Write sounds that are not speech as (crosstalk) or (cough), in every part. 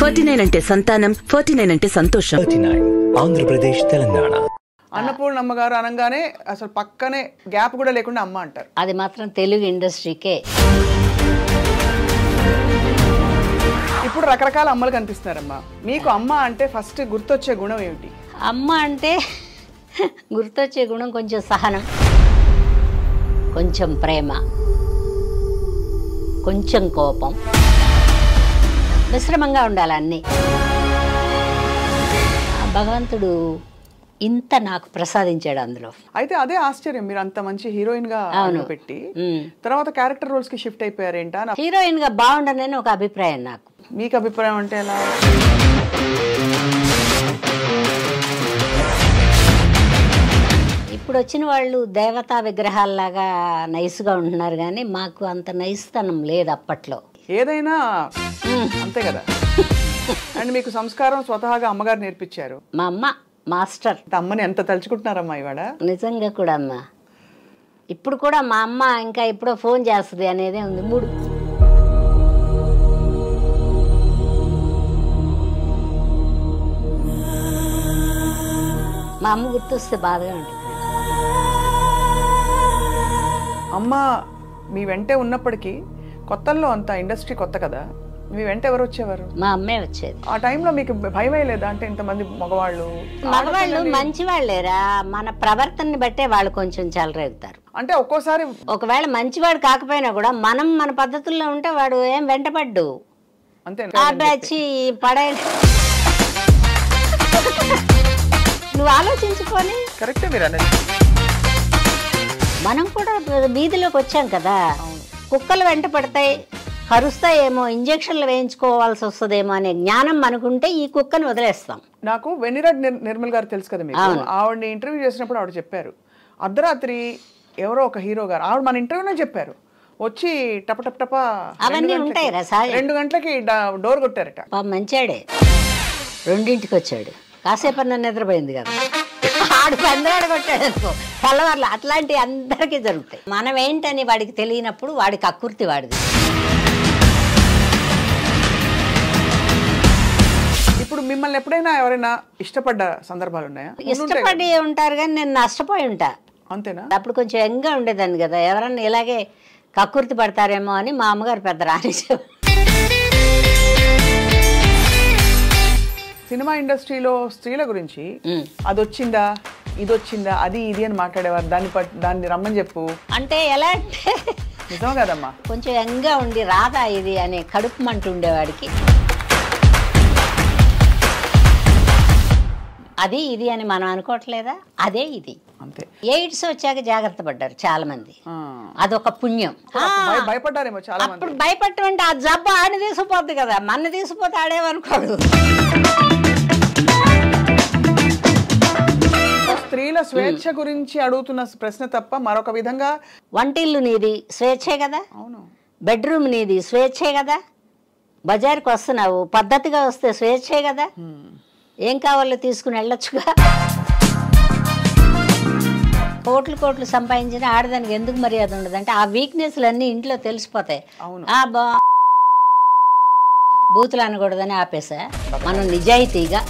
Forty nine అంటే సంతానం nine అంటే సంతోషం ఆంధ్రప్రదేశ్ తెలంగాణ అనగానే అసలు పక్కనే గ్యాప్ కూడా లేకుండా అమ్మ అంటారు అది మాత్రం తెలుగు ఇండస్ట్రీకే ఇప్పుడు రకరకాల అమ్మలు కనిపిస్తున్నారమ్మా మీకు అమ్మ అంటే ఫస్ట్ గుర్తొచ్చే గుణం ఏమిటి అమ్మ అంటే (laughs) గుర్తొచ్చే గుణం కొంచెం సహనం కొంచెం ప్రేమ కొంచెం కోపం మిశ్రమంగా ఉండాలన్నీ భగవంతుడు ఇంత నాకు ప్రసాదించాడు అందులో అయితే అదే ఆశ్చర్యం మీరు అంత మంచి హీరోయిన్ గా పెట్టి తర్వాత క్యారెక్టర్ రోల్స్ కి షిఫ్ట్ అయిపోయారేంటా హీరోయిన్ గా బాగుండనని ఒక అభిప్రాయం నాకు మీకు అభిప్రాయం అంటే ఎలా ఇప్పుడు వచ్చిన వాళ్ళు దేవతా విగ్రహాల్లాగా నైస్గా ఉంటున్నారు కానీ మాకు అంత నైస్తనం లేదు అప్పట్లో ఏదైనా అంతే కదా అండ్ మీకు సంస్కారం స్వతహాగా అమ్మగారు నేర్పించారు మా అమ్మ మాస్టర్ అమ్మని ఎంత తలుచుకుంటున్నారమ్మా ఇవాడ నిజంగా కూడా అమ్మ ఇప్పుడు కూడా మా అమ్మ ఇంకా ఎప్పుడో ఫోన్ చేస్తుంది అనేదే ఉంది మూడు మా అమ్మ గుర్తొస్తే బాధగా ఉంటుంది అమ్మ మీ వెంటే ఉన్నప్పటికీ కొత్తల్లో అంత ఇండస్ట్రీ కొత్త కదా మీ వెంట ఎవరు వచ్చేవారు మా అమ్మే వచ్చేది ఆ టైంలో మీకు భయం అయ్యలేదా అంటే ఇంతమంది మగవాళ్ళు మగవాళ్ళు మంచి వాళ్ళేరా మన ప్రవర్తనని బట్టే వాళ్ళు కొంచెం చాలరేగుతారు అంటే ఒక్కోసారి ఒకవేళ మంచివాడు కాకపోయినా కూడా మనం మన పద్ధతుల్లో ఉంటే వాడు ఏం వెంటపడ్డు అంతే వచ్చి పడే నువ్వు ఆలోచించుకొని కరెక్ట్ మీరు మనం కూడా వీధిలోకి వచ్చాం కదా కుక్కలు వెంట పడతాయి కరుస్తాయేమో ఇంజక్షన్లు వేయించుకోవాల్సి వస్తుందేమో అనే జ్ఞానం మనకుంటే ఈ కుక్కను వదిలేస్తాం నాకు వెన్నిరెడ్ నిర్మల్ గారు తెలుసు కదా మీకు ఆవిడని ఇంటర్వ్యూ చేసినప్పుడు ఆవిడ చెప్పారు అర్ధరాత్రి ఎవరో ఒక హీరో గారు ఆవిడ మన ఇంటర్వ్యూనే చెప్పారు వచ్చి టప టప టప అవన్నీ ఉంటాయి రెండు గంటలకి డోర్ కొట్టారట మంచాడే రెండింటికి వచ్చాడు నన్ను నిద్రపోయింది కదా ఆడు పందరాడు కొట్టాడు పల్లవర్లు అట్లాంటివి అందరికీ జరుగుతాయి మనం ఏంటని వాడికి తెలియనప్పుడు వాడికి అకృతి వాడిది ఇప్పుడు మిమ్మల్ని ఎప్పుడైనా ఎవరైనా ఇష్టపడ్డ సందర్భాలు ఉన్నాయా ఇష్టపడి ఉంటారు కానీ నేను నష్టపోయి ఉంటా అంతేనా అప్పుడు కొంచెం యంగ్గా ఉండేదాన్ని కదా ఎవరన్నా ఇలాగే కక్కుర్తి పడతారేమో అని మా అమ్మగారు పెద్ద రానిచ్చేవారు సినిమా ఇండస్ట్రీలో స్త్రీల గురించి అది వచ్చిందా ఇది వచ్చిందా అది ఇది అని మాట్లాడేవారు దాన్ని దాన్ని రమ్మని చెప్పు అంటే ఎలా అంటే నిజం కదమ్మా కొంచెం యంగ్గా ఉండి రాదా ఇది అనే కడుపు మంట ఉండేవాడికి అది ఇది అని మనం అనుకోవట్లేదా అదే ఇది అంతే ఎయిడ్స్ వచ్చాక జాగ్రత్త పడ్డారు చాలా మంది అదొక పుణ్యం భయపడ్డారేమో చాలా అప్పుడు భయపడటం ఆ జబ్బు ఆడి తీసుకుపోద్ది కదా మన తీసుకుపోతే ఆడేమనుకోడు స్త్రీల స్వేచ్ఛ గురించి అడుగుతున్న ప్రశ్న తప్ప మరొక విధంగా వంటిల్లు నీది స్వేచ్ఛే కదా అవును బెడ్రూమ్ నీది స్వేచ్ఛే కదా బజార్కి వస్తున్నావు పద్ధతిగా వస్తే స్వేచ్ఛే కదా ఏం కావాలో తీసుకుని వెళ్ళొచ్చుగా కోట్లు కోట్లు సంపాదించిన ఆడదానికి ఎందుకు మర్యాద ఉండదు అంటే ఆ వీక్నెస్లు అన్నీ ఇంట్లో తెలిసిపోతాయి ఆ బా బూతులు అనకూడదని ఆపేసా మనం నిజాయితీగా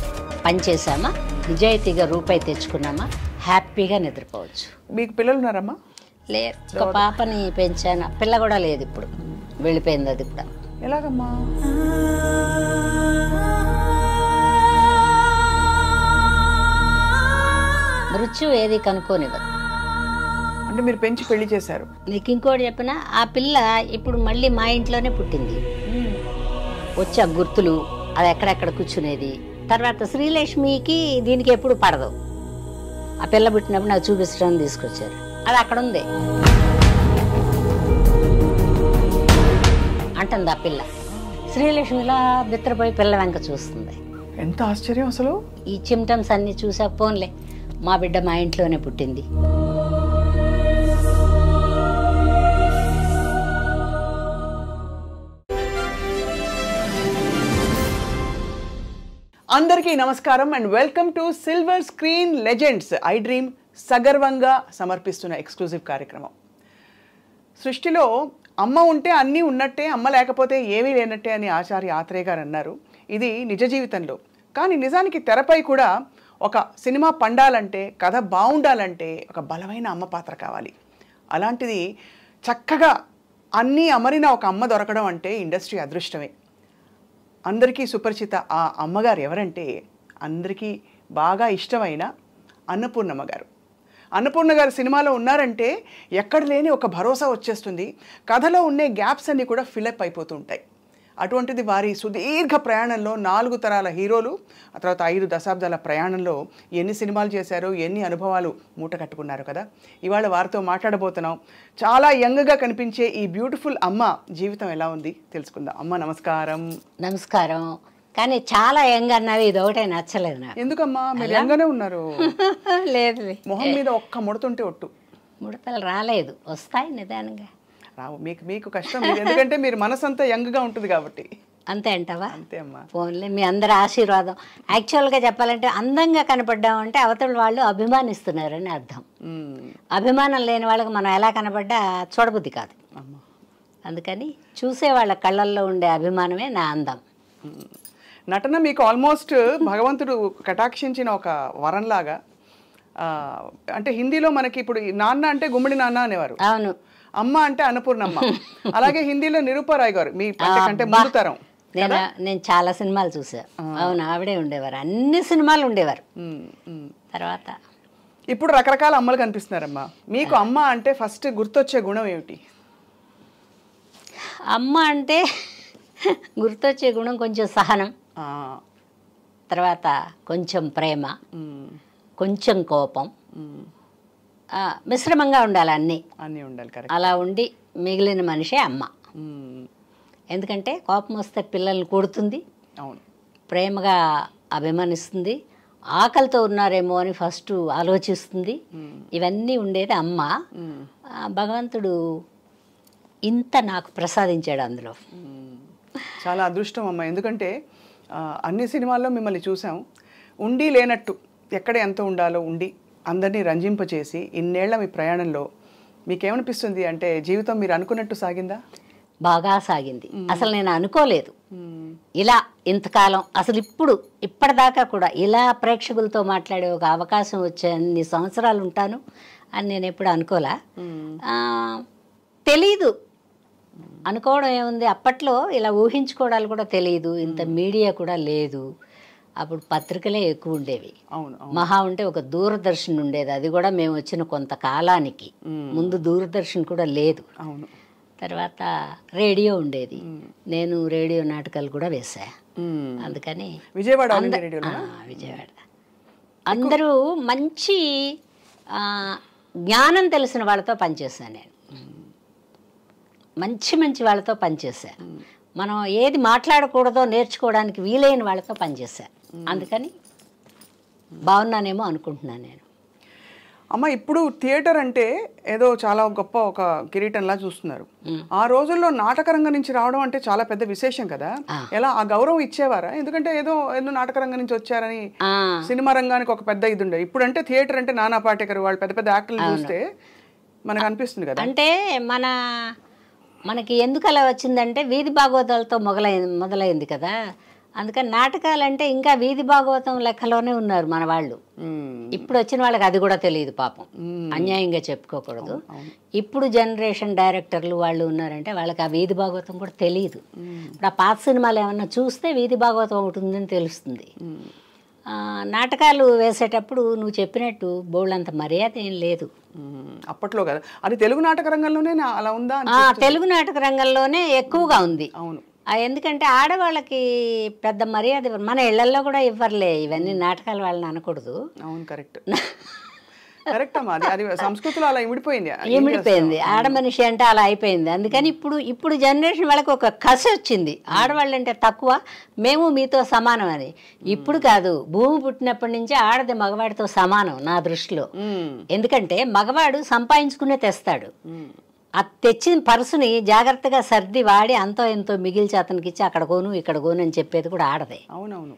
పనిచేసామా నిజాయితీగా రూపాయి తెచ్చుకున్నామా హ్యాపీగా నిద్రపోవచ్చు మీకు పిల్లలు ఉన్నారమ్మా లేదు ఒక పాపని పెంచాను పిల్ల కూడా లేదు ఇప్పుడు వెళ్ళిపోయింది అది కూడా ఎలాగమ్మా మృత్యు ఏది కనుక్కోనివ్వదు కాబట్టి మీరు పెంచి పెళ్లి చేశారు నీకు ఇంకోటి చెప్పిన ఆ పిల్ల ఇప్పుడు మళ్ళీ మా ఇంట్లోనే పుట్టింది వచ్చే గుర్తులు అది ఎక్కడెక్కడ కూర్చునేది తర్వాత శ్రీలక్ష్మికి దీనికి ఎప్పుడు పడదు ఆ పిల్ల పుట్టినప్పుడు నాకు చూపించడానికి తీసుకొచ్చారు అది అక్కడ ఉంది అంటుంది ఆ పిల్ల శ్రీలక్ష్మిలా బిత్రపోయి పిల్ల వెంక చూస్తుంది ఎంత ఆశ్చర్యం అసలు ఈ చిమ్టమ్స్ అన్ని చూసా పోన్లే మా బిడ్డ మా ఇంట్లోనే పుట్టింది అందరికీ నమస్కారం and welcome to silver screen legends I dream సగర్వంగా సమర్పిస్తున్న ఎక్స్క్లూజివ్ కార్యక్రమం సృష్టిలో అమ్మ ఉంటే అన్నీ ఉన్నట్టే అమ్మ లేకపోతే ఏమీ లేనట్టే అని ఆచార్య ఆత్రేయ గారు అన్నారు ఇది నిజ జీవితంలో కానీ నిజానికి తెరపై కూడా ఒక సినిమా పండాలంటే కథ బాగుండాలంటే ఒక బలమైన అమ్మ పాత్ర కావాలి అలాంటిది చక్కగా అన్నీ అమరిన ఒక అమ్మ దొరకడం అంటే ఇండస్ట్రీ అదృష్టమే అందరికీ సుపరిచిత ఆ అమ్మగారు ఎవరంటే అందరికీ బాగా ఇష్టమైన అన్నపూర్ణమ్మ గారు అన్నపూర్ణ గారు సినిమాలో ఉన్నారంటే ఎక్కడ లేని ఒక భరోసా వచ్చేస్తుంది కథలో ఉండే గ్యాప్స్ అన్నీ కూడా ఫిలప్ అయిపోతుంటాయి అటువంటిది వారి సుదీర్ఘ ప్రయాణంలో నాలుగు తరాల హీరోలు ఆ తర్వాత ఐదు దశాబ్దాల ప్రయాణంలో ఎన్ని సినిమాలు చేశారో ఎన్ని అనుభవాలు మూట కట్టుకున్నారు కదా ఇవాళ వారితో మాట్లాడబోతున్నాం చాలా యంగ్గా కనిపించే ఈ బ్యూటిఫుల్ అమ్మ జీవితం ఎలా ఉంది తెలుసుకుందాం అమ్మ నమస్కారం నమస్కారం కానీ చాలా యంగ్ అన్నవి ఇది ఒకటే నచ్చలేదు నాకు ఎందుకమ్మా మీరు యంగ్గానే ఉన్నారు (laughs) లేదు మొహం మీద ఒక్క ముడతుంటే ఒట్టు ముడతలు రాలేదు వస్తాయి నిదానంగా రావు మీకు మీకు కష్టం ఎందుకంటే మీరు మనసంతా యంగ్గా ఉంటుంది కాబట్టి అంతే అంటావా అంతే అమ్మా ఫోన్లే మీ అందరి ఆశీర్వాదం యాక్చువల్గా చెప్పాలంటే అందంగా కనపడ్డాం అంటే అవతల వాళ్ళు అభిమానిస్తున్నారని అర్థం అభిమానం లేని వాళ్ళకి మనం ఎలా కనపడ్డా చూడబుద్ధి కాదు అందుకని చూసే వాళ్ళ కళ్ళల్లో ఉండే అభిమానమే నా అందం నటన మీకు ఆల్మోస్ట్ భగవంతుడు కటాక్షించిన ఒక వరంలాగా అంటే హిందీలో మనకి ఇప్పుడు నాన్న అంటే గుమ్మడి నాన్న అనేవారు అవును అమ్మ అంటే అన్నపూర్ణమ్మ (laughs) అలాగే హిందీలో నిరూపారాయ్ గారు మీ అంటే ముందు తరం నేను నేను చాలా సినిమాలు చూసా అవును ఆవిడే ఉండేవారు అన్ని సినిమాలు ఉండేవారు తర్వాత ఇప్పుడు రకరకాల అమ్మలు కనిపిస్తున్నారమ్మా మీకు అమ్మ అంటే ఫస్ట్ గుర్తొచ్చే గుణం ఏమిటి అమ్మ అంటే (laughs) గుర్తొచ్చే గుణం కొంచెం సహనం తర్వాత కొంచెం ప్రేమ కొంచెం కోపం మిశ్రమంగా ఉండాలి అన్ని అన్నీ ఉండాలి అలా ఉండి మిగిలిన మనిషే అమ్మ ఎందుకంటే కోపం వస్తే పిల్లల్ని కొడుతుంది అవును ప్రేమగా అభిమానిస్తుంది ఆకలితో ఉన్నారేమో అని ఫస్ట్ ఆలోచిస్తుంది ఇవన్నీ ఉండేది అమ్మ భగవంతుడు ఇంత నాకు ప్రసాదించాడు అందులో చాలా అదృష్టం అమ్మ ఎందుకంటే అన్ని సినిమాల్లో మిమ్మల్ని చూసాం ఉండి లేనట్టు ఎక్కడ ఎంత ఉండాలో ఉండి అందరినీ రంజింపచేసి ఇన్నేళ్ల మీ ప్రయాణంలో మీకేమనిపిస్తుంది అంటే జీవితం మీరు అనుకున్నట్టు సాగిందా బాగా సాగింది అసలు నేను అనుకోలేదు ఇలా ఇంతకాలం అసలు ఇప్పుడు ఇప్పటిదాకా కూడా ఇలా ప్రేక్షకులతో మాట్లాడే ఒక అవకాశం వచ్చే అన్ని సంవత్సరాలు ఉంటాను అని నేను ఎప్పుడు అనుకోలే తెలీదు అనుకోవడం ఏముంది అప్పట్లో ఇలా ఊహించుకోవడాలు కూడా తెలియదు ఇంత మీడియా కూడా లేదు అప్పుడు పత్రికలే ఎక్కువ ఉండేవి మహా ఉంటే ఒక దూరదర్శన్ ఉండేది అది కూడా మేము వచ్చిన కొంత కాలానికి ముందు దూరదర్శన్ కూడా లేదు తర్వాత రేడియో ఉండేది నేను రేడియో నాటకాలు కూడా వేసా అందుకని విజయవాడ విజయవాడ అందరూ మంచి జ్ఞానం తెలిసిన వాళ్ళతో పనిచేశాను నేను మంచి మంచి వాళ్ళతో పనిచేశాను మనం ఏది మాట్లాడకూడదో నేర్చుకోవడానికి వీలైన వాళ్ళతో పనిచేశాను అందుకని బాగున్నానేమో అనుకుంటున్నాను నేను అమ్మ ఇప్పుడు థియేటర్ అంటే ఏదో చాలా గొప్ప ఒక కిరీటంలా చూస్తున్నారు ఆ రోజుల్లో నాటకరంగం నుంచి రావడం అంటే చాలా పెద్ద విశేషం కదా ఎలా ఆ గౌరవం ఇచ్చేవారా ఎందుకంటే ఏదో ఏదో నాటకరంగం నుంచి వచ్చారని సినిమా రంగానికి ఒక పెద్ద ఇది ఉండే ఇప్పుడు అంటే థియేటర్ అంటే నానా పాటేకర్ వాళ్ళు పెద్ద పెద్ద యాక్టర్లు చూస్తే మనకు అనిపిస్తుంది కదా అంటే మన మనకి ఎందుకు అలా వచ్చిందంటే వీధి భాగవతాలతో మొదలైంది మొదలైంది కదా అందుకని నాటకాలంటే ఇంకా వీధి భాగవతం లెక్కలోనే ఉన్నారు మన వాళ్ళు ఇప్పుడు వచ్చిన వాళ్ళకి అది కూడా తెలియదు పాపం అన్యాయంగా చెప్పుకోకూడదు ఇప్పుడు జనరేషన్ డైరెక్టర్లు వాళ్ళు ఉన్నారంటే వాళ్ళకి ఆ వీధి భాగవతం కూడా తెలియదు ఇప్పుడు ఆ పాత సినిమాలు ఏమన్నా చూస్తే వీధి భాగవతం ఒకటి ఉందని తెలుస్తుంది నాటకాలు వేసేటప్పుడు నువ్వు చెప్పినట్టు బోల్డ్ అంత మర్యాద ఏం లేదు అప్పట్లో కదా అది తెలుగు నాటక రంగంలోనే అలా ఉందా తెలుగు నాటక రంగంలోనే ఎక్కువగా ఉంది అవును ఎందుకంటే ఆడవాళ్ళకి పెద్ద మర్యాద మన ఇళ్లలో కూడా ఇవ్వర్లే ఇవన్నీ నాటకాలు వాళ్ళని అనకూడదు అవును కరెక్ట్ సంస్కృతిలో అలా ఇమిడిపోయింది ఆడ మనిషి అంటే అలా అయిపోయింది అందుకని ఇప్పుడు ఇప్పుడు జనరేషన్ వాళ్ళకి ఒక కస వచ్చింది ఆడవాళ్ళంటే తక్కువ మేము మీతో సమానం అని ఇప్పుడు కాదు భూమి పుట్టినప్పటి నుంచి ఆడది మగవాడితో సమానం నా దృష్టిలో ఎందుకంటే మగవాడు సంపాదించుకునే తెస్తాడు అది తెచ్చిన పర్సుని జాగ్రత్తగా సర్ది వాడి అంతో ఎంతో మిగిల్చి అతనికి ఇచ్చి అక్కడ గోను ఇక్కడ గోను అని చెప్పేది కూడా ఆడదే అవునవును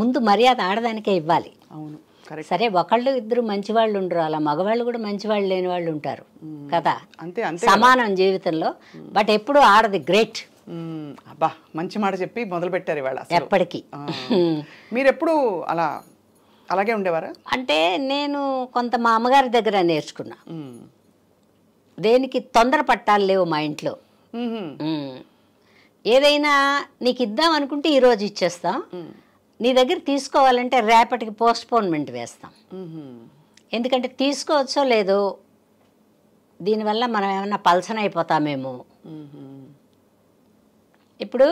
ముందు మర్యాద ఆడదానికే ఇవ్వాలి అవును సరే ఒకళ్ళు ఇద్దరు మంచివాళ్ళు ఉండరు అలా మగవాళ్ళు కూడా మంచివాళ్ళు లేని వాళ్ళు ఉంటారు కదా అంతే సమానం జీవితంలో బట్ ఎప్పుడు ఆడది గ్రేట్ అబ్బా మంచి మాట చెప్పి మొదలు పెట్టారు ఇవాళ ఎప్పటికీ మీరు ఎప్పుడు అలా అలాగే ఉండేవారా అంటే నేను కొంత మా అమ్మగారి దగ్గర నేర్చుకున్నా దేనికి తొందర పట్టాలు లేవు మా ఇంట్లో ఏదైనా నీకు ఇద్దాం అనుకుంటే ఈరోజు ఇచ్చేస్తాం నీ దగ్గర తీసుకోవాలంటే రేపటికి పోస్ట్పోన్మెంట్ వేస్తాం ఎందుకంటే తీసుకోవచ్చో లేదో దీనివల్ల మనం ఏమైనా పల్సన అయిపోతామేమో ఇప్పుడు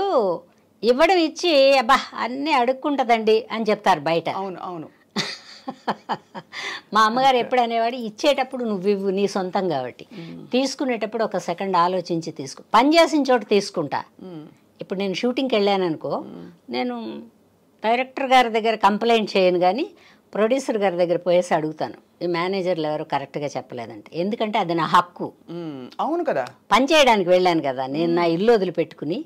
ఇవ్వడం ఇచ్చి అబ్బా అన్నీ అడుక్కుంటుందండి అని చెప్తారు బయట అవును అవును మా అమ్మగారు ఎప్పుడు అనేవాడు ఇచ్చేటప్పుడు నువ్వు ఇవ్వు నీ సొంతం కాబట్టి తీసుకునేటప్పుడు ఒక సెకండ్ ఆలోచించి తీసుకు పని చేసిన చోట తీసుకుంటా ఇప్పుడు నేను షూటింగ్కి వెళ్ళాను అనుకో నేను డైరెక్టర్ గారి దగ్గర కంప్లైంట్ చేయను కానీ ప్రొడ్యూసర్ గారి దగ్గర పోయేసి అడుగుతాను ఈ మేనేజర్లు ఎవరు కరెక్ట్గా చెప్పలేదంటే ఎందుకంటే అది నా హక్కు అవును కదా పని చేయడానికి వెళ్ళాను కదా నేను నా ఇల్లు వదిలిపెట్టుకుని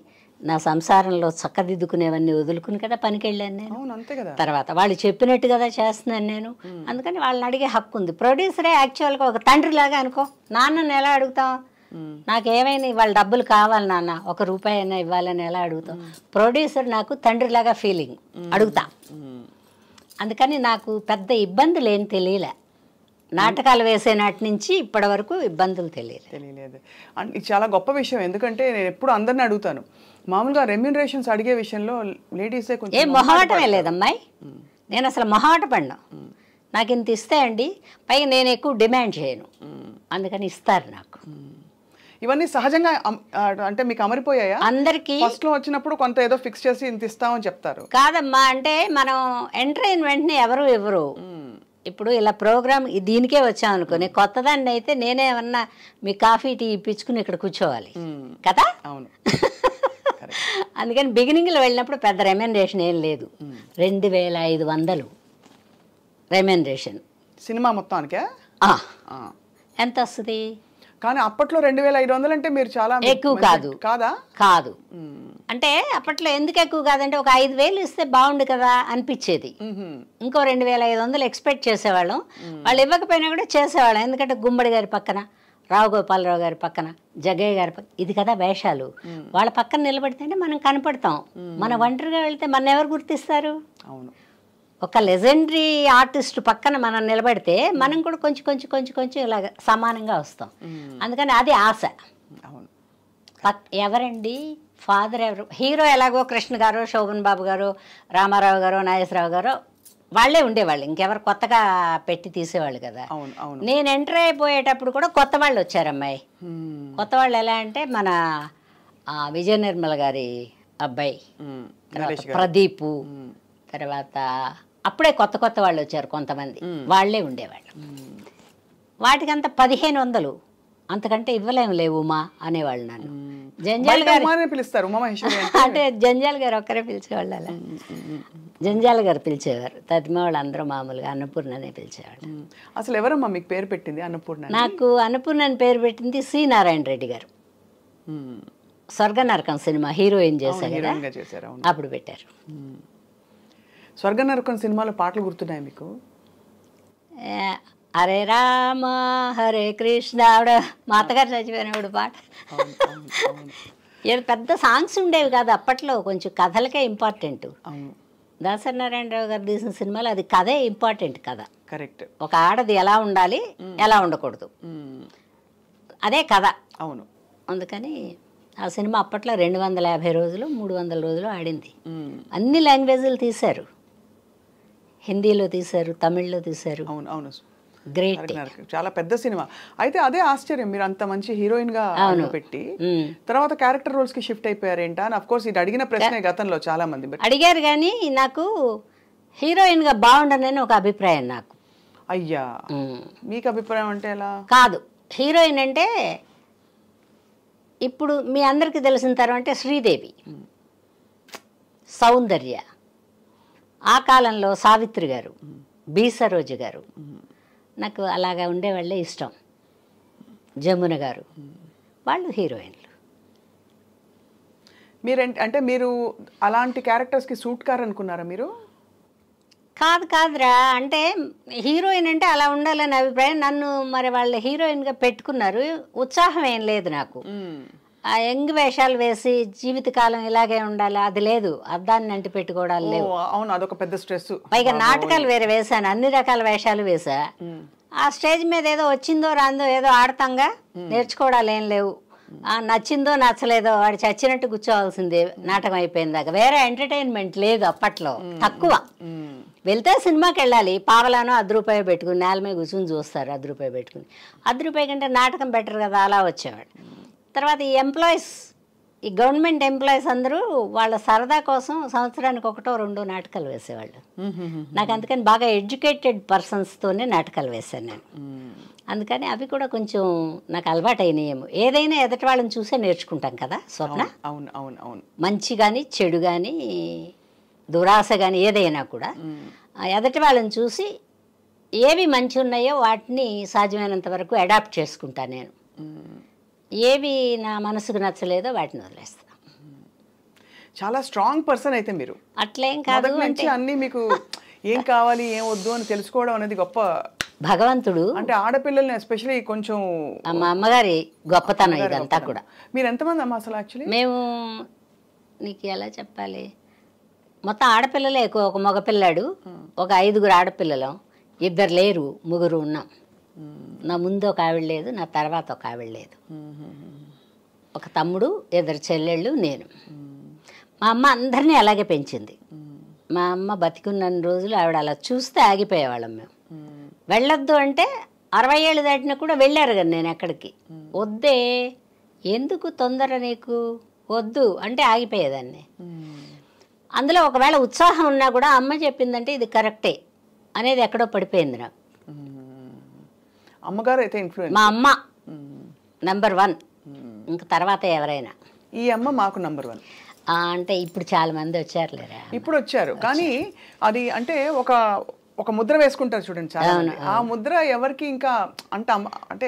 నా సంసారంలో చక్కదిద్దుకునేవన్నీ వదులుకుని కదా పనికి వెళ్ళాను నేను తర్వాత వాళ్ళు చెప్పినట్టు కదా చేస్తున్నాను నేను అందుకని వాళ్ళని అడిగే హక్కు ఉంది ప్రొడ్యూసరే యాక్చువల్గా ఒక తండ్రి లాగా అనుకో నాన్నని ఎలా అడుగుతాం నాకేమైనా వాళ్ళ డబ్బులు కావాలి నాన్న ఒక రూపాయి అయినా ఇవ్వాలని ఎలా అడుగుతాం ప్రొడ్యూసర్ నాకు తండ్రిలాగా ఫీలింగ్ అడుగుతాం అందుకని నాకు పెద్ద ఇబ్బందులు ఏం తెలియలే నాటకాలు వేసే నాటి నుంచి ఇప్పటి వరకు ఇబ్బందులు తెలియలేదు తెలియలేదు ఇది చాలా గొప్ప విషయం ఎందుకంటే నేను ఎప్పుడు అందరిని అడుగుతాను మామూలుగా రెమ్యూనరేషన్స్ అడిగే విషయంలో లేడీసే కొంచెం ఏ మొహాటమే లేదమ్మాయి నేను అసలు మొహాట పడినా నాకు ఇంత ఇస్తాయండి పైగా నేను ఎక్కువ డిమాండ్ చేయను అందుకని ఇస్తారు నాకు ఇవన్నీ సహజంగా అంటే మీకు అమరిపోయాయా అందరికీ ఫస్ట్ లో వచ్చినప్పుడు కొంత ఏదో ఫిక్స్ చేసి ఇంత ఇస్తామని చెప్తారు కాదమ్మా అంటే మనం ఎంటర్ అయిన వెంటనే ఎవరు ఎవరు ఇప్పుడు ఇలా ప్రోగ్రామ్ దీనికే వచ్చాం అనుకోని కొత్తదాన్ని అయితే నేనేమన్నా మీ కాఫీ టీ ఇప్పించుకుని ఇక్కడ కూర్చోవాలి కదా అవును (laughs) అందుకని బిగినింగ్లో వెళ్ళినప్పుడు పెద్ద రెమెండేషన్ ఏం లేదు రెండు వేల ఐదు వందలు రెమెండేషన్ సినిమా మొత్తానికి ఎంత వస్తుంది కానీ అప్పట్లో రెండు వేల ఐదు వందలు అంటే మీరు చాలా ఎక్కువ కాదు కాదా కాదు అంటే అప్పట్లో ఎందుకు ఎక్కువ కాదంటే ఒక ఐదు వేలు ఇస్తే బాగుండు కదా అనిపించేది ఇంకో రెండు వేల ఐదు వందలు ఎక్స్పెక్ట్ చేసేవాళ్ళం వాళ్ళు ఇవ్వకపోయినా కూడా చేసేవాళ్ళం ఎందుకంటే గుమ్మడి గారి పక్కన రావు గోపాలరావు గారి పక్కన జగ్గయ్య గారి పక్కన ఇది కదా వేషాలు వాళ్ళ పక్కన నిలబడితేనే మనం కనపడతాం మన ఒంటరిగా వెళ్తే మన ఎవరు గుర్తిస్తారు అవును ఒక లెజెండరీ ఆర్టిస్ట్ పక్కన మనం నిలబడితే మనం కూడా కొంచెం కొంచెం కొంచెం కొంచెం ఇలా సమానంగా వస్తాం అందుకని అది ఆశ అవును ఎవరండి ఫాదర్ ఎవరు హీరో ఎలాగో కృష్ణ గారు శోభన్ బాబు గారు రామారావు గారు నాగేశ్వరరావు గారు వాళ్ళే ఉండేవాళ్ళు ఇంకెవరు కొత్తగా పెట్టి తీసేవాళ్ళు కదా నేను ఎంటర్ అయిపోయేటప్పుడు కూడా కొత్త వాళ్ళు వచ్చారు అమ్మాయి కొత్త వాళ్ళు ఎలా అంటే మన విజయ నిర్మల గారి అబ్బాయి ప్రదీప్ తర్వాత అప్పుడే కొత్త కొత్త వాళ్ళు వచ్చారు కొంతమంది వాళ్లే ఉండేవాళ్ళు వాటికంతా పదిహేను వందలు అంతకంటే ఇవ్వలేము లేవు ఉమా అనేవాళ్ళు నన్ను జంజాల్ గారు పిలుస్తారు (laughs) అంటే జంజాల్ గారు ఒక్కరే పిలిచేవాళ్ళు అలా జంజాల్ గారు పిలిచేవారు తదిమ వాళ్ళు అందరూ మామూలుగా అన్నపూర్ణనే పిలిచేవాళ్ళు అసలు ఎవరమ్మా మీకు పేరు పెట్టింది అన్నపూర్ణ నాకు అన్నపూర్ణ అని పేరు పెట్టింది సి నారాయణ రెడ్డి గారు స్వర్గ నరకం సినిమా హీరోయిన్ చేశారు అప్పుడు పెట్టారు స్వర్గ నరకం సినిమాలో పాటలు గుర్తున్నాయి మీకు అరే రామ హరే కృష్ణ ఆవిడ మాతగారు చచ్చిపోయిన ఆవిడ పాట పెద్ద సాంగ్స్ ఉండేవి కాదు అప్పట్లో కొంచెం కథలకే ఇంపార్టెంట్ దాసనారాయణరావు గారు తీసిన సినిమాలో అది కథే ఇంపార్టెంట్ కథ కరెక్ట్ ఒక ఆడది ఎలా ఉండాలి ఎలా ఉండకూడదు అదే కథ అవును అందుకని ఆ సినిమా అప్పట్లో రెండు వందల యాభై రోజులు మూడు వందల రోజులు ఆడింది అన్ని లాంగ్వేజ్లు తీశారు హిందీలో తీశారు తమిళ్లో తీశారు అవును అవును గ్రేట్ చాలా పెద్ద సినిమా అయితే అదే ఆశ్చర్యం మీరు అంత మంచి హీరోయిన్ గా పెట్టి తర్వాత క్యారెక్టర్ రోల్స్ కి షిఫ్ట్ ఏంటా అని అఫ్ కోర్స్ ఇది అడిగిన ప్రశ్నే గతంలో చాలా మంది అడిగారు కానీ నాకు హీరోయిన్ గా బాగుండనని ఒక అభిప్రాయం నాకు అయ్యా మీకు అభిప్రాయం అంటే ఎలా కాదు హీరోయిన్ అంటే ఇప్పుడు మీ అందరికీ తెలిసిన తరం అంటే శ్రీదేవి సౌందర్య ఆ కాలంలో సావిత్రి గారు బీసరోజు గారు నాకు అలాగా ఉండేవాళ్ళే ఇష్టం జమున గారు వాళ్ళు హీరోయిన్లు మీరు అంటే మీరు అలాంటి క్యారెక్టర్స్కి సూట్ అనుకున్నారా మీరు కాదు కాదురా అంటే హీరోయిన్ అంటే అలా ఉండాలని అభిప్రాయం నన్ను మరి వాళ్ళ హీరోయిన్గా పెట్టుకున్నారు ఉత్సాహం ఏం లేదు నాకు ఆ యంగ్ వేషాలు వేసి జీవితకాలం ఇలాగే ఉండాలి అది లేదు అద్దాన్ని అంటి పెట్టుకోవడాలు లేవు అవును అదొక పెద్ద స్ట్రెస్ పైగా నాటకాలు వేరే వేశాను అన్ని రకాల వేషాలు వేసా ఆ స్టేజ్ మీద ఏదో వచ్చిందో రాందో ఏదో ఆడతాంగా నేర్చుకోవడాలు ఏం లేవు నచ్చిందో నచ్చలేదో వాడు చచ్చినట్టు కూర్చోవాల్సిందే నాటకం అయిపోయిందాక వేరే ఎంటర్టైన్మెంట్ లేదు అప్పట్లో తక్కువ వెళ్తే సినిమాకి వెళ్ళాలి పావలానో అర్ధ రూపాయి పెట్టుకుని నేల మీద కూర్చుని చూస్తారు అర్ధ రూపాయి పెట్టుకుని అర్ధ రూపాయి కంటే నాటకం బెటర్ కదా అలా వచ్చేవాడు తర్వాత ఈ ఎంప్లాయీస్ ఈ గవర్నమెంట్ ఎంప్లాయీస్ అందరూ వాళ్ళ సరదా కోసం సంవత్సరానికి ఒకటో రెండో నాటకాలు వేసేవాళ్ళు నాకు అందుకని బాగా ఎడ్యుకేటెడ్ పర్సన్స్తోనే నాటకాలు వేశాను నేను అందుకని అవి కూడా కొంచెం నాకు అలవాటైనయేమో ఏదైనా ఎదటి వాళ్ళని చూసే నేర్చుకుంటాం కదా స్వప్న అవును అవును అవును మంచి కానీ చెడు కానీ దురాశ కానీ ఏదైనా కూడా ఎదటి వాళ్ళని చూసి ఏవి మంచి ఉన్నాయో వాటిని సాధ్యమైనంత వరకు అడాప్ట్ చేసుకుంటాను నేను ఏవి నా మనసుకు నచ్చలేదో వాటిని వదిలేస్తాను చాలా స్ట్రాంగ్ పర్సన్ అయితే మీరు అట్లేం కాదు నుంచి అన్ని మీకు ఏం కావాలి ఏం వద్దు అని తెలుసుకోవడం అనేది గొప్ప భగవంతుడు అంటే ఆడపిల్లల్ని ఎస్పెషలీ కొంచెం మా అమ్మగారి గొప్పతనం ఇదంతా కూడా మీరు ఎంతమంది అమ్మ అసలు యాక్చువల్లీ మేము నీకు ఎలా చెప్పాలి మొత్తం ఆడపిల్లలే ఎక్కువ ఒక మగపిల్లాడు ఒక ఐదుగురు ఆడపిల్లలం ఇద్దరు లేరు ముగ్గురు ఉన్నాం నా ముందు ఒక ఆవిడ లేదు నా తర్వాత ఒక ఆవిడ లేదు ఒక తమ్ముడు ఇద్దరు చెల్లెళ్ళు నేను మా అమ్మ అందరినీ అలాగే పెంచింది మా అమ్మ బతికున్న రోజులు ఆవిడ అలా చూస్తే ఆగిపోయేవాళ్ళం మేము వెళ్ళొద్దు అంటే అరవై ఏళ్ళు దాటినా కూడా వెళ్ళారు కదా నేను ఎక్కడికి వద్దే ఎందుకు తొందర నీకు వద్దు అంటే ఆగిపోయేదాన్ని అందులో ఒకవేళ ఉత్సాహం ఉన్నా కూడా అమ్మ చెప్పిందంటే ఇది కరెక్టే అనేది ఎక్కడో పడిపోయింది నాకు అమ్మగారు అయితే ఇన్ఫ్లుయెన్స్ మా అమ్మ నెంబర్ వన్ ఇంకా తర్వాత ఎవరైనా ఈ అమ్మ మాకు నెంబర్ వన్ అంటే ఇప్పుడు చాలా మంది వచ్చారు లేరా ఇప్పుడు వచ్చారు కానీ అది అంటే ఒక ఒక ముద్ర వేసుకుంటారు చూడండి చాలా ఆ ముద్ర ఎవరికి ఇంకా అంటే అంటే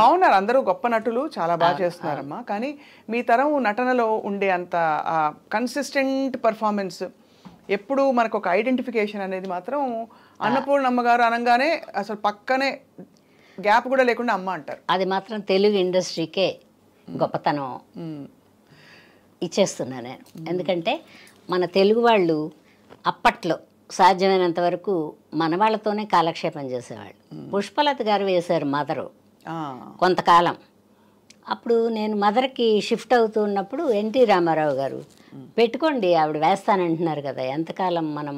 బాగున్నారు అందరూ గొప్ప నటులు చాలా బాగా చేస్తున్నారమ్మా కానీ మీ తరం నటనలో ఉండే అంత కన్సిస్టెంట్ పర్ఫార్మెన్స్ ఎప్పుడు మనకు ఒక ఐడెంటిఫికేషన్ అనేది మాత్రం అన్నపూర్ణమ్మ గారు అనగానే అసలు పక్కనే గ్యాప్ కూడా లేకుండా అమ్మ అంటారు అది మాత్రం తెలుగు ఇండస్ట్రీకే గొప్పతనం ఇచ్చేస్తున్నా నేను ఎందుకంటే మన తెలుగు వాళ్ళు అప్పట్లో సాధ్యమైనంత వరకు మన వాళ్ళతోనే కాలక్షేపం చేసేవాళ్ళు పుష్పలత గారు వేశారు మదరు కొంతకాలం అప్పుడు నేను మదర్కి షిఫ్ట్ అవుతూ ఉన్నప్పుడు ఎన్టీ రామారావు గారు పెట్టుకోండి ఆవిడ వేస్తానంటున్నారు కదా ఎంతకాలం మనం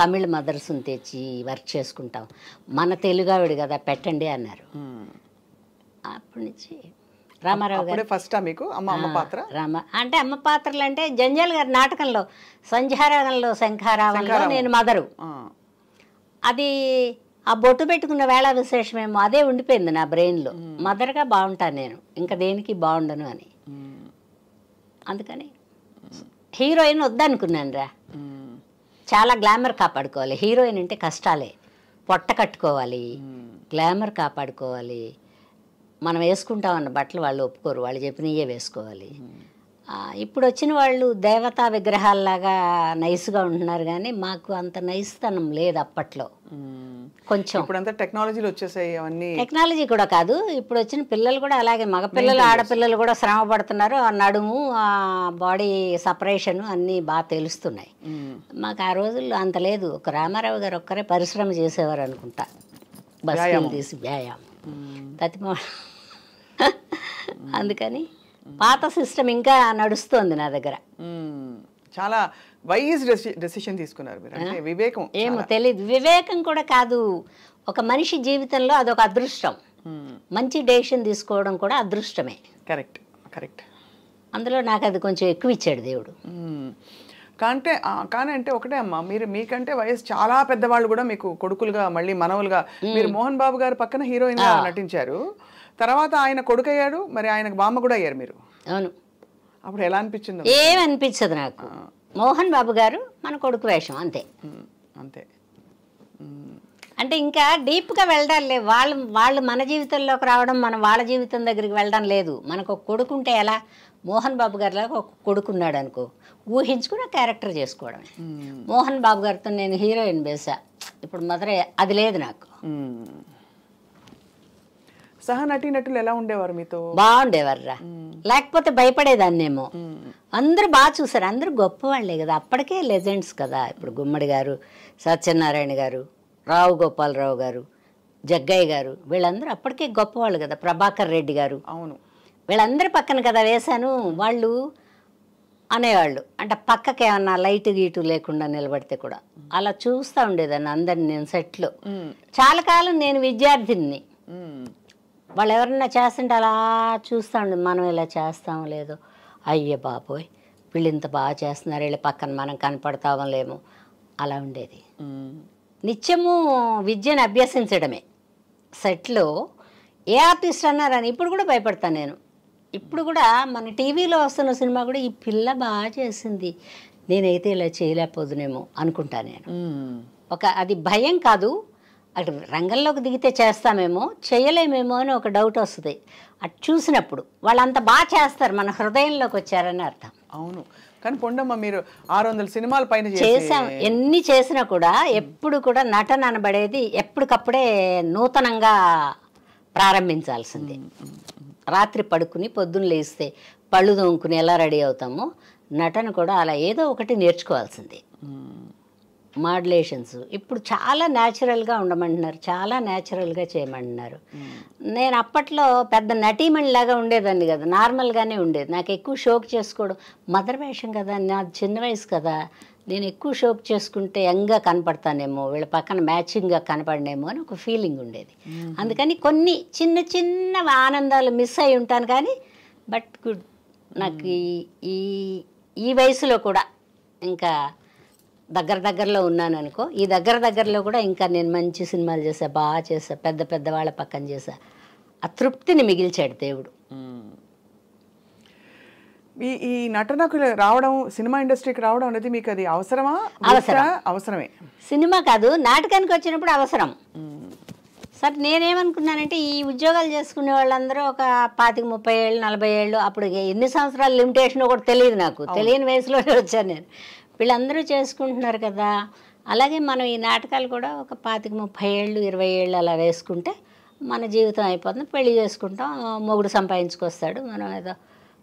తమిళ మదర్స్ని తెచ్చి వర్క్ చేసుకుంటాం మన తెలుగు ఆవిడ కదా పెట్టండి అన్నారు అప్పటి నుంచి రామారావు గారు ఫస్ట్ మీకు అమ్మ అమ్మ పాత్ర రామ అంటే అమ్మ పాత్రలు అంటే జంజాల్ గారి నాటకంలో సంధ్యారాగంలో శంఖారావంలో నేను మదరు అది ఆ బొట్టు పెట్టుకున్న వేళ విశేషమేమో అదే ఉండిపోయింది నా బ్రెయిన్లో మదర్గా బాగుంటాను నేను ఇంకా దేనికి బాగుండను అని అందుకని హీరోయిన్ వద్దనుకున్నాను రా చాలా గ్లామర్ కాపాడుకోవాలి హీరోయిన్ అంటే కష్టాలే పొట్ట కట్టుకోవాలి గ్లామర్ hmm. కాపాడుకోవాలి మనం వేసుకుంటామన్న బట్టలు వాళ్ళు ఒప్పుకోరు వాళ్ళు చెప్పినయే వేసుకోవాలి hmm. ఇప్పుడు వచ్చిన వాళ్ళు దేవతా విగ్రహాల్లాగా నైస్గా ఉంటున్నారు కానీ మాకు అంత నైస్తనం లేదు అప్పట్లో hmm. కొంచెం ఇప్పుడంతా టెక్నాలజీలు వచ్చేసాయి అవన్నీ టెక్నాలజీ కూడా కాదు ఇప్పుడు వచ్చిన పిల్లలు కూడా అలాగే మగపిల్లలు ఆడపిల్లలు కూడా శ్రమ పడుతున్నారు ఆ నడుము ఆ బాడీ సపరేషన్ అన్నీ బాగా తెలుస్తున్నాయి మాకు ఆ రోజుల్లో అంత లేదు ఒక రామారావు గారు ఒక్కరే పరిశ్రమ చేసేవారు అనుకుంటా బస్సులు తీసి వ్యాయామం తతిమ అందుకని పాత సిస్టమ్ ఇంకా నడుస్తోంది నా దగ్గర చాలా వైజ్ డెసిషన్ తీసుకున్నారు మీరు అంటే వివేకం ఏమో తెలియదు వివేకం కూడా కాదు ఒక మనిషి జీవితంలో అదొక అదృష్టం మంచి డెసిషన్ తీసుకోవడం కూడా అదృష్టమే కరెక్ట్ కరెక్ట్ అందులో నాకు అది కొంచెం ఎక్కువ ఇచ్చాడు దేవుడు కాంటే కానంటే ఒకటే అమ్మా మీరు మీకంటే వయసు చాలా పెద్దవాళ్ళు కూడా మీకు కొడుకులుగా మళ్ళీ మనవులుగా మీరు మోహన్ బాబు గారు పక్కన హీరోయిన్ నటించారు తర్వాత ఆయన కొడుకయ్యాడు మరి ఆయనకు బామ్మ కూడా అయ్యారు మీరు అవును అప్పుడు ఎలా అనిపించింది ఏమనిపించదు నాకు మోహన్ బాబు గారు మన కొడుకు వేషం అంతే అంతే అంటే ఇంకా డీప్గా వెళ్ళడం లేదు వాళ్ళు వాళ్ళు మన జీవితంలోకి రావడం మనం వాళ్ళ జీవితం దగ్గరికి వెళ్ళడం లేదు మనకు ఒక కొడుకు ఉంటే ఎలా మోహన్ బాబు గారిలాగా ఒక కొడుకు ఉన్నాడు అనుకో ఊహించుకుని క్యారెక్టర్ చేసుకోవడం మోహన్ బాబు గారితో నేను హీరోయిన్ బేసా ఇప్పుడు మొదలే అది లేదు నాకు సహా నటీనటులు ఎలా ఉండేవారు మీతో బాగుండేవారురా లేకపోతే భయపడేదాన్నేమో అందరు బాగా చూసారు అందరూ గొప్పవాళ్ళే కదా అప్పటికే లెజెండ్స్ కదా ఇప్పుడు గుమ్మడి గారు సత్యనారాయణ గారు రావు గోపాలరావు గారు జగ్గయ్య గారు వీళ్ళందరూ అప్పటికే గొప్పవాళ్ళు కదా ప్రభాకర్ రెడ్డి గారు అవును వీళ్ళందరి పక్కన కదా వేశాను వాళ్ళు అనేవాళ్ళు అంటే పక్కకి ఏమన్నా లైట్ గీటు లేకుండా నిలబడితే కూడా అలా చూస్తూ ఉండేదాన్ని అందరిని నేను సెట్లో చాలా కాలం నేను విద్యార్థిని వాళ్ళు ఎవరన్నా చేస్తుంటే అలా చూస్తాండి మనం ఇలా చేస్తాం లేదో అయ్యే బాబోయ్ వీళ్ళు ఇంత బాగా చేస్తున్నారు వీళ్ళ పక్కన మనం కనపడతామో లేము అలా ఉండేది నిత్యము విద్యను అభ్యసించడమే సెట్లో ఏ ఆర్టిస్ట్ అన్నారని ఇప్పుడు కూడా భయపడతాను నేను ఇప్పుడు కూడా మన టీవీలో వస్తున్న సినిమా కూడా ఈ పిల్ల బాగా చేసింది నేనైతే ఇలా చేయలేకపోదునేమో అనుకుంటాను నేను ఒక అది భయం కాదు అటు రంగంలోకి దిగితే చేస్తామేమో చేయలేమేమో అని ఒక డౌట్ వస్తుంది అటు చూసినప్పుడు వాళ్ళు అంత బాగా చేస్తారు మన హృదయంలోకి వచ్చారని అర్థం అవును కానీ పొండమ్మ మీరు ఆరు వందల సినిమాల పైన చేసాం ఎన్ని చేసినా కూడా ఎప్పుడు కూడా నటన అనబడేది ఎప్పటికప్పుడే నూతనంగా ప్రారంభించాల్సింది రాత్రి పడుకుని పొద్దున్న లేస్తే పళ్ళు దొంకుని ఎలా రెడీ అవుతామో నటన కూడా అలా ఏదో ఒకటి నేర్చుకోవాల్సిందే మాడ్యులేషన్స్ ఇప్పుడు చాలా న్యాచురల్గా ఉండమంటున్నారు చాలా న్యాచురల్గా చేయమంటున్నారు నేను అప్పట్లో పెద్ద నటీమణిలాగా ఉండేదాన్ని కదా నార్మల్గానే ఉండేది నాకు ఎక్కువ షోక్ చేసుకోవడం మదర్ వేషం కదా నా చిన్న వయసు కదా నేను ఎక్కువ షోక్ చేసుకుంటే యంగ్గా కనపడతానేమో వీళ్ళ పక్కన మ్యాచింగ్గా కనపడనేమో అని ఒక ఫీలింగ్ ఉండేది అందుకని కొన్ని చిన్న చిన్న ఆనందాలు మిస్ అయి ఉంటాను కానీ బట్ గుడ్ నాకు ఈ ఈ వయసులో కూడా ఇంకా దగ్గర దగ్గరలో ఉన్నాను అనుకో ఈ దగ్గర దగ్గరలో కూడా ఇంకా నేను మంచి సినిమాలు చేసా బాగా చేసా పెద్ద పెద్ద వాళ్ళ పక్కన చేసా అతృప్తిని మిగిల్చాడు దేవుడు ఈ ఈ నటనకు రావడం సినిమా ఇండస్ట్రీకి రావడం అనేది మీకు అది అవసరమా అవసరం అవసరమే సినిమా కాదు నాటకానికి వచ్చినప్పుడు అవసరం సార్ నేనేమనుకున్నానంటే ఈ ఉద్యోగాలు చేసుకునే వాళ్ళందరూ ఒక పాతిక ముప్పై ఏళ్ళు నలభై ఏళ్ళు అప్పుడు ఎన్ని సంవత్సరాలు లిమిటేషన్ కూడా తెలియదు నాకు తెలియని వయసులోనే వచ్చాను నేను వీళ్ళందరూ చేసుకుంటున్నారు కదా అలాగే మనం ఈ నాటకాలు కూడా ఒక పాతిక ముప్పై ఏళ్ళు ఇరవై ఏళ్ళు అలా వేసుకుంటే మన జీవితం అయిపోతుంది పెళ్లి చేసుకుంటాం మొగుడు సంపాదించుకొస్తాడు మనం ఏదో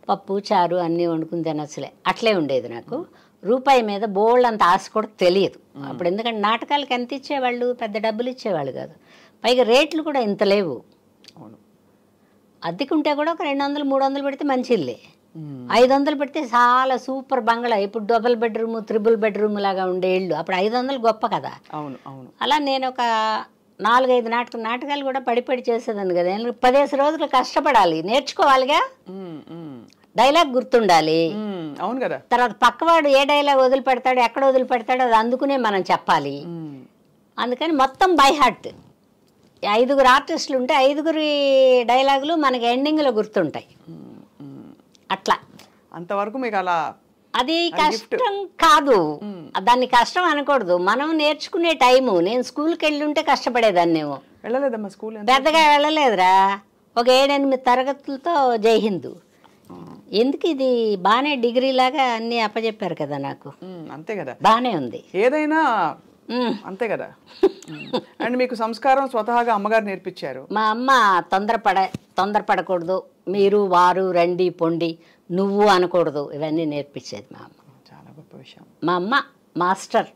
పప్పు చారు అన్నీ వండుకుని తినచ్చలే అట్లే ఉండేది నాకు రూపాయి మీద బోల్డ్ అంత ఆశ కూడా తెలియదు అప్పుడు ఎందుకంటే నాటకాలకు ఎంత ఇచ్చేవాళ్ళు పెద్ద డబ్బులు ఇచ్చేవాళ్ళు కాదు పైగా రేట్లు కూడా ఇంత లేవు అద్దెకుంటే కూడా ఒక రెండు వందలు మూడు వందలు పెడితే మంచిది ఐదు వందలు పెడితే చాలా సూపర్ బంగ్లా ఇప్పుడు డబుల్ బెడ్రూమ్ త్రిబుల్ బెడ్రూమ్ లాగా ఉండే ఇళ్ళు అప్పుడు ఐదు వందలు గొప్ప కదా అవును అవును అలా నేను ఒక నాలుగైదు నాటక నాటకాలు కూడా పడిపడి చేసేదాన్ని కదా పదిహేను రోజులు కష్టపడాలి నేర్చుకోవాలిగా డైలాగ్ గుర్తుండాలి అవును కదా తర్వాత పక్కవాడు ఏ డైలాగ్ వదిలిపెడతాడు ఎక్కడ వదిలిపెడతాడో అది అందుకునే మనం చెప్పాలి అందుకని మొత్తం బై హార్ట్ ఐదుగురు ఆర్టిస్టులు ఉంటే ఐదుగురి డైలాగులు మనకి ఎండింగ్లో గుర్తుంటాయి అట్లా అంతవరకు మీకు అలా అది కష్టం కాదు దాన్ని కష్టం అనకూడదు మనం నేర్చుకునే టైము నేను స్కూల్కి వెళ్ళి ఉంటే కష్టపడేదాన్ని నేను వెళ్ళలేదమ్మా స్కూల్ పెద్దగా వెళ్ళలేదురా ఒక ఏడెనిమిది తరగతులతో జై హిందూ ఎందుకు ఇది బాగానే డిగ్రీ లాగా అన్ని అప్పచెప్పారు కదా నాకు అంతే కదా బాగానే ఉంది ఏదైనా అంతే కదా (laughs) అండ్ మీకు సంస్కారం స్వతహాగా అమ్మగారు నేర్పించారు మా అమ్మ తొందరపడ తొందరపడకూడదు మీరు వారు రండి పొండి నువ్వు అనకూడదు ఇవన్నీ నేర్పించేది మా అమ్మ చాలా గొప్ప విషయం మా అమ్మ మాస్టర్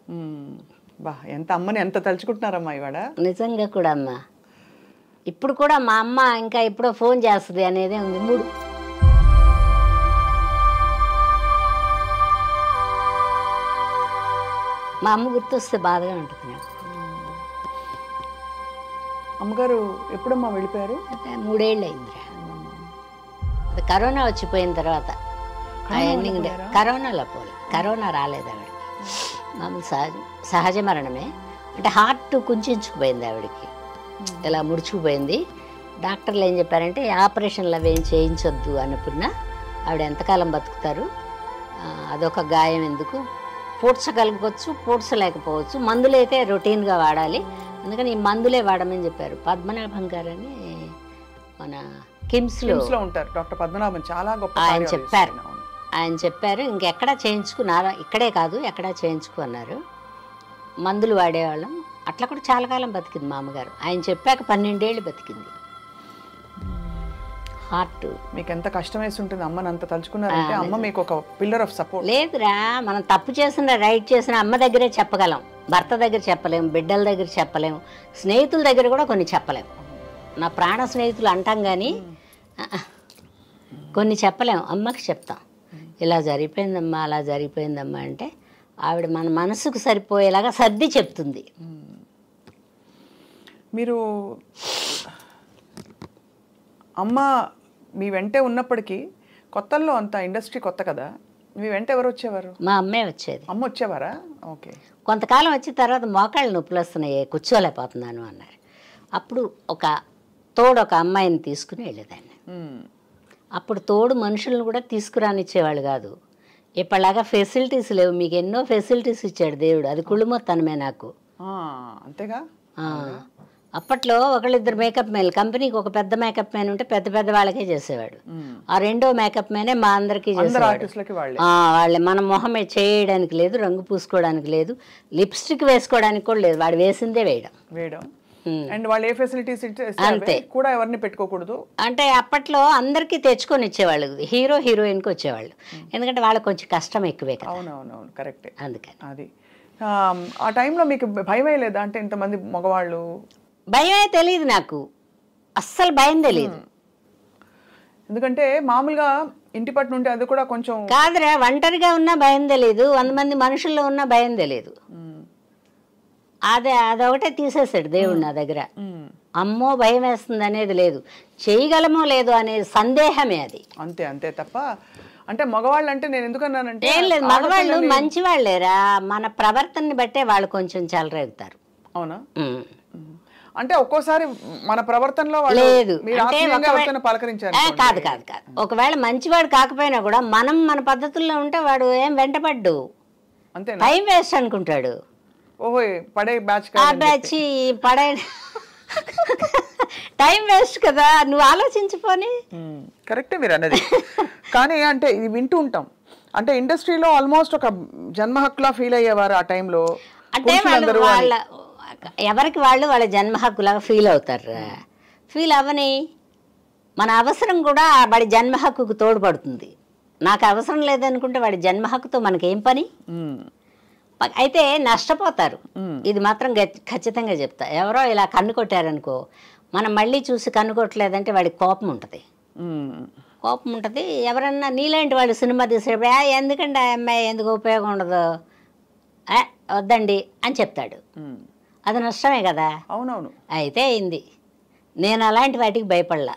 బా ఎంత అమ్మని ఎంత తలుచుకుంటున్నారమ్మా ఇవాడ నిజంగా కూడా అమ్మా ఇప్పుడు కూడా మా అమ్మ ఇంకా ఎప్పుడో ఫోన్ చేస్తుంది అనేదే ఉంది మూడు మా అమ్మ గుర్తొస్తే బాధగా ఉంటుంది నాకు అమ్మగారు ఎప్పుడమ్మా వెళ్ళిపోయారు మూడేళ్ళు అయింది కరోనా వచ్చిపోయిన తర్వాత ఎండింగ్ డే కరోనాలో పోలే కరోనా రాలేదు ఆవిడ మామూలు సహజ సహజ మరణమే అంటే హార్ట్ కుంచుకుపోయింది ఆవిడకి ఇలా ముడుచుకుపోయింది డాక్టర్లు ఏం చెప్పారంటే ఆపరేషన్లు అవి ఏం చేయించొద్దు అనుకున్నా ఆవిడ ఎంతకాలం బతుకుతారు అదొక గాయం ఎందుకు పూడ్చగలగవచ్చు పూడ్చలేకపోవచ్చు మందులైతే రొటీన్గా వాడాలి అందుకని ఈ మందులే వాడమని చెప్పారు పద్మనాభం గారని మన కిమ్స్ లో ఉంటారు డాక్టర్ పద్మనాభం చాలా గొప్ప ఆయన చెప్పారు ఆయన చెప్పారు ఇంకెక్కడా చేయించుకున్నారు ఇక్కడే కాదు ఎక్కడా చేయించుకున్నారు మందులు వాడేవాళ్ళం అట్లా కూడా చాలా కాలం బతికింది మామగారు ఆయన చెప్పాక పన్నెండేళ్ళు బతికింది హార్ట్ మీకు ఎంత కష్టమేసి ఉంటుంది అమ్మని అంత తలుచుకున్నారంటే అమ్మ మీకు ఒక పిల్లర్ ఆఫ్ సపోర్ట్ లేదురా మనం తప్పు చేసిన రైట్ చేసిన అమ్మ దగ్గరే చెప్పగలం భర్త దగ్గర చెప్పలేము బిడ్డల దగ్గర చెప్పలేము స్నేహితుల దగ్గర కూడా కొన్ని చెప్పలేము నా ప్రాణ స్నేహితులు అంటాం కానీ కొన్ని చెప్పలేము అమ్మకి చెప్తాం ఇలా జరిగిపోయిందమ్మా అలా జరిగిపోయిందమ్మా అంటే ఆవిడ మన మనసుకు సరిపోయేలాగా సర్ది చెప్తుంది మీరు అమ్మ మీ వెంటే ఉన్నప్పటికీ కొత్తల్లో అంత ఇండస్ట్రీ కొత్త కదా మీ వెంట ఎవరు వచ్చేవారు మా అమ్మే వచ్చేది అమ్మ వచ్చేవారా ఓకే కొంతకాలం వచ్చిన తర్వాత మోకాళ్ళు నొప్పులు వస్తున్నాయి కూర్చోలేకపోతున్నాను అన్నారు అప్పుడు ఒక తోడు ఒక అమ్మాయిని తీసుకుని వెళ్ళేదాన్ని అప్పుడు తోడు మనుషులను కూడా తీసుకురానిచ్చేవాళ్ళు కాదు ఇప్పటిలాగా ఫెసిలిటీస్ లేవు మీకు ఎన్నో ఫెసిలిటీస్ ఇచ్చాడు దేవుడు అది కుళ్ళు మొత్తనమే నాకు అంతేగా అప్పట్లో ఒకళ్ళిద్దరు మేకప్ మ్యాన్లు కంపెనీకి ఒక పెద్ద మేకప్ మ్యాన్ ఉంటే పెద్ద పెద్ద వాళ్ళకే చేసేవాడు ఆ రెండో మేకప్ మ్యానే మా అందరికి చేసేవాడు వాళ్ళే మన మొహం చేయడానికి లేదు రంగు పూసుకోవడానికి లేదు లిప్స్టిక్ వేసుకోవడానికి కూడా లేదు వాడు వేసిందే వేయడం వేయడం అండ్ వాళ్ళు ఏ ఫెసిలిటీస్ అంతే కూడా ఎవరిని పెట్టుకోకూడదు అంటే అప్పట్లో అందరికీ తెచ్చుకొని ఇచ్చేవాళ్ళు హీరో హీరోయిన్ కి వచ్చేవాళ్ళు hmm. ఎందుకంటే వాళ్ళకి కొంచెం కష్టం ఎక్కువే అవునవునవును కరెక్ట్ అందుకని అది ఆ టైంలో మీకు భయం లేదా అంటే ఇంతమంది మగవాళ్ళు భయమే తెలియదు నాకు అస్సలు భయం తెలియదు hmm. ఎందుకంటే మామూలుగా ఇంటి పట్టు నుండి అది కూడా కొంచెం కాదురా ఒంటరిగా ఉన్నా భయం తెలియదు వంద మంది మనుషుల్లో ఉన్నా భయం తెలియదు hmm. అది అదొకటే తీసేసాడు దేవుడు నా దగ్గర అమ్మో భయం వేస్తుంది అనేది లేదు చేయగలమో లేదో అనే సందేహమే అది అంతే అంతే తప్ప అంటే మగవాళ్ళు అంటే నేను ఎందుకన్నానంటే ఏం లేదు మగవాళ్ళు మంచి వాళ్ళేరా మన ప్రవర్తనని బట్టే వాళ్ళు కొంచెం చాలరేగుతారు అవునా అంటే ఒక్కోసారి మన ప్రవర్తనలో లేదు కాదు కాదు కాదు ఒకవేళ మంచివాడు కాకపోయినా కూడా మనం మన పద్ధతుల్లో ఉంటే వాడు ఏం వెంటపడ్డు టైం వేస్ట్ అనుకుంటాడు ఓహో పడే బ్యాచ్ ఆ బ్యాచ్ పడే టైం వేస్ట్ కదా నువ్వు ఆలోచించుకొని కరెక్టే మీరు అన్నది కానీ అంటే ఇది వింటూ ఉంటాం అంటే ఇండస్ట్రీలో ఆల్మోస్ట్ ఒక జన్మ హక్కులా ఫీల్ అయ్యేవారు ఆ టైంలో అంటే వాళ్ళు వాళ్ళ ఎవరికి వాళ్ళు వాళ్ళ జన్మ హక్కులాగా ఫీల్ అవుతారు ఫీల్ అవని మన అవసరం కూడా వాడి జన్మ హక్కుకు తోడ్పడుతుంది నాకు అవసరం లేదనుకుంటే వాడి జన్మ హక్కుతో మనకేం పని అయితే నష్టపోతారు ఇది మాత్రం ఖచ్చితంగా చెప్తా ఎవరో ఇలా కన్ను కొట్టారనుకో మనం మళ్ళీ చూసి కన్ను కొట్టలేదంటే వాడికి కోపం ఉంటుంది కోపం ఉంటుంది ఎవరన్నా నీలాంటి వాళ్ళు సినిమా తీసేటప్పుడు ఎందుకండి ఆ అమ్మాయి ఎందుకు ఉపయోగం ఉండదు వద్దండి అని చెప్తాడు అది నష్టమే కదా అవునవును అయితే అయింది నేను అలాంటి వాటికి భయపడలా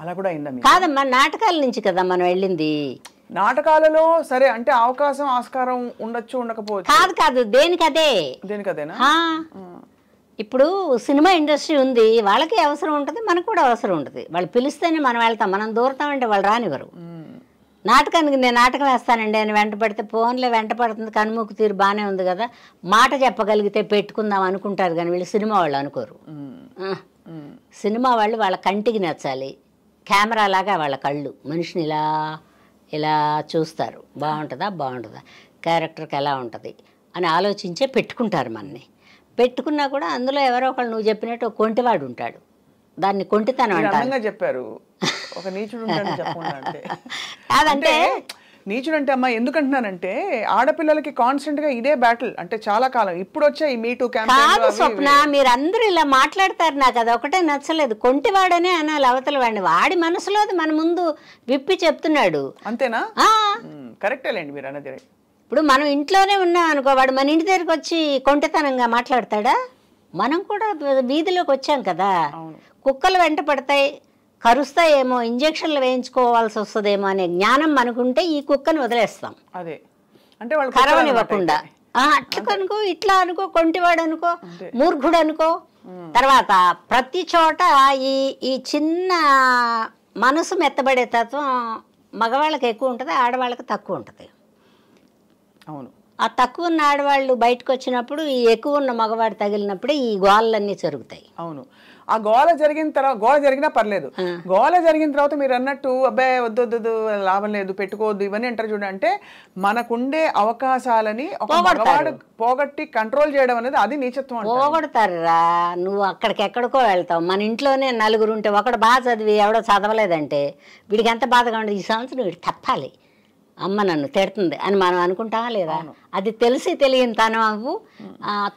అలా కూడా కాదమ్మా నాటకాల నుంచి కదా మనం వెళ్ళింది నాటకాలలో సరే అంటే అవకాశం ఆస్కారం ఉండొచ్చు ఉండకపోవచ్చు కాదు కాదు దేనికదే దేనికదేనా ఇప్పుడు సినిమా ఇండస్ట్రీ ఉంది వాళ్ళకి అవసరం ఉంటుంది మనకు కూడా అవసరం ఉంటుంది వాళ్ళు పిలిస్తేనే మనం వెళ్తాం మనం దూరతామంటే వాళ్ళు రానివ్వరు నాటకానికి నేను నాటకం వేస్తానండి అని వెంట పడితే ఫోన్లో వెంట పడుతుంది కనుమూకు తీరు బాగానే ఉంది కదా మాట చెప్పగలిగితే పెట్టుకుందాం అనుకుంటారు కానీ వీళ్ళు సినిమా వాళ్ళు అనుకోరు సినిమా వాళ్ళు వాళ్ళ కంటికి నచ్చాలి కెమెరా లాగా వాళ్ళ కళ్ళు మనిషిని ఇలా ఇలా చూస్తారు బాగుంటుందా బాగుంటుందా క్యారెక్టర్కి ఎలా ఉంటుంది అని ఆలోచించే పెట్టుకుంటారు మనని పెట్టుకున్నా కూడా అందులో ఎవరో ఒకళ్ళు నువ్వు చెప్పినట్టు కొంటివాడు ఉంటాడు దాన్ని కొంటితనం అంటారు చెప్పారు ఒక నీచుడు అంటే అమ్మా ఎందుకంటున్నానంటే ఆడపిల్లలకి కాన్స్టెంట్ గా ఇదే బ్యాటిల్ అంటే చాలా కాలం ఇప్పుడు వచ్చే ఈ మీటు కాదు స్వప్న మీరు అందరూ ఇలా మాట్లాడతారు నాకు అది ఒకటే నచ్చలేదు కొంటివాడనే అనాలి అవతల వాడిని వాడి మనసులో మన ముందు విప్పి చెప్తున్నాడు అంతేనా కరెక్టే లేండి మీరు అన్నది ఇప్పుడు మనం ఇంట్లోనే ఉన్నాం అనుకో వాడు మన ఇంటి దగ్గరికి వచ్చి కొంటితనంగా మాట్లాడతాడా మనం కూడా వీధిలోకి వచ్చాం కదా కుక్కలు వెంట పడతాయి కరుస్తాయేమో ఇంజక్షన్లు వేయించుకోవాల్సి వస్తుందేమో అనే జ్ఞానం మనకుంటే ఈ కుక్కను వదిలేస్తాం అదే అంటే వాళ్ళు కరవనివ్వకుండా అట్లా అనుకో ఇట్లా అనుకో కొంటివాడు అనుకో మూర్ఖుడు అనుకో తర్వాత ప్రతి చోట ఈ ఈ చిన్న మనసు మెత్తబడే తత్వం మగవాళ్ళకి ఎక్కువ ఉంటుంది ఆడవాళ్ళకి తక్కువ ఉంటుంది అవును ఆ తక్కువ ఉన్న ఆడవాళ్ళు బయటకు వచ్చినప్పుడు ఈ ఎక్కువ ఉన్న మగవాడు తగిలినప్పుడే ఈ గోళ్ళన్నీ జరుగుతాయి అవును ఆ గోల జరిగిన తర్వాత గోల జరిగినా పర్లేదు గోల జరిగిన తర్వాత మీరు అన్నట్టు అబ్బాయి వద్దు లాభం లేదు పెట్టుకోవద్దు ఇవన్నీ అంటారు చూడండి అంటే మనకుండే అవకాశాలని పోగొట్టి కంట్రోల్ చేయడం అనేది అది నీచత్వం పోగొడతారా నువ్వు అక్కడికెక్కడికో వెళ్తావు మన ఇంట్లోనే నలుగురు ఉంటే ఒకడు బాగా చదివి ఎవడో చదవలేదంటే వీడికి ఎంత బాధగా ఉండదు ఈ సంవత్సరం వీడు తప్పాలి అమ్మ నన్ను తిడుతుంది అని మనం అనుకుంటావా లేదా అది తెలిసి తెలియని తనవు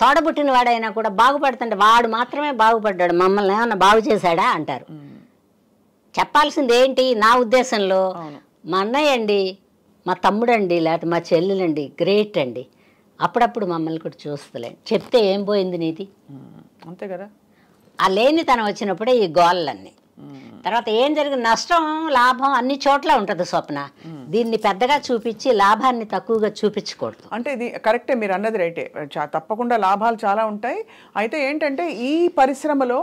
తోడబుట్టిన వాడైనా కూడా బాగుపడుతుంటే వాడు మాత్రమే బాగుపడ్డాడు మమ్మల్ని ఏమన్నా బాగు చేశాడా అంటారు చెప్పాల్సింది ఏంటి నా ఉద్దేశంలో మా అన్నయ్య అండి మా తమ్ముడండి లేకపోతే మా చెల్లెలండి గ్రేట్ అండి అప్పుడప్పుడు మమ్మల్ని కూడా చూస్తలే చెప్తే ఏం పోయింది నీది అంతే కదా ఆ లేని తన వచ్చినప్పుడే ఈ గోళ్ళన్నీ తర్వాత ఏం జరిగిన నష్టం లాభం అన్ని చోట్ల ఉంటుంది స్వప్న దీన్ని పెద్దగా చూపించి లాభాన్ని తక్కువగా చూపించకూడదు అంటే ఇది కరెక్టే మీరు అన్నది రైటే తప్పకుండా లాభాలు చాలా ఉంటాయి అయితే ఏంటంటే ఈ పరిశ్రమలో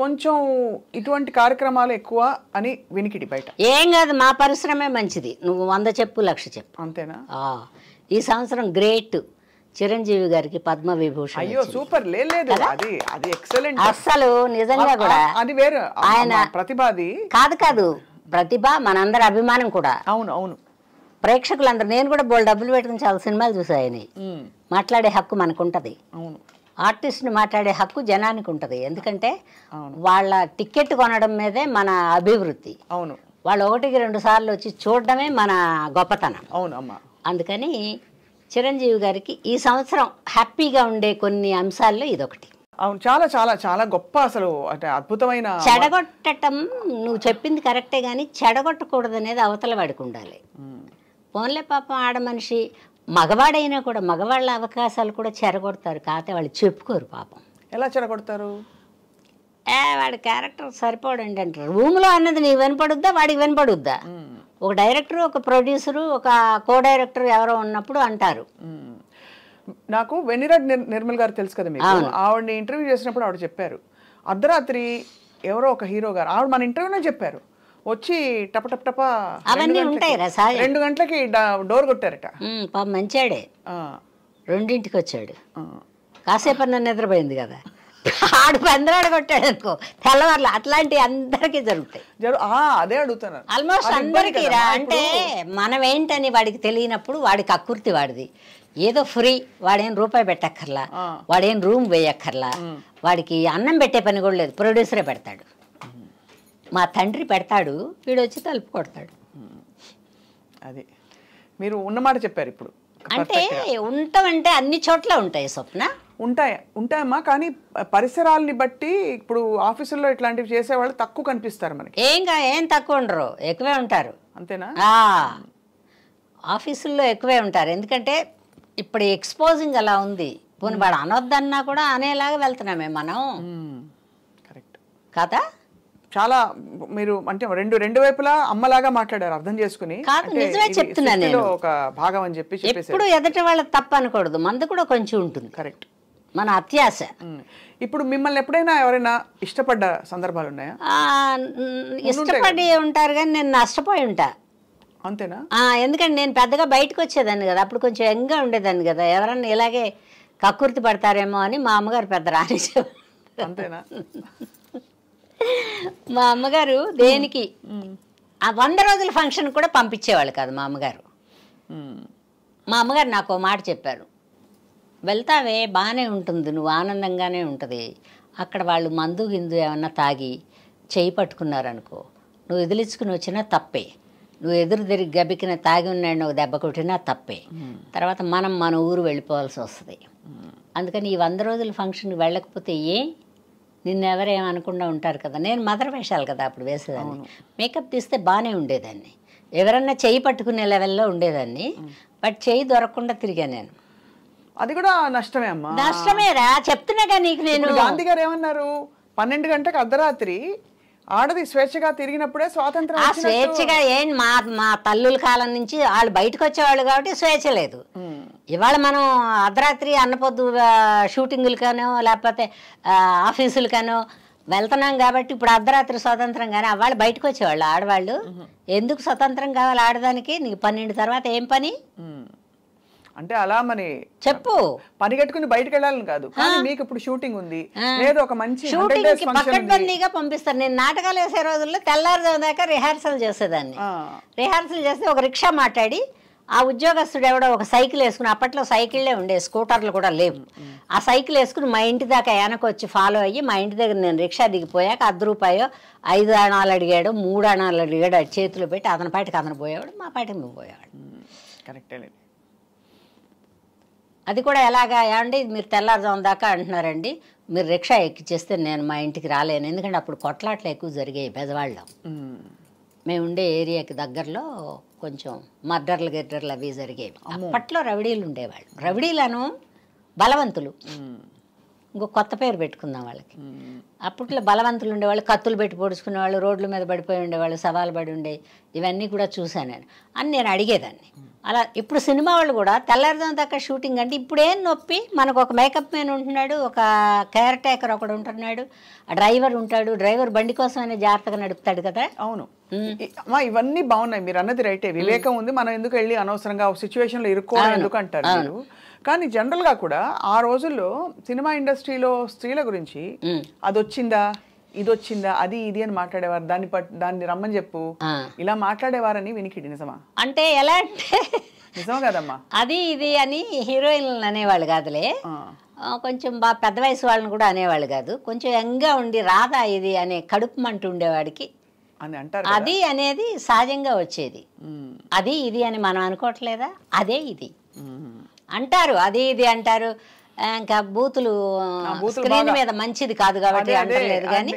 కొంచెం ఇటువంటి కార్యక్రమాలు ఎక్కువ అని వినికిడి బయట ఏం కాదు మా పరిశ్రమే మంచిది నువ్వు వంద చెప్పు లక్ష చెప్పు అంతేనా ఈ సంవత్సరం గ్రేట్ చిరంజీవి గారికి పద్మ విభూషణ అయ్యో సూపర్ లేదు అది అది ఎక్సలెంట్ అస్సలు నిజంగా కూడా అది వేరు ఆయన ప్రతిభది కాదు కాదు ప్రతిభ మనందరి అభిమానం కూడా అవును అవును ప్రేక్షకులందరూ నేను కూడా బోల్ డబ్బులు పెట్టుకుని చాలా సినిమాలు చూసాయని మాట్లాడే హక్కు మనకుంటది అవును ఆర్టిస్ట్ని మాట్లాడే హక్కు జనానికి ఉంటుంది ఎందుకంటే వాళ్ళ టికెట్ కొనడం మీదే మన అభివృద్ధి అవును వాళ్ళు ఒకటికి రెండు సార్లు వచ్చి చూడడమే మన గొప్పతనం అమ్మా అందుకని చిరంజీవి గారికి ఈ సంవత్సరం హ్యాపీగా ఉండే కొన్ని అంశాల్లో ఇదొకటి అవును చాలా చాలా చాలా గొప్ప అసలు అంటే అద్భుతమైన చెడగొట్టడం నువ్వు చెప్పింది కరెక్టే కానీ చెడగొట్టకూడదు అనేది అవతల వాడికి ఉండాలి పోన్లే పాపం ఆడ మనిషి మగవాడైనా కూడా మగవాళ్ళ అవకాశాలు కూడా చెరగొడతారు కాకపోతే వాళ్ళు చెప్పుకోరు పాపం ఎలా చెడగొడతారు ఏ వాడి క్యారెక్టర్ సరిపోడండి అంటారు రూమ్లో అన్నది నీ వినపడుద్దా వాడికి వినపడుద్దా ఒక డైరెక్టర్ ఒక ప్రొడ్యూసరు ఒక కో డైరెక్టర్ ఎవరో ఉన్నప్పుడు అంటారు నాకు వెన్నిరాడ్ నిర్మల్ గారు తెలుసు కదా మీకు ఆవిడని ఇంటర్వ్యూ చేసినప్పుడు ఆవిడ చెప్పారు అర్ధరాత్రి ఎవరో ఒక హీరో గారు ఆవిడ మన ఇంటర్వ్యూనే చెప్పారు వచ్చి టప టప టప అవన్నీ ఉంటాయి రెండు గంటలకి డోర్ కొట్టారట మంచాడే రెండింటికి వచ్చాడు కాసేపన్నా నిద్రపోయింది కదా ఆడు పందరాడు కొట్టాడు అనుకో తెల్లవారులు అట్లాంటివి అందరికీ జరుగుతాయి అదే అడుగుతాను ఆల్మోస్ట్ అందరికీ రా అంటే మనం ఏంటని వాడికి తెలియనప్పుడు వాడికి అకృతి వాడిది ఏదో ఫ్రీ వాడేం రూపాయి పెట్టక్కర్లా వాడేం రూమ్ వేయక్కర్లా వాడికి అన్నం పెట్టే పని కూడా లేదు ప్రొడ్యూసరే పెడతాడు మా తండ్రి పెడతాడు వీడు వచ్చి తలుపు కొడతాడు అది మీరు ఉన్నమాట చెప్పారు ఇప్పుడు అంటే ఉంటామంటే అన్ని చోట్ల ఉంటాయి స్వప్న ఉంటాయి ఉంటాయమ్మా కానీ పరిసరాలని బట్టి ఇప్పుడు ఆఫీసుల్లో ఇట్లాంటివి చేసేవాళ్ళు తక్కువ కనిపిస్తారు మనకి ఏం ఏం తక్కువ ఉండరు ఎక్కువే ఉంటారు అంతేనా ఆఫీసుల్లో ఎక్కువే ఉంటారు ఎందుకంటే ఇప్పుడు ఎక్స్పోజింగ్ అలా ఉంది పోనీ వాడు అనొద్దన్నా కూడా అనేలాగా వెళ్తున్నామే మనం కరెక్ట్ కదా చాలా మీరు అంటే రెండు రెండు వైపులా అమ్మలాగా మాట్లాడారు అర్థం చేసుకుని కాదు, నిజమే చెప్తున్నాను ఒక భాగం అని చెప్పి ఎప్పుడు ఎదుటి వాళ్ళ తప్ప అనకూడదు మంది కూడా కొంచెం ఉంటుంది కరెక్ట్ మన అత్యాశ ఇప్పుడు మిమ్మల్ని ఎప్పుడైనా ఎవరైనా ఇష్టపడ్డ సందర్భాలు ఉన్నాయా ఇష్టపడి ఉంటారు కానీ నేను నష్టపోయి ఉంటా అంతేనా ఎందుకంటే నేను పెద్దగా బయటకు వచ్చేదాన్ని కదా అప్పుడు కొంచెం యంగ్గా ఉండేదాన్ని కదా ఎవరన్నా ఇలాగే కక్కుర్తి పడతారేమో అని మా అమ్మగారు పెద్ద రాని అంతేనా (laughs) మా అమ్మగారు దేనికి ఆ వంద రోజుల ఫంక్షన్ కూడా పంపించేవాళ్ళు కాదు మా అమ్మగారు మా అమ్మగారు నాకు మాట చెప్పారు వెళ్తావే బాగానే ఉంటుంది నువ్వు ఆనందంగానే ఉంటుంది అక్కడ వాళ్ళు మందు గిందు ఏమన్నా తాగి చేయి పట్టుకున్నారనుకో నువ్వు ఎదిలించుకుని వచ్చినా తప్పే నువ్వు ఎదురు తిరిగి గబికిన తాగి ఉన్నాడు ఒక దెబ్బ కొట్టినా తప్పే తర్వాత మనం మన ఊరు వెళ్ళిపోవాల్సి వస్తుంది అందుకని ఈ వంద రోజుల ఫంక్షన్కి వెళ్ళకపోతే ఏ నిన్నెవరేమనకుండా ఉంటారు కదా నేను మదర్ వేషాలు కదా అప్పుడు వేసేదాన్ని మేకప్ తీస్తే బాగానే ఉండేదాన్ని ఎవరన్నా చేయి పట్టుకునే లెవెల్లో ఉండేదాన్ని బట్ చేయి దొరకకుండా తిరిగాను నేను అది కూడా నష్టమే అమ్మా నష్టమేరా చెప్తున్నాగా నీకు నేను గాంధీ గారు ఏమన్నారు పన్నెండు గంటకు అర్ధరాత్రి ఆడది స్వేచ్ఛగా తిరిగినప్పుడే స్వాతంత్రం స్వేచ్ఛగా ఏం మా మా తల్లుల కాలం నుంచి వాళ్ళు బయటకు వచ్చేవాళ్ళు కాబట్టి స్వేచ్ఛ లేదు ఇవాళ మనం అర్ధరాత్రి అన్నపొద్దు షూటింగులకనో లేకపోతే ఆఫీసులకనో వెళ్తున్నాం కాబట్టి ఇప్పుడు అర్ధరాత్రి స్వతంత్రం కానీ వాళ్ళు బయటకు వచ్చేవాళ్ళు ఆడవాళ్ళు ఎందుకు స్వతంత్రం కావాలి ఆడదానికి నీకు పన్నెండు తర్వాత ఏం పని అంటే అలా మరి చెప్పు కట్టుకుని బయటకు వెళ్ళాలని కాదు కానీ మీకు ఇప్పుడు షూటింగ్ ఉంది లేదు ఒక మంచి పక్కడ్బందీగా పంపిస్తారు నేను నాటకాలు వేసే రోజుల్లో దాకా రిహార్సల్ చేసేదాన్ని రిహార్సల్ చేస్తే ఒక రిక్షా మాట్లాడి ఆ ఉద్యోగస్తుడు ఎవడో ఒక సైకిల్ వేసుకుని అప్పట్లో సైకిళ్లే ఉండే స్కూటర్లు కూడా లేవు ఆ సైకిల్ వేసుకుని మా ఇంటి దాకా వెనకొచ్చి ఫాలో అయ్యి మా ఇంటి దగ్గర నేను రిక్షా దిగిపోయాక అర్ధ రూపాయో ఐదు అణాలు అడిగాడు మూడు అణాలు అడిగాడు చేతిలో పెట్టి అతని పాటికి అతను పోయేవాడు మా పాటికి మేము పోయేవాడు కరెక్టే అది కూడా ఎలాగా ఏమండి మీరు తెల్లారుజాము దాకా అంటున్నారండి మీరు రిక్షా ఎక్కిచ్చేస్తే నేను మా ఇంటికి రాలేను ఎందుకంటే అప్పుడు కొట్లాట్లు ఎక్కువ జరిగాయి పెదవాళ్ళు మేము ఉండే ఏరియాకి దగ్గరలో కొంచెం మర్డర్లు గిడ్డర్లు అవి జరిగేవి అప్పట్లో రవిడీలు ఉండేవాళ్ళు రవిడీలను బలవంతులు ఇంకో కొత్త పేరు పెట్టుకుందాం వాళ్ళకి అప్పట్లో బలవంతులు ఉండేవాళ్ళు కత్తులు పెట్టి పొడుచుకునేవాళ్ళు రోడ్ల మీద పడిపోయి ఉండేవాళ్ళు సవాలు పడి ఉండే ఇవన్నీ కూడా చూశాను నేను అని నేను అడిగేదాన్ని అలా ఇప్పుడు సినిమా వాళ్ళు కూడా తెల్లారిదాం దాకా షూటింగ్ అంటే ఇప్పుడేం నొప్పి మనకు ఒక మేకప్ మ్యాన్ ఉంటున్నాడు ఒక కేర్ టేకర్ ఒకడు ఉంటున్నాడు డ్రైవర్ ఉంటాడు డ్రైవర్ బండి అనే జాగ్రత్తగా నడుపుతాడు కదా అవును అమ్మా ఇవన్నీ బాగున్నాయి మీరు అన్నది రైటే వివేకం ఉంది మనం ఎందుకు వెళ్ళి అనవసరంగా సిచ్యువేషన్లో ఇరుక్కోవడం ఎందుకు అంటారు కానీ జనరల్గా కూడా ఆ రోజుల్లో సినిమా ఇండస్ట్రీలో స్త్రీల గురించి అది వచ్చిందా ఇది వచ్చిందా అది ఇది అని మాట్లాడేవారు దాన్ని దాన్ని రమ్మని చెప్పు ఇలా మాట్లాడేవారని వినికిడి నిజమా అంటే ఎలా అంటే నిజం కదమ్మా అది ఇది అని హీరోయిన్ అనేవాళ్ళు కాదులే కొంచెం బాగా పెద్ద వయసు వాళ్ళని కూడా అనేవాళ్ళు కాదు కొంచెం యంగ్గా ఉండి రాదా ఇది అనే కడుపు మంట ఉండేవాడికి అని అంటారు అది అనేది సహజంగా వచ్చేది అది ఇది అని మనం అనుకోవట్లేదా అదే ఇది అంటారు అది ఇది అంటారు ఇంకా బూతులు స్క్రీన్ మీద మంచిది కాదు కాబట్టి అంటలేదు కానీ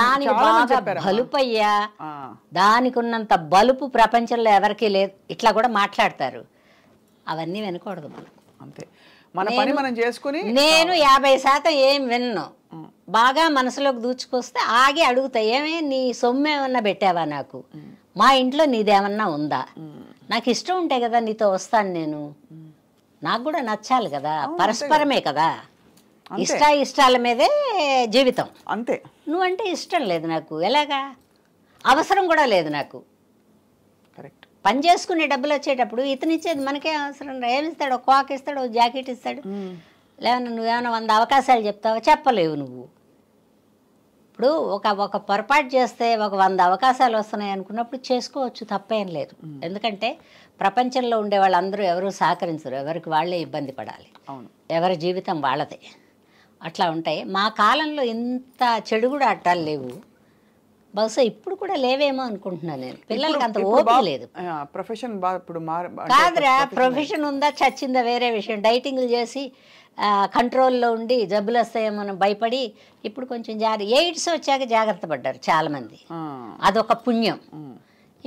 దాని బాగా బలుపయ్యా దానికి ఉన్నంత బలుపు ప్రపంచంలో ఎవరికీ లేదు ఇట్లా కూడా మాట్లాడతారు అవన్నీ వినకూడదు మనకు అంతే మన పని మనం చేసుకుని నేను యాభై శాతం ఏం విన్ను బాగా మనసులోకి దూచుకొస్తే ఆగి అడుగుతా ఏమే నీ సొమ్ము ఏమన్నా పెట్టావా నాకు మా ఇంట్లో నీదేమన్నా ఉందా నాకు ఇష్టం ఉంటే కదా నీతో వస్తాను నేను నాకు కూడా నచ్చాలి కదా పరస్పరమే కదా ఇష్ట ఇష్టాల మీదే జీవితం అంతే నువ్వు అంటే ఇష్టం లేదు నాకు ఎలాగా అవసరం కూడా లేదు నాకు పని చేసుకునే డబ్బులు వచ్చేటప్పుడు ఇతను ఇచ్చేది మనకే అవసరం ఏమి ఇస్తాడు కోక్ ఇస్తాడు జాకెట్ ఇస్తాడు లేవన్నా నువ్వేమైనా వంద అవకాశాలు చెప్తావా చెప్పలేవు నువ్వు ఇప్పుడు ఒక ఒక పొరపాటు చేస్తే ఒక వంద అవకాశాలు వస్తున్నాయి అనుకున్నప్పుడు చేసుకోవచ్చు తప్పేం లేదు ఎందుకంటే ప్రపంచంలో ఉండే వాళ్ళందరూ ఎవరు సహకరించరు ఎవరికి వాళ్ళే ఇబ్బంది పడాలి అవును ఎవరి జీవితం వాళ్ళదే అట్లా ఉంటాయి మా కాలంలో ఇంత చెడు కూడా అట్టాలు లేవు బహుశా ఇప్పుడు కూడా లేవేమో అనుకుంటున్నాను నేను పిల్లలకి అంత ఓపిక లేదు ప్రొఫెషన్ ఇప్పుడు కాదురా ప్రొఫెషన్ ఉందా చచ్చిందా వేరే విషయం డైటింగ్లు చేసి కంట్రోల్లో ఉండి జబ్బులు వస్తాయేమో భయపడి ఇప్పుడు కొంచెం జాగ్రత్త ఎయిడ్స్ వచ్చాక జాగ్రత్త పడ్డారు చాలామంది అదొక పుణ్యం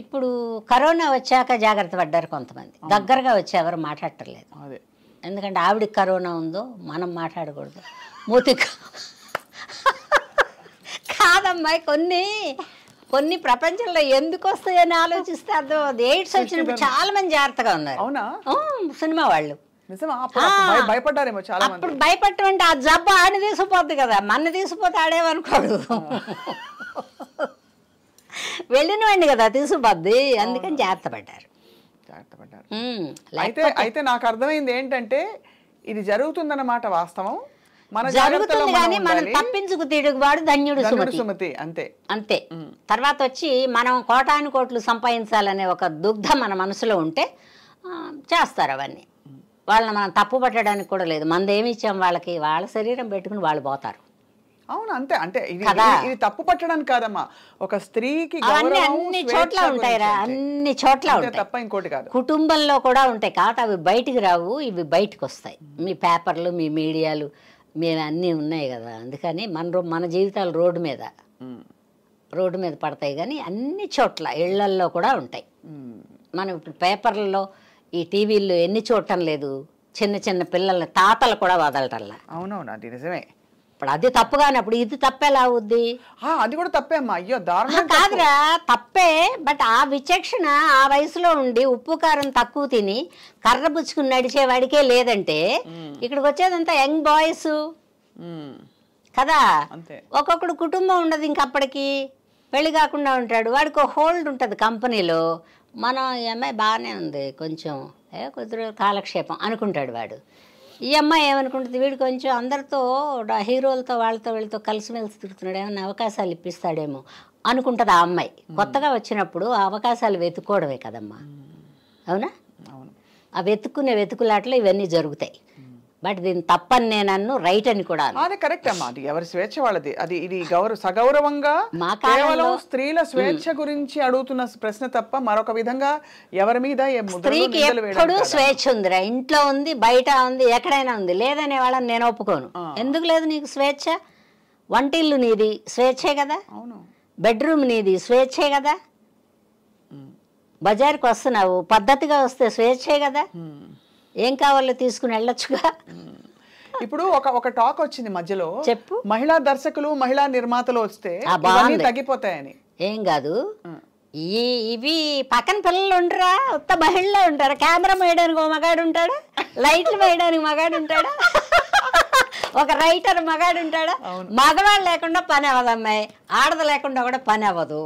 ఇప్పుడు కరోనా వచ్చాక జాగ్రత్త పడ్డారు కొంతమంది దగ్గరగా వచ్చి ఎవరు మాట్లాడటం ఎందుకంటే ఆవిడకి కరోనా ఉందో మనం మాట్లాడకూడదు మూతి కాదమ్మాయి కొన్ని కొన్ని ప్రపంచంలో ఎందుకు వస్తాయని ఆలోచిస్తే అర్థం ఎయిడ్స్ వచ్చినప్పుడు చాలా మంది జాగ్రత్తగా ఉన్నారు సినిమా వాళ్ళు భయపడ్డారేమో అప్పుడు భయపడటం అంటే ఆ జబ్బు ఆడిని తీసిపోద్ది కదా మన తీసిపోతే ఆడేమనుకోడు వెళ్ళినవండి కదా తీసుకుపోద్ది అందుకని జాగ్రత్త పడ్డారు జాగ్రత్త పడ్డారు అయితే అయితే నాకు అర్థమైంది ఏంటంటే ఇది జరుగుతుందన్నమాట వాస్తవం కానీ మనం తప్పించుకు తిరుగుబాడు ధన్యుడు సుమతి అంతే అంతే తర్వాత వచ్చి మనం కోటాను కోట్లు సంపాదించాలనే ఒక దుగ్ధ మన మనసులో ఉంటే చేస్తారు అవన్నీ వాళ్ళని మనం తప్పు పట్టడానికి కూడా లేదు మనదేమి ఇచ్చాం వాళ్ళకి వాళ్ళ శరీరం పెట్టుకుని వాళ్ళు పోతారు అవును అంతే అంటే ఇది ఇది తప్పు పట్టడానికి కాదమ్మా ఒక స్త్రీకి అన్ని చోట్ల ఉంటాయిరా అన్ని చోట్ల ఉంటాయి తప్ప ఇంకోటి కాదు కుటుంబంలో కూడా ఉంటాయి కాబట్టి అవి బయటికి రావు ఇవి బయటకు వస్తాయి మీ పేపర్లు మీ మీడియాలు మేము అన్నీ ఉన్నాయి కదా అందుకని మన మన జీవితాలు రోడ్డు మీద రోడ్డు మీద పడతాయి కానీ అన్ని చోట్ల ఇళ్లల్లో కూడా ఉంటాయి మనం ఇప్పుడు పేపర్లలో ఈ టీవీల్లో ఎన్ని చూడటం లేదు చిన్న చిన్న పిల్లల్ని తాతలు కూడా వదలటల్లా అవునవును నిజమే అప్పుడు అది తప్పు కానప్పుడు ఇది తప్పేలా అవుద్ది అది కూడా తప్పే అమ్మా అయ్యో దారుణం కాదురా తప్పే బట్ ఆ విచక్షణ ఆ వయసులో ఉండి ఉప్పు కారం తక్కువ తిని కర్ర పుచ్చుకుని వాడికే లేదంటే ఇక్కడికి వచ్చేదంతా యంగ్ బాయ్స్ కదా ఒక్కొక్కడు కుటుంబం ఉండదు ఇంకప్పటికి పెళ్లి కాకుండా ఉంటాడు వాడికి హోల్డ్ ఉంటుంది కంపెనీలో మనం ఈ అమ్మాయి బాగానే ఉంది కొంచెం ఏ కొద్ది కాలక్షేపం అనుకుంటాడు వాడు ఈ అమ్మాయి ఏమనుకుంటుంది వీడు కొంచెం అందరితో హీరోలతో వాళ్ళతో వీళ్ళతో కలిసిమెలిసి తిరుగుతున్నాడు ఏమైనా అవకాశాలు ఇప్పిస్తాడేమో అనుకుంటుంది ఆ అమ్మాయి కొత్తగా వచ్చినప్పుడు ఆ అవకాశాలు వెతుక్కోవడమే కదమ్మా అవునా ఆ వెతుక్కునే వెతుకులాట్లో ఇవన్నీ జరుగుతాయి బట్ దీని తప్పని నేను అన్ను రైట్ అని కూడా అది కరెక్ట్ అమ్మా అది ఎవరి స్వేచ్ఛ వాళ్ళది అది ఇది గౌరవ సగౌరవంగా కేవలం స్త్రీల స్వేచ్ఛ గురించి అడుగుతున్న ప్రశ్న తప్ప మరొక విధంగా ఎవరి మీద స్త్రీకి ఎప్పుడు స్వేచ్ఛ ఉందిరా ఇంట్లో ఉంది బయట ఉంది ఎక్కడైనా ఉంది లేదనే వాళ్ళని నేను ఒప్పుకోను ఎందుకు లేదు నీకు స్వేచ్ఛ వంటిల్లు నీది స్వేచ్ఛే కదా బెడ్రూమ్ నీది స్వేచ్ఛే కదా బజార్కి వస్తున్నావు పద్ధతిగా వస్తే స్వేచ్ఛే కదా ఏం కావాలో తీసుకుని వెళ్ళొచ్చుగా ఇప్పుడు ఒక ఒక టాక్ వచ్చింది మధ్యలో చెప్పు మహిళా దర్శకులు మహిళా నిర్మాతలు వస్తే తగ్గిపోతాయని ఏం కాదు ఈ ఇవి పక్కన పిల్లలు ఉండరా ఉత్త మహిళలో ఉంటారా కెమెరా వేయడానికి ఒక మగాడు ఉంటాడా లైట్లు వేయడానికి మగాడు ఉంటాడా ఒక రైటర్ మగాడు ఉంటాడా మగవాళ్ళు లేకుండా పని అవ్వదు అమ్మాయి ఆడది లేకుండా కూడా పని అవ్వదు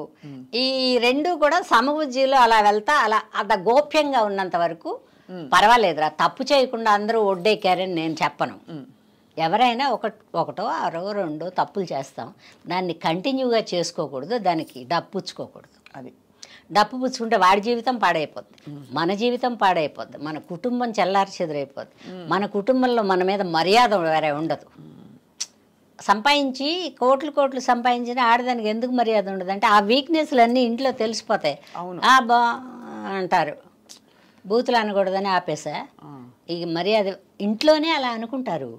ఈ రెండు కూడా సమబుజ్జిలో అలా వెళ్తా అలా అంత గోప్యంగా ఉన్నంత వరకు పర్వాలేదురా తప్పు చేయకుండా అందరూ ఒడ్డెక్కారని నేను చెప్పను ఎవరైనా ఒక ఒకటో ఆరో రెండో తప్పులు చేస్తాం దాన్ని కంటిన్యూగా చేసుకోకూడదు దానికి డప్పుచ్చుకోకూడదు అది డప్పు పుచ్చుకుంటే వాడి జీవితం పాడైపోద్ది మన జీవితం పాడైపోద్ది మన కుటుంబం చెల్లారి చెదిరైపోద్ది మన కుటుంబంలో మన మీద మర్యాద వేరే ఉండదు సంపాదించి కోట్లు కోట్లు సంపాదించిన ఆడదానికి ఎందుకు మర్యాద ఉండదు అంటే ఆ అన్నీ ఇంట్లో తెలిసిపోతాయి బా అంటారు బూతులు అనకూడదని ఆపేసా ఇక మర్యాద ఇంట్లోనే అలా అనుకుంటారు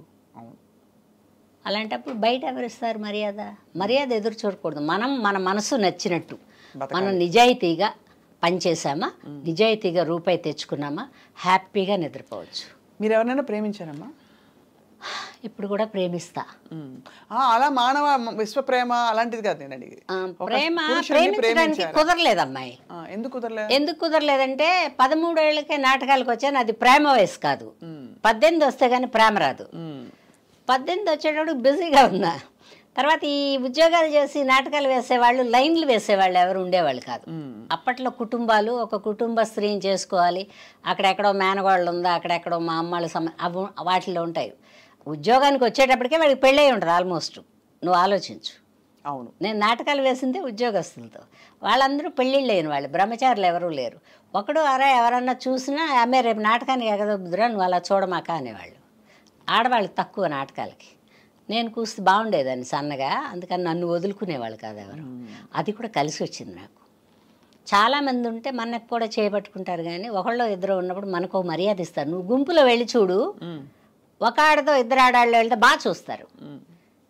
అలాంటప్పుడు బయట ఎవరిస్తారు మర్యాద మర్యాద ఎదురు చూడకూడదు మనం మన మనసు నచ్చినట్టు మనం నిజాయితీగా పనిచేసామా నిజాయితీగా రూపాయి తెచ్చుకున్నామా హ్యాపీగా నిద్రపోవచ్చు మీరు ఎవరైనా ప్రేమించారమ్మా ఇప్పుడు కూడా ప్రేమిస్తా అలా మానవ విశ్వ ప్రేమ అలాంటిది కాదు నేను ప్రేమ ప్రేమించడానికి కుదరలేదు అమ్మాయి ఎందుకు కుదరలేదు ఎందుకు కుదరలేదంటే పదమూడేళ్ళకే నాటకాలకు వచ్చాను అది ప్రేమ వయసు కాదు పద్దెనిమిది వస్తే గానీ ప్రేమ రాదు పద్దెనిమిది వచ్చేటప్పుడు బిజీగా ఉన్నా తర్వాత ఈ ఉద్యోగాలు చేసి నాటకాలు వేసేవాళ్ళు లైన్లు వేసేవాళ్ళు ఎవరు ఉండేవాళ్ళు కాదు అప్పట్లో కుటుంబాలు ఒక కుటుంబ స్త్రీని చేసుకోవాలి అక్కడెక్కడో మేనగాళ్ళు ఉందా అక్కడెక్కడో మా అమ్మాళ్ళు సమ వాటిలో ఉంటాయి ఉద్యోగానికి వచ్చేటప్పటికే వాడికి పెళ్ళై ఉంటుంది ఆల్మోస్ట్ నువ్వు ఆలోచించు అవును నేను నాటకాలు వేసిందే ఉద్యోగస్తులతో వాళ్ళందరూ పెళ్ళిళ్ళు లేని వాళ్ళు బ్రహ్మచారులు ఎవరూ లేరు ఒకడు అరా ఎవరన్నా చూసినా ఆమె రేపు నాటకానికి ఎగదొద్దురా నువ్వు అలా చూడమాక అనేవాళ్ళు ఆడవాళ్ళు తక్కువ నాటకాలకి నేను కూస్తే బాగుండేదాన్ని సన్నగా అందుకని నన్ను వదులుకునేవాళ్ళు కాదు ఎవరు అది కూడా కలిసి వచ్చింది నాకు చాలామంది ఉంటే మనకు కూడా చేపట్టుకుంటారు కానీ ఒకళ్ళు ఇద్దరు ఉన్నప్పుడు మనకు మర్యాద ఇస్తారు నువ్వు గుంపులో వెళ్ళి చూడు ఒక ఆడతో ఇద్దరు ఆడాళ్ళు వెళ్తే బాగా చూస్తారు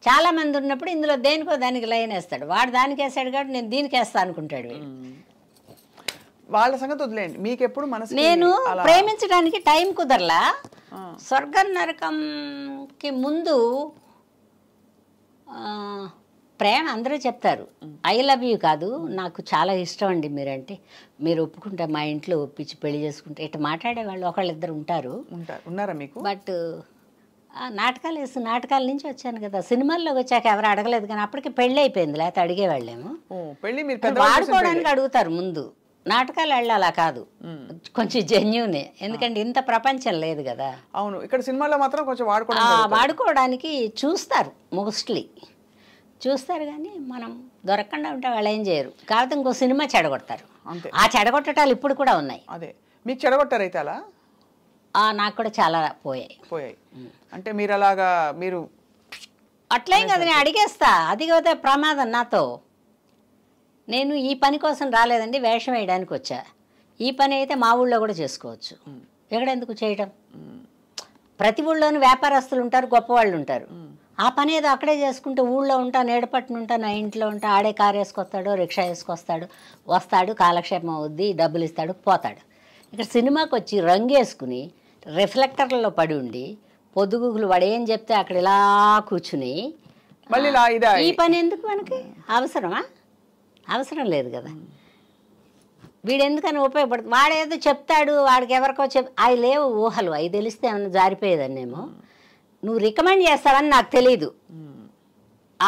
చాలా మంది ఉన్నప్పుడు ఇందులో దేనికో దానికి లైన్ వేస్తాడు వాడు దానికి వేసాడు కాబట్టి నేను దీనికి వేస్తా అనుకుంటాడు వాళ్ళ సంగతి వదిలేండి మీకు ఎప్పుడు మనసు నేను ప్రేమించడానికి టైం కుదరలా స్వర్గ నరకంకి ముందు ప్రేమ అందరూ చెప్తారు ఐ లవ్ యూ కాదు నాకు చాలా ఇష్టం అండి మీరంటే మీరు ఒప్పుకుంటే మా ఇంట్లో ఒప్పించి పెళ్లి చేసుకుంటే ఇట్లా మాట్లాడే వాళ్ళు ఒకళ్ళిద్దరు ఉంటారు ఉంటారు ఉన్నారా మీకు బట్ నాటకాలు వేసి నాటకాల నుంచి వచ్చాను కదా సినిమాల్లోకి వచ్చాక ఎవరు అడగలేదు కానీ అప్పటికి పెళ్ళి అయిపోయింది లేకపోతే అడిగేవాళ్ళేము పెళ్ళి వాడుకోవడానికి అడుగుతారు ముందు నాటకాలు వెళ్ళి అలా కాదు కొంచెం జెన్యునే ఎందుకంటే ఇంత ప్రపంచం లేదు కదా అవును ఇక్కడ సినిమాలో మాత్రం కొంచెం వాడుకోవడం వాడుకోవడానికి చూస్తారు మోస్ట్లీ చూస్తారు కానీ మనం దొరకకుండా ఉంటే వాళ్ళు ఏం చేయరు కాకపోతే ఇంకో సినిమా చెడగొడతారు ఆ చెడగొట్టటాలు ఇప్పుడు కూడా ఉన్నాయి అదే మీకు చెడగొట్టారు అయితే అలా నాకు కూడా చాలా పోయాయి పోయాయి అంటే మీరు అలాగా మీరు అట్లేం కదా నేను అడిగేస్తా అది కదా ప్రమాదం నాతో నేను ఈ పని కోసం రాలేదండి వేషం వేయడానికి వచ్చా ఈ పని అయితే మా ఊళ్ళో కూడా చేసుకోవచ్చు ఎక్కడెందుకు చేయడం ప్రతి ఊళ్ళోనూ వ్యాపారస్తులు ఉంటారు గొప్పవాళ్ళు ఉంటారు ఆ పని ఏదో అక్కడే చేసుకుంటే ఊళ్ళో ఉంటా నేడపట్టిన ఉంటా నా ఇంట్లో ఉంటా ఆడే కారు వేసుకొస్తాడు రిక్షా వేసుకొస్తాడు వస్తాడు కాలక్షేపం అవుద్ది డబ్బులు ఇస్తాడు పోతాడు ఇక్కడ సినిమాకి వచ్చి వేసుకుని రిఫ్లెక్టర్లలో పడి ఉండి పొద్దుగుకులు వాడు ఏం చెప్తే అక్కడ ఇలా కూర్చుని ఈ పని ఎందుకు మనకి అవసరమా అవసరం లేదు కదా వీడెందుకని ఉపయోగపడుతుంది వాడేదో చెప్తాడు వాడికి ఎవరికో చెప్ అవి లేవు ఊహలు అవి తెలిస్తే ఏమన్నా జారిపోయేదన్నేమో నువ్వు రికమెండ్ చేస్తావని నాకు తెలీదు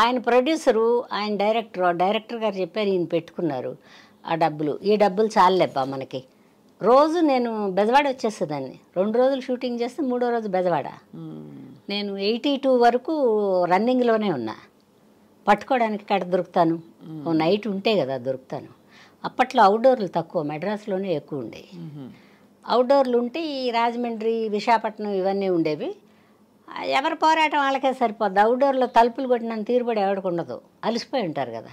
ఆయన ప్రొడ్యూసరు ఆయన డైరెక్టర్ డైరెక్టర్ గారు చెప్పారు ఈయన పెట్టుకున్నారు ఆ డబ్బులు ఈ డబ్బులు చాలేబ్బా మనకి రోజు నేను బెజవాడ వచ్చేసేదాన్ని రెండు రోజులు షూటింగ్ చేస్తే మూడో రోజు బెజవాడ నేను ఎయిటీ టూ వరకు రన్నింగ్లోనే ఉన్నా పట్టుకోవడానికి కడ దొరుకుతాను నైట్ ఉంటే కదా దొరుకుతాను అప్పట్లో అవుట్డోర్లు తక్కువ మెడ్రాస్లోనే ఎక్కువ ఉండేవి అవుట్డోర్లు ఉంటే ఈ రాజమండ్రి విశాఖపట్నం ఇవన్నీ ఉండేవి ఎవరు పోరాటం వాళ్ళకే సరిపోద్ది అవుట్డోర్లో తలుపులు కొట్టినంత తీరుబడి ఎవరికి ఉండదు అలసిపోయి ఉంటారు కదా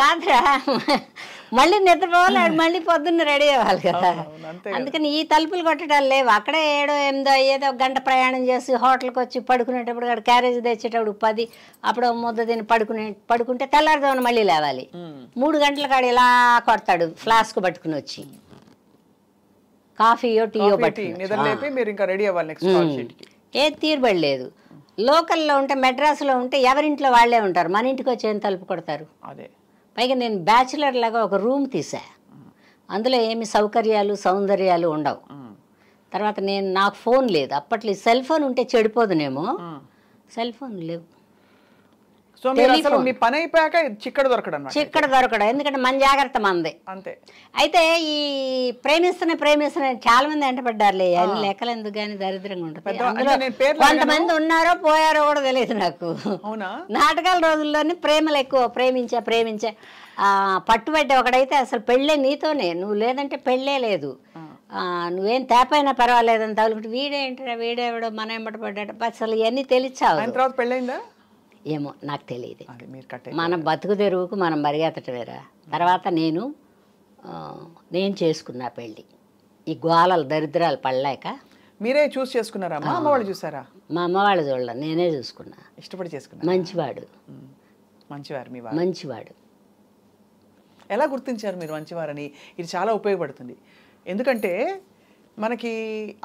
కాదురా మళ్ళీ నిద్రపోవాలి మళ్ళీ పొద్దున్న రెడీ అవ్వాలి కదా అందుకని ఈ తలుపులు కొట్టడాలు లేవు అక్కడే ఏడో ఎనిమిదో ఏదో గంట ప్రయాణం చేసి హోటల్కి వచ్చి పడుకునేటప్పుడు అక్కడ క్యారేజ్ తెచ్చేటప్పుడు పది అప్పుడు ముద్ద తిని పడుకునే పడుకుంటే తెల్లారుదామని మళ్ళీ లేవాలి మూడు గంటల కాడ ఇలా కొడతాడు ఫ్లాస్క్ పట్టుకుని వచ్చి కాఫీయో టీయో పట్టుకుని ఏ తీరుబడి లేదు లోకల్లో ఉంటే మెడ్రాస్లో ఉంటే ఎవరింట్లో వాళ్ళే ఉంటారు మన ఇంటికి వచ్చి ఏం తలుపు కొడతారు అదే పైగా నేను బ్యాచిలర్ లాగా ఒక రూమ్ తీసా అందులో ఏమి సౌకర్యాలు సౌందర్యాలు ఉండవు తర్వాత నేను నాకు ఫోన్ లేదు అప్పట్లో సెల్ ఫోన్ ఉంటే చెడిపోదునేమో సెల్ ఫోన్ లేవు మీ పని అయిపోయాక చిక్కడ దొరకడం చిక్కడ దొరకడం ఎందుకంటే మన జాగ్రత్త మంది అంతే అయితే ఈ ప్రేమిస్తున్న ప్రేమిస్తున్న చాలా మంది వెంటబడ్డారులే అన్ని లెక్కలు ఎందుకు కానీ దరిద్రంగా ఉంటుంది కొంతమంది ఉన్నారో పోయారో కూడా తెలియదు నాకు నాటకాల రోజుల్లోనే ప్రేమలు ఎక్కువ ప్రేమించా ప్రేమించా పట్టుబడ్డ ఒకడైతే అసలు పెళ్ళే నీతోనే నువ్వు లేదంటే పెళ్ళే లేదు నువ్వేం తేపైనా పర్వాలేదని తగులుకుంటే వీడేంటే వీడేవిడో మన ఎంబట పడ్డాడు అసలు ఇవన్నీ తెలిచావు తర్వాత పెళ్ళైందా ఏమో నాకు తెలియదు మన బతుకు తెరువుకు మనం పరిగెత్తటమేరా తర్వాత నేను నేను చేసుకున్నా పెళ్ళి ఈ గోళలు దరిద్రాలు పడలేక మీరే చూస్ చేసుకున్నారా మా అమ్మ వాళ్ళు చూసారా మా అమ్మ వాళ్ళు చూడలే నేనే చూసుకున్నా ఇష్టపడి చేసుకున్నా మంచివాడు మంచివారు మీ మంచివాడు ఎలా గుర్తించారు మీరు మంచివారని ఇది చాలా ఉపయోగపడుతుంది ఎందుకంటే మనకి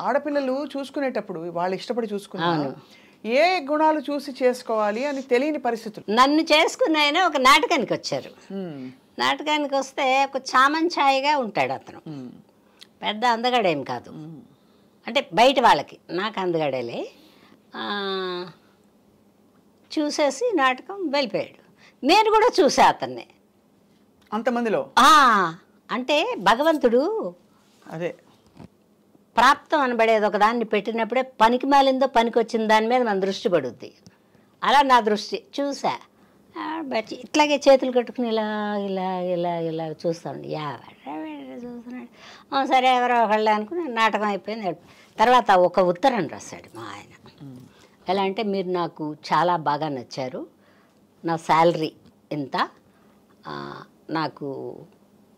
ఆడపిల్లలు చూసుకునేటప్పుడు వాళ్ళు ఇష్టపడి చూసుకున్నాను ఏ గుణాలు చూసి చేసుకోవాలి అని తెలియని పరిస్థితులు నన్ను చేసుకున్న ఆయన ఒక నాటకానికి వచ్చారు నాటకానికి వస్తే ఒక చామంఛాయిగా ఉంటాడు అతను పెద్ద అందగాడేం కాదు అంటే బయట వాళ్ళకి నాకు అందగాడేలే చూసేసి నాటకం వెళ్ళిపోయాడు నేను కూడా చూసా అతన్ని అంతమందిలో అంటే భగవంతుడు అదే ప్రాప్తం అనబడేది ఒక దాన్ని పెట్టినప్పుడే పనికి మాలిందో పనికి వచ్చిన దాని మీద మన దృష్టి పడుద్ది అలా నా దృష్టి చూసా బట్ ఇట్లాగే చేతులు కట్టుకుని ఇలా ఇలా ఇలా ఇలా చూస్తాను ఎవరు చూస్తున్నాడు సరే ఎవరో ఒకళ్ళు అనుకుని నాటకం అయిపోయింది తర్వాత ఒక ఉత్తరం రాశాడు మా ఆయన ఎలా అంటే మీరు నాకు చాలా బాగా నచ్చారు నా శాలరీ ఇంత నాకు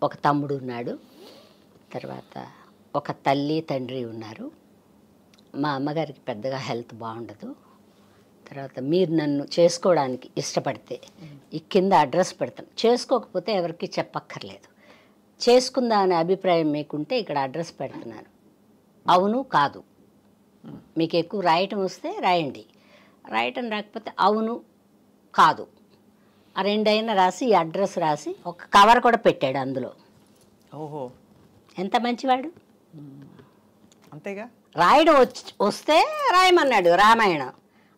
ఒక తమ్ముడు ఉన్నాడు తర్వాత ఒక తల్లి తండ్రి ఉన్నారు మా అమ్మగారికి పెద్దగా హెల్త్ బాగుండదు తర్వాత మీరు నన్ను చేసుకోవడానికి ఇష్టపడితే ఈ కింద అడ్రస్ పెడతాను చేసుకోకపోతే ఎవరికి చెప్పక్కర్లేదు చేసుకుందా అనే అభిప్రాయం మీకుంటే ఇక్కడ అడ్రస్ పెడుతున్నాను అవును కాదు మీకు ఎక్కువ రాయటం వస్తే రాయండి రాయటం రాకపోతే అవును కాదు ఆ రెండైనా రాసి ఈ అడ్రస్ రాసి ఒక కవర్ కూడా పెట్టాడు అందులో ఓహో ఎంత మంచివాడు అంతేగా రాయుడు వస్తే రాయమన్నాడు రామాయణం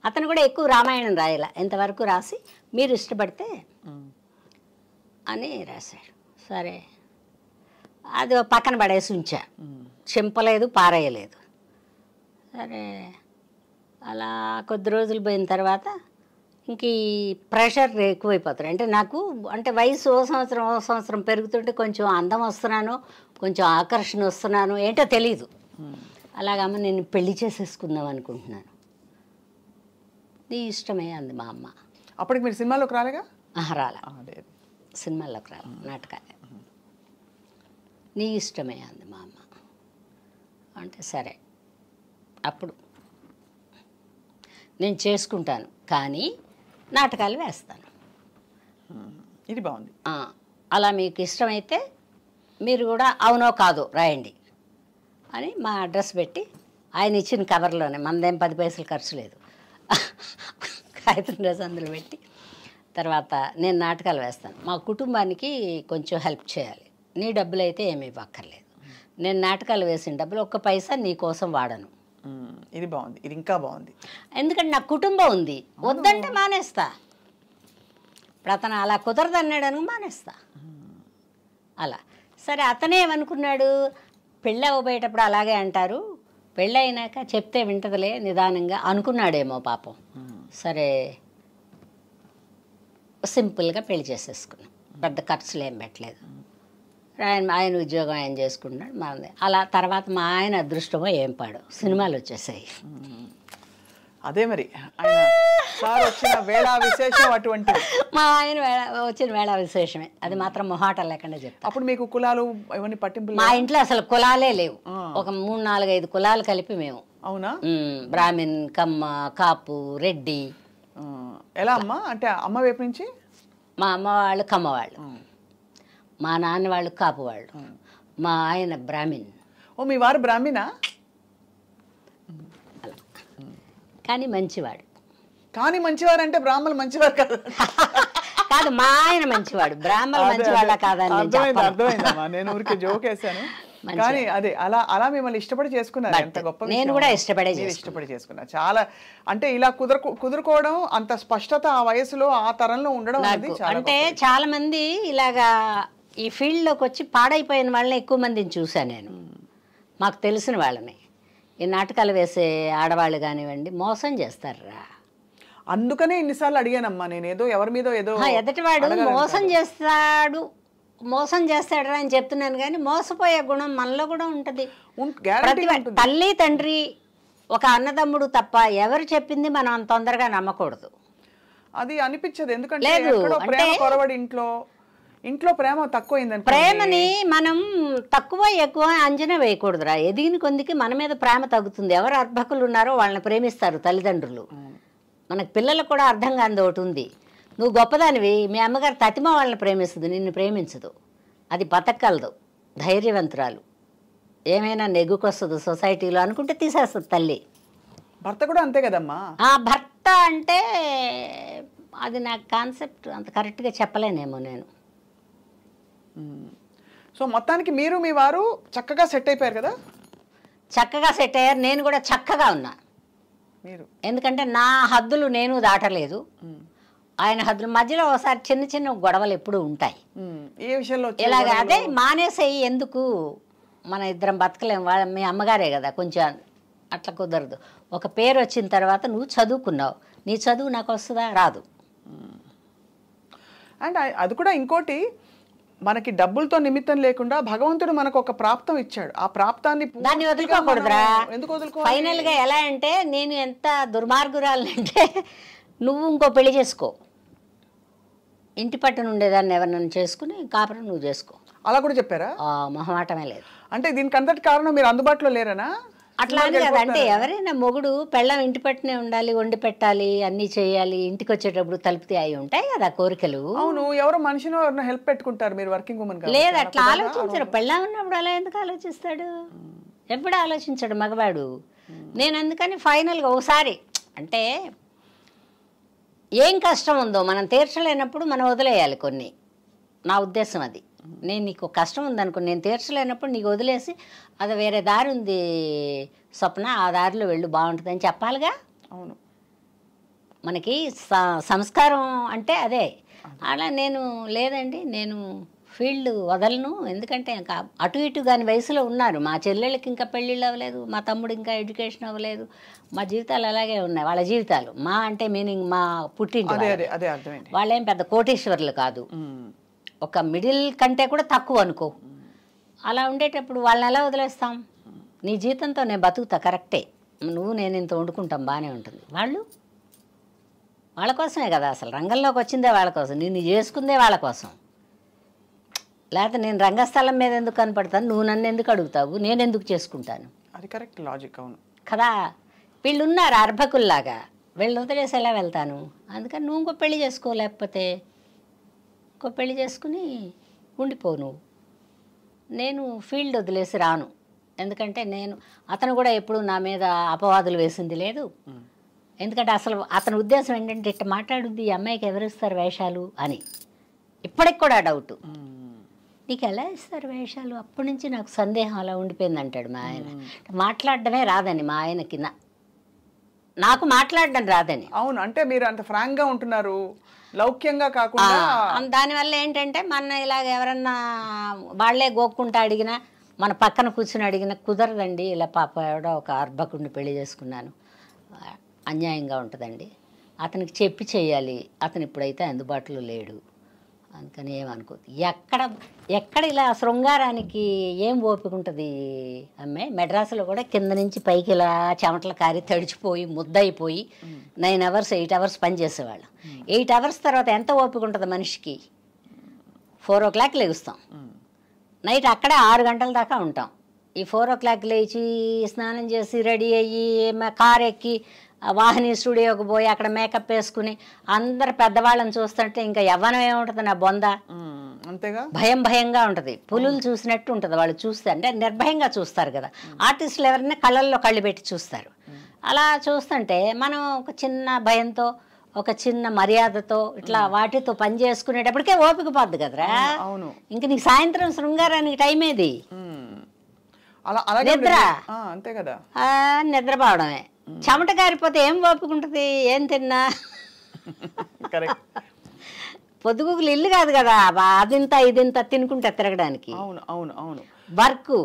అతను కూడా ఎక్కువ రామాయణం రాయాల ఎంతవరకు రాసి మీరు ఇష్టపడితే అని రాశాడు సరే అది పక్కన పడేసి ఉంచా చెంపలేదు పారేయలేదు సరే అలా కొద్ది రోజులు పోయిన తర్వాత ఇంక ఈ ప్రెషర్ ఎక్కువైపోతారు అంటే నాకు అంటే వయసు ఓ సంవత్సరం ఓ సంవత్సరం పెరుగుతుంటే కొంచెం అందం వస్తున్నాను కొంచెం ఆకర్షణ వస్తున్నాను ఏంటో తెలీదు అలాగమ్మ నేను పెళ్లి చేసేసుకుందాం అనుకుంటున్నాను నీ ఇష్టమే అంది మా అమ్మ అప్పటికి మీరు సినిమాలోకి రాలేగా రాలే సినిమాల్లోకి రాలే నాటకాలే నీ ఇష్టమే అంది మా అమ్మ అంటే సరే అప్పుడు నేను చేసుకుంటాను కానీ నాటకాలు వేస్తాను ఇది బాగుంది అలా మీకు ఇష్టమైతే మీరు కూడా అవునో కాదు రాయండి అని మా అడ్రస్ పెట్టి ఆయన ఇచ్చిన కవర్లోనే మనదేం పది పైసలు ఖర్చు లేదు కాగితం డ్రెస్ అందులో పెట్టి తర్వాత నేను నాటకాలు వేస్తాను మా కుటుంబానికి కొంచెం హెల్ప్ చేయాలి నీ డబ్బులు అయితే ఏమి ఇవ్వక్కర్లేదు నేను నాటకాలు వేసిన డబ్బులు ఒక్క పైసా నీ కోసం వాడను ఇది బాగుంది ఇది ఇంకా బాగుంది ఎందుకంటే నా కుటుంబం ఉంది వద్దంటే మానేస్తా ఇప్పుడు అతను అలా కుదరదన్నాడను మానేస్తా అలా సరే అతనేమనుకున్నాడు పెళ్ళి అవ్వబోయేటప్పుడు అలాగే అంటారు పెళ్ళైనాక చెప్తే వింటదిలే నిదానంగా అనుకున్నాడేమో పాపం hmm. సరే సింపుల్గా పెళ్లి చేసేసుకున్నాం పెద్ద ఖర్చులు ఏం పెట్టలేదు hmm. ఆయన ఆయన ఉద్యోగం ఆయన చేసుకుంటున్నాడు మా అలా తర్వాత మా ఆయన అదృష్టమో ఏం పాడు సినిమాలు వచ్చేసాయి hmm. అదే మరి సార్ వచ్చిన వేళ విశేషం అటువంటి మా ఆయన వచ్చిన వేళ విశేషమే అది మాత్రం మొహాటం లేకుండా చెప్తా అప్పుడు మీకు కులాలు ఇవన్నీ పట్టింపు మా ఇంట్లో అసలు కులాలే లేవు ఒక మూడు నాలుగు ఐదు కులాలు కలిపి మేము అవునా బ్రాహ్మిన్ కమ్మ కాపు రెడ్డి ఎలా అమ్మ అంటే అమ్మ వైపు నుంచి మా అమ్మ వాళ్ళు కమ్మ వాళ్ళు మా నాన్న వాళ్ళు కాపు వాళ్ళు మా ఆయన బ్రాహ్మిన్ ఓ మీ వారు బ్రాహ్మినా కానీ మంచివాడు కానీ మంచివారు అంటే బ్రాహ్మణులు మంచివారు కాదు కాదు మా ఆయన మంచివాడు బ్రాహ్మణులు మంచివాళ్ళ కాదని అర్థమైందమ్మా నేను ఊరికే జోక్ వేసాను కానీ అదే అలా అలా మిమ్మల్ని ఇష్టపడి చేసుకున్నారు ఎంత గొప్ప నేను కూడా ఇష్టపడే ఇష్టపడి చేసుకున్నా చాలా అంటే ఇలా కుదరకు కుదురుకోవడం అంత స్పష్టత ఆ వయసులో ఆ తరంలో ఉండడం అంటే చాలా మంది ఇలాగా ఈ ఫీల్డ్లోకి వచ్చి పాడైపోయిన వాళ్ళని ఎక్కువ మందిని చూసాను నేను మాకు తెలిసిన వాళ్ళని ఈ నాటకాలు వేసే ఆడవాళ్ళు కానివ్వండి మోసం చేస్తారా అందుకనే ఇన్నిసార్లు అడిగానమ్మా ఏదో ఎవరి మీద ఏదో ఎదటివాడు మోసం చేస్తాడు మోసం చేస్తాడు అని చెప్తున్నాను కానీ మోసపోయే గుణం మనలో కూడా ఉంటుంది తల్లి తండ్రి ఒక అన్నదమ్ముడు తప్ప ఎవరు చెప్పింది మనం అంత తొందరగా నమ్మకూడదు అది అనిపించదు ఎందుకంటే ఇంట్లో ఇంట్లో ప్రేమ తక్కువ ప్రేమని మనం తక్కువ ఎక్కువ అంజనా వేయకూడదురా ఎదిగిన కొందికి మన మీద ప్రేమ తగ్గుతుంది ఎవరు అర్భకులు ఉన్నారో వాళ్ళని ప్రేమిస్తారు తల్లిదండ్రులు మనకు పిల్లలకు కూడా అర్థం కాని ఒకటి ఉంది నువ్వు గొప్పదానివి మీ అమ్మగారు తతిమ వాళ్ళని ప్రేమిస్తుంది నిన్ను ప్రేమించదు అది బతకలదు ధైర్యవంతురాలు ఏమైనా నెగ్గుకొస్తుంది సొసైటీలో అనుకుంటే తీసేస్తుంది తల్లి భర్త కూడా అంతే కదమ్మా ఆ భర్త అంటే అది నాకు కాన్సెప్ట్ అంత కరెక్ట్గా చెప్పలేనేమో నేను సో మొత్తానికి మీరు మీ వారు చక్కగా సెట్ అయిపోయారు కదా చక్కగా సెట్ అయ్యారు నేను కూడా చక్కగా ఉన్నా మీరు ఎందుకంటే నా హద్దులు నేను దాటలేదు ఆయన హద్దుల మధ్యలో ఒకసారి చిన్న చిన్న గొడవలు ఎప్పుడు ఉంటాయి ఏ విషయంలో ఇలాగ అదే మానేసేయి ఎందుకు మన ఇద్దరం బతకలేము వాళ్ళ మీ అమ్మగారే కదా కొంచెం అట్లా కుదరదు ఒక పేరు వచ్చిన తర్వాత నువ్వు చదువుకున్నావు నీ చదువు నాకు వస్తుందా రాదు అండ్ అది కూడా ఇంకోటి మనకి డబ్బులతో నిమిత్తం లేకుండా భగవంతుడు మనకు ఒక ప్రాప్తం ఇచ్చాడు ఆ ప్రాప్తాన్ని దాన్ని వదులుకోకూడదురా ఎందుకు వదులుకో ఫైనల్ గా ఎలా అంటే నేను ఎంత దుర్మార్గురాలంటే (laughs) నువ్వు ఇంకో పెళ్లి చేసుకో ఇంటి పట్టున ఉండేదాన్ని ఎవరినైనా చేసుకుని కాపురం నువ్వు చేసుకో అలా కూడా చెప్పారా మొహమాటమే లేదు అంటే దీనికి అంతటి కారణం మీరు అందుబాటులో లేరనా అట్లా అని కదంటే ఎవరైనా మొగుడు పెళ్ళం ఇంటి పట్టునే ఉండాలి వండి పెట్టాలి అన్ని చేయాలి ఇంటికి వచ్చేటప్పుడు తలుపుతే అయి ఉంటాయి కదా కోరికలు అవును ఎవరో మనిషిని ఎవరైనా హెల్ప్ పెట్టుకుంటారు మీరు వర్కింగ్ ఉమెన్ లేదు అట్లా ఆలోచించరు పెళ్ళం ఉన్నప్పుడు అలా ఎందుకు ఆలోచిస్తాడు ఎప్పుడు ఆలోచించాడు మగవాడు నేను అందుకని ఫైనల్గా ఒకసారి అంటే ఏం కష్టం ఉందో మనం తీర్చలేనప్పుడు మనం వదిలేయాలి కొన్ని నా ఉద్దేశం అది నేను నీకు కష్టం ఉందనుకో నేను తీర్చలేనప్పుడు నీకు వదిలేసి అది వేరే దారి ఉంది స్వప్న ఆ దారిలో వెళ్ళు బాగుంటుందని చెప్పాలిగా అవును మనకి సంస్కారం అంటే అదే అలా నేను లేదండి నేను ఫీల్డ్ వదలను ఎందుకంటే ఇంకా అటు ఇటు కాని వయసులో ఉన్నారు మా చెల్లెళ్ళకి ఇంకా పెళ్ళిళ్ళు అవ్వలేదు మా తమ్ముడు ఇంకా ఎడ్యుకేషన్ అవ్వలేదు మా జీవితాలు అలాగే ఉన్నాయి వాళ్ళ జీవితాలు మా అంటే మీనింగ్ మా పుట్టింటి వాళ్ళేం పెద్ద కోటేశ్వర్లు కాదు ఒక మిడిల్ కంటే కూడా తక్కువ అనుకో అలా ఉండేటప్పుడు వాళ్ళని ఎలా వదిలేస్తాం నీ జీతంతో నేను బతుకుతా కరెక్టే నువ్వు నేను ఇంత వండుకుంటాం బాగానే ఉంటుంది వాళ్ళు వాళ్ళ కోసమే కదా అసలు రంగంలోకి వచ్చిందే వాళ్ళ కోసం నేను చేసుకుందే వాళ్ళ కోసం లేకపోతే నేను రంగస్థలం మీద ఎందుకు కనపడతాను నువ్వు నన్ను ఎందుకు అడుగుతావు నేను ఎందుకు చేసుకుంటాను అది కరెక్ట్ లాజిక్ అవును కదా వీళ్ళు ఉన్నారు అర్భకుల్లాగా వీళ్ళు వదిలేసి ఎలా వెళ్తాను అందుకని నువ్వు ఇంకో పెళ్లి చేసుకోలేకపోతే పెళ్లి చేసుకుని ఉండిపో నువ్వు నేను ఫీల్డ్ వదిలేసి రాను ఎందుకంటే నేను అతను కూడా ఎప్పుడు నా మీద అపవాదులు వేసింది లేదు ఎందుకంటే అసలు అతని ఉద్దేశం ఏంటంటే ఇట్ట మాట్లాడుద్ది ఈ అమ్మాయికి ఎవరు ఇస్తారు వేషాలు అని ఇప్పటికి కూడా డౌట్ నీకు ఎలా ఇస్తారు వేషాలు అప్పటి నుంచి నాకు సందేహం అలా ఉండిపోయింది అంటాడు మా ఆయన మాట్లాడడమే రాదని మా ఆయన కింద నాకు మాట్లాడడం రాదని అవును అంటే మీరు అంత ఫ్రాంక్గా ఉంటున్నారు లౌక్యంగా కాకుండా దానివల్ల ఏంటంటే మన ఇలాగ ఎవరన్నా వాళ్లే గోక్కుంటా అడిగినా మన పక్కన కూర్చుని అడిగిన కుదరదండి ఇలా పాప ఎవడో ఒక అర్భకుడిని పెళ్లి చేసుకున్నాను అన్యాయంగా ఉంటుందండి అతనికి చెప్పి చేయాలి అతను ఇప్పుడైతే అందుబాటులో లేడు అందుకని ఏమనుకోదు ఎక్కడ ఎక్కడ ఇలా శృంగారానికి ఏం ఓపిక ఉంటుంది అమ్మే మెడ్రాసులో కూడా కింద నుంచి పైకి ఇలా చెమటలు కారి తడిచిపోయి ముద్దయిపోయి నైన్ అవర్స్ ఎయిట్ అవర్స్ పనిచేసేవాళ్ళం ఎయిట్ అవర్స్ తర్వాత ఎంత ఓపిక ఉంటుంది మనిషికి ఫోర్ ఓ క్లాక్ లేగుస్తాం నైట్ అక్కడే ఆరు గంటల దాకా ఉంటాం ఈ ఫోర్ ఓ క్లాక్ లేచి స్నానం చేసి రెడీ అయ్యి కార్ ఎక్కి వాహిని స్టూడియోకి పోయి అక్కడ మేకప్ వేసుకుని అందరు పెద్దవాళ్ళని చూస్తుంటే ఇంకా యవ్వనం ఏముంటుంది నా బొంద అంతేగా భయం భయంగా ఉంటుంది పులులు చూసినట్టు ఉంటుంది వాళ్ళు చూస్తే అంటే నిర్భయంగా చూస్తారు కదా ఆర్టిస్టులు ఎవరైనా కళ్ళల్లో కళ్ళు పెట్టి చూస్తారు అలా చూస్తుంటే మనం ఒక చిన్న భయంతో ఒక చిన్న మర్యాదతో ఇట్లా వాటితో పని చేసుకునేటప్పటికే ఓపిక పద్దు కదరా అవును ఇంక నీకు సాయంత్రం శృంగారానికి టైం ఏది నిద్ర అంతే కదా నిద్ర పోవడమే చెమట కారిపోతే ఏం ఓపుకుంటుంది ఏం తిన్నా పొద్దుగుగులు ఇల్లు కాదు కదా అదింత ఇదింత తినుకుంటే తిరగడానికి అవును అవును అవును వర్క్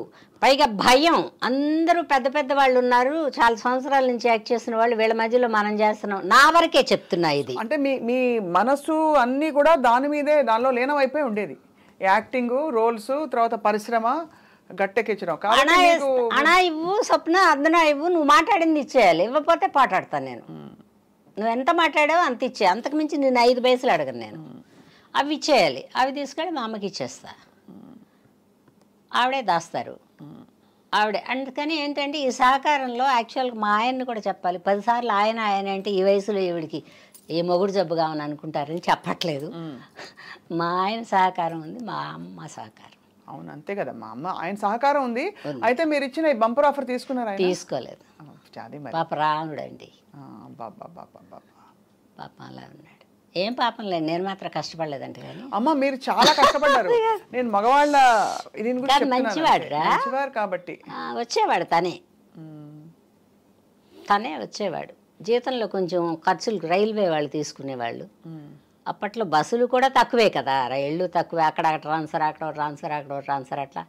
పైగా భయం అందరూ పెద్ద పెద్ద వాళ్ళు ఉన్నారు చాలా సంవత్సరాల నుంచి యాక్ట్ చేసిన వాళ్ళు వీళ్ళ మధ్యలో మనం చేస్తున్నాం నా వరకే చెప్తున్నా ఇది అంటే మీ మీ మనసు అన్నీ కూడా దాని మీదే దానిలో లీనమైపోయి ఉండేది యాక్టింగ్ రోల్స్ తర్వాత పరిశ్రమ గట్టెక్కించినావు ఇవ్వు స్వప్న అద్దన ఇవ్వు నువ్వు మాట్లాడింది ఇచ్చేయాలి ఇవ్వకపోతే పాటాడతాను నేను నువ్వు ఎంత మాట్లాడావో అంత ఇచ్చే అంతకు మించి నేను ఐదు పైసలు అడగను నేను అవి ఇచ్చేయాలి అవి తీసుకెళ్ళి మా అమ్మకి ఇచ్చేస్తా ఆవిడే దాస్తారు ఆవిడే అందుకని ఏంటంటే ఈ సహకారంలో యాక్చువల్గా మా ఆయన్ని కూడా చెప్పాలి పదిసార్లు ఆయన ఆయన అంటే ఈ వయసులో ఈవిడికి ఏ మొగుడు జబ్బుగా అని అనుకుంటారని చెప్పట్లేదు మా ఆయన సహకారం ఉంది మా అమ్మ సహకారం అవును అంతే కదా మా అమ్మ ఆయన సహకారం ఉంది అయితే మీరు ఇచ్చిన బంపర్ ఆఫర్ తీసుకున్నారా తీసుకోలేదు పాప రాముడు అండి అలా ఏం పాపం లేదు నేను మాత్రం కష్టపడలేదండి కానీ అమ్మ మీరు చాలా కష్టపడ్డారు (laughs) నేను మగవాళ్ళ మంచివాడు కాబట్టి వచ్చేవాడు తనే తనే వచ్చేవాడు జీతంలో కొంచెం ఖర్చులు రైల్వే వాళ్ళు తీసుకునేవాళ్ళు అప్పట్లో బస్సులు కూడా తక్కువే కదా రైళ్ళు తక్కువే అక్కడ ట్రాన్స్ఫర్ అక్కడ ట్రాన్స్ఫర్ అక్కడ ట్రాన్స్ఫర్ అట్లా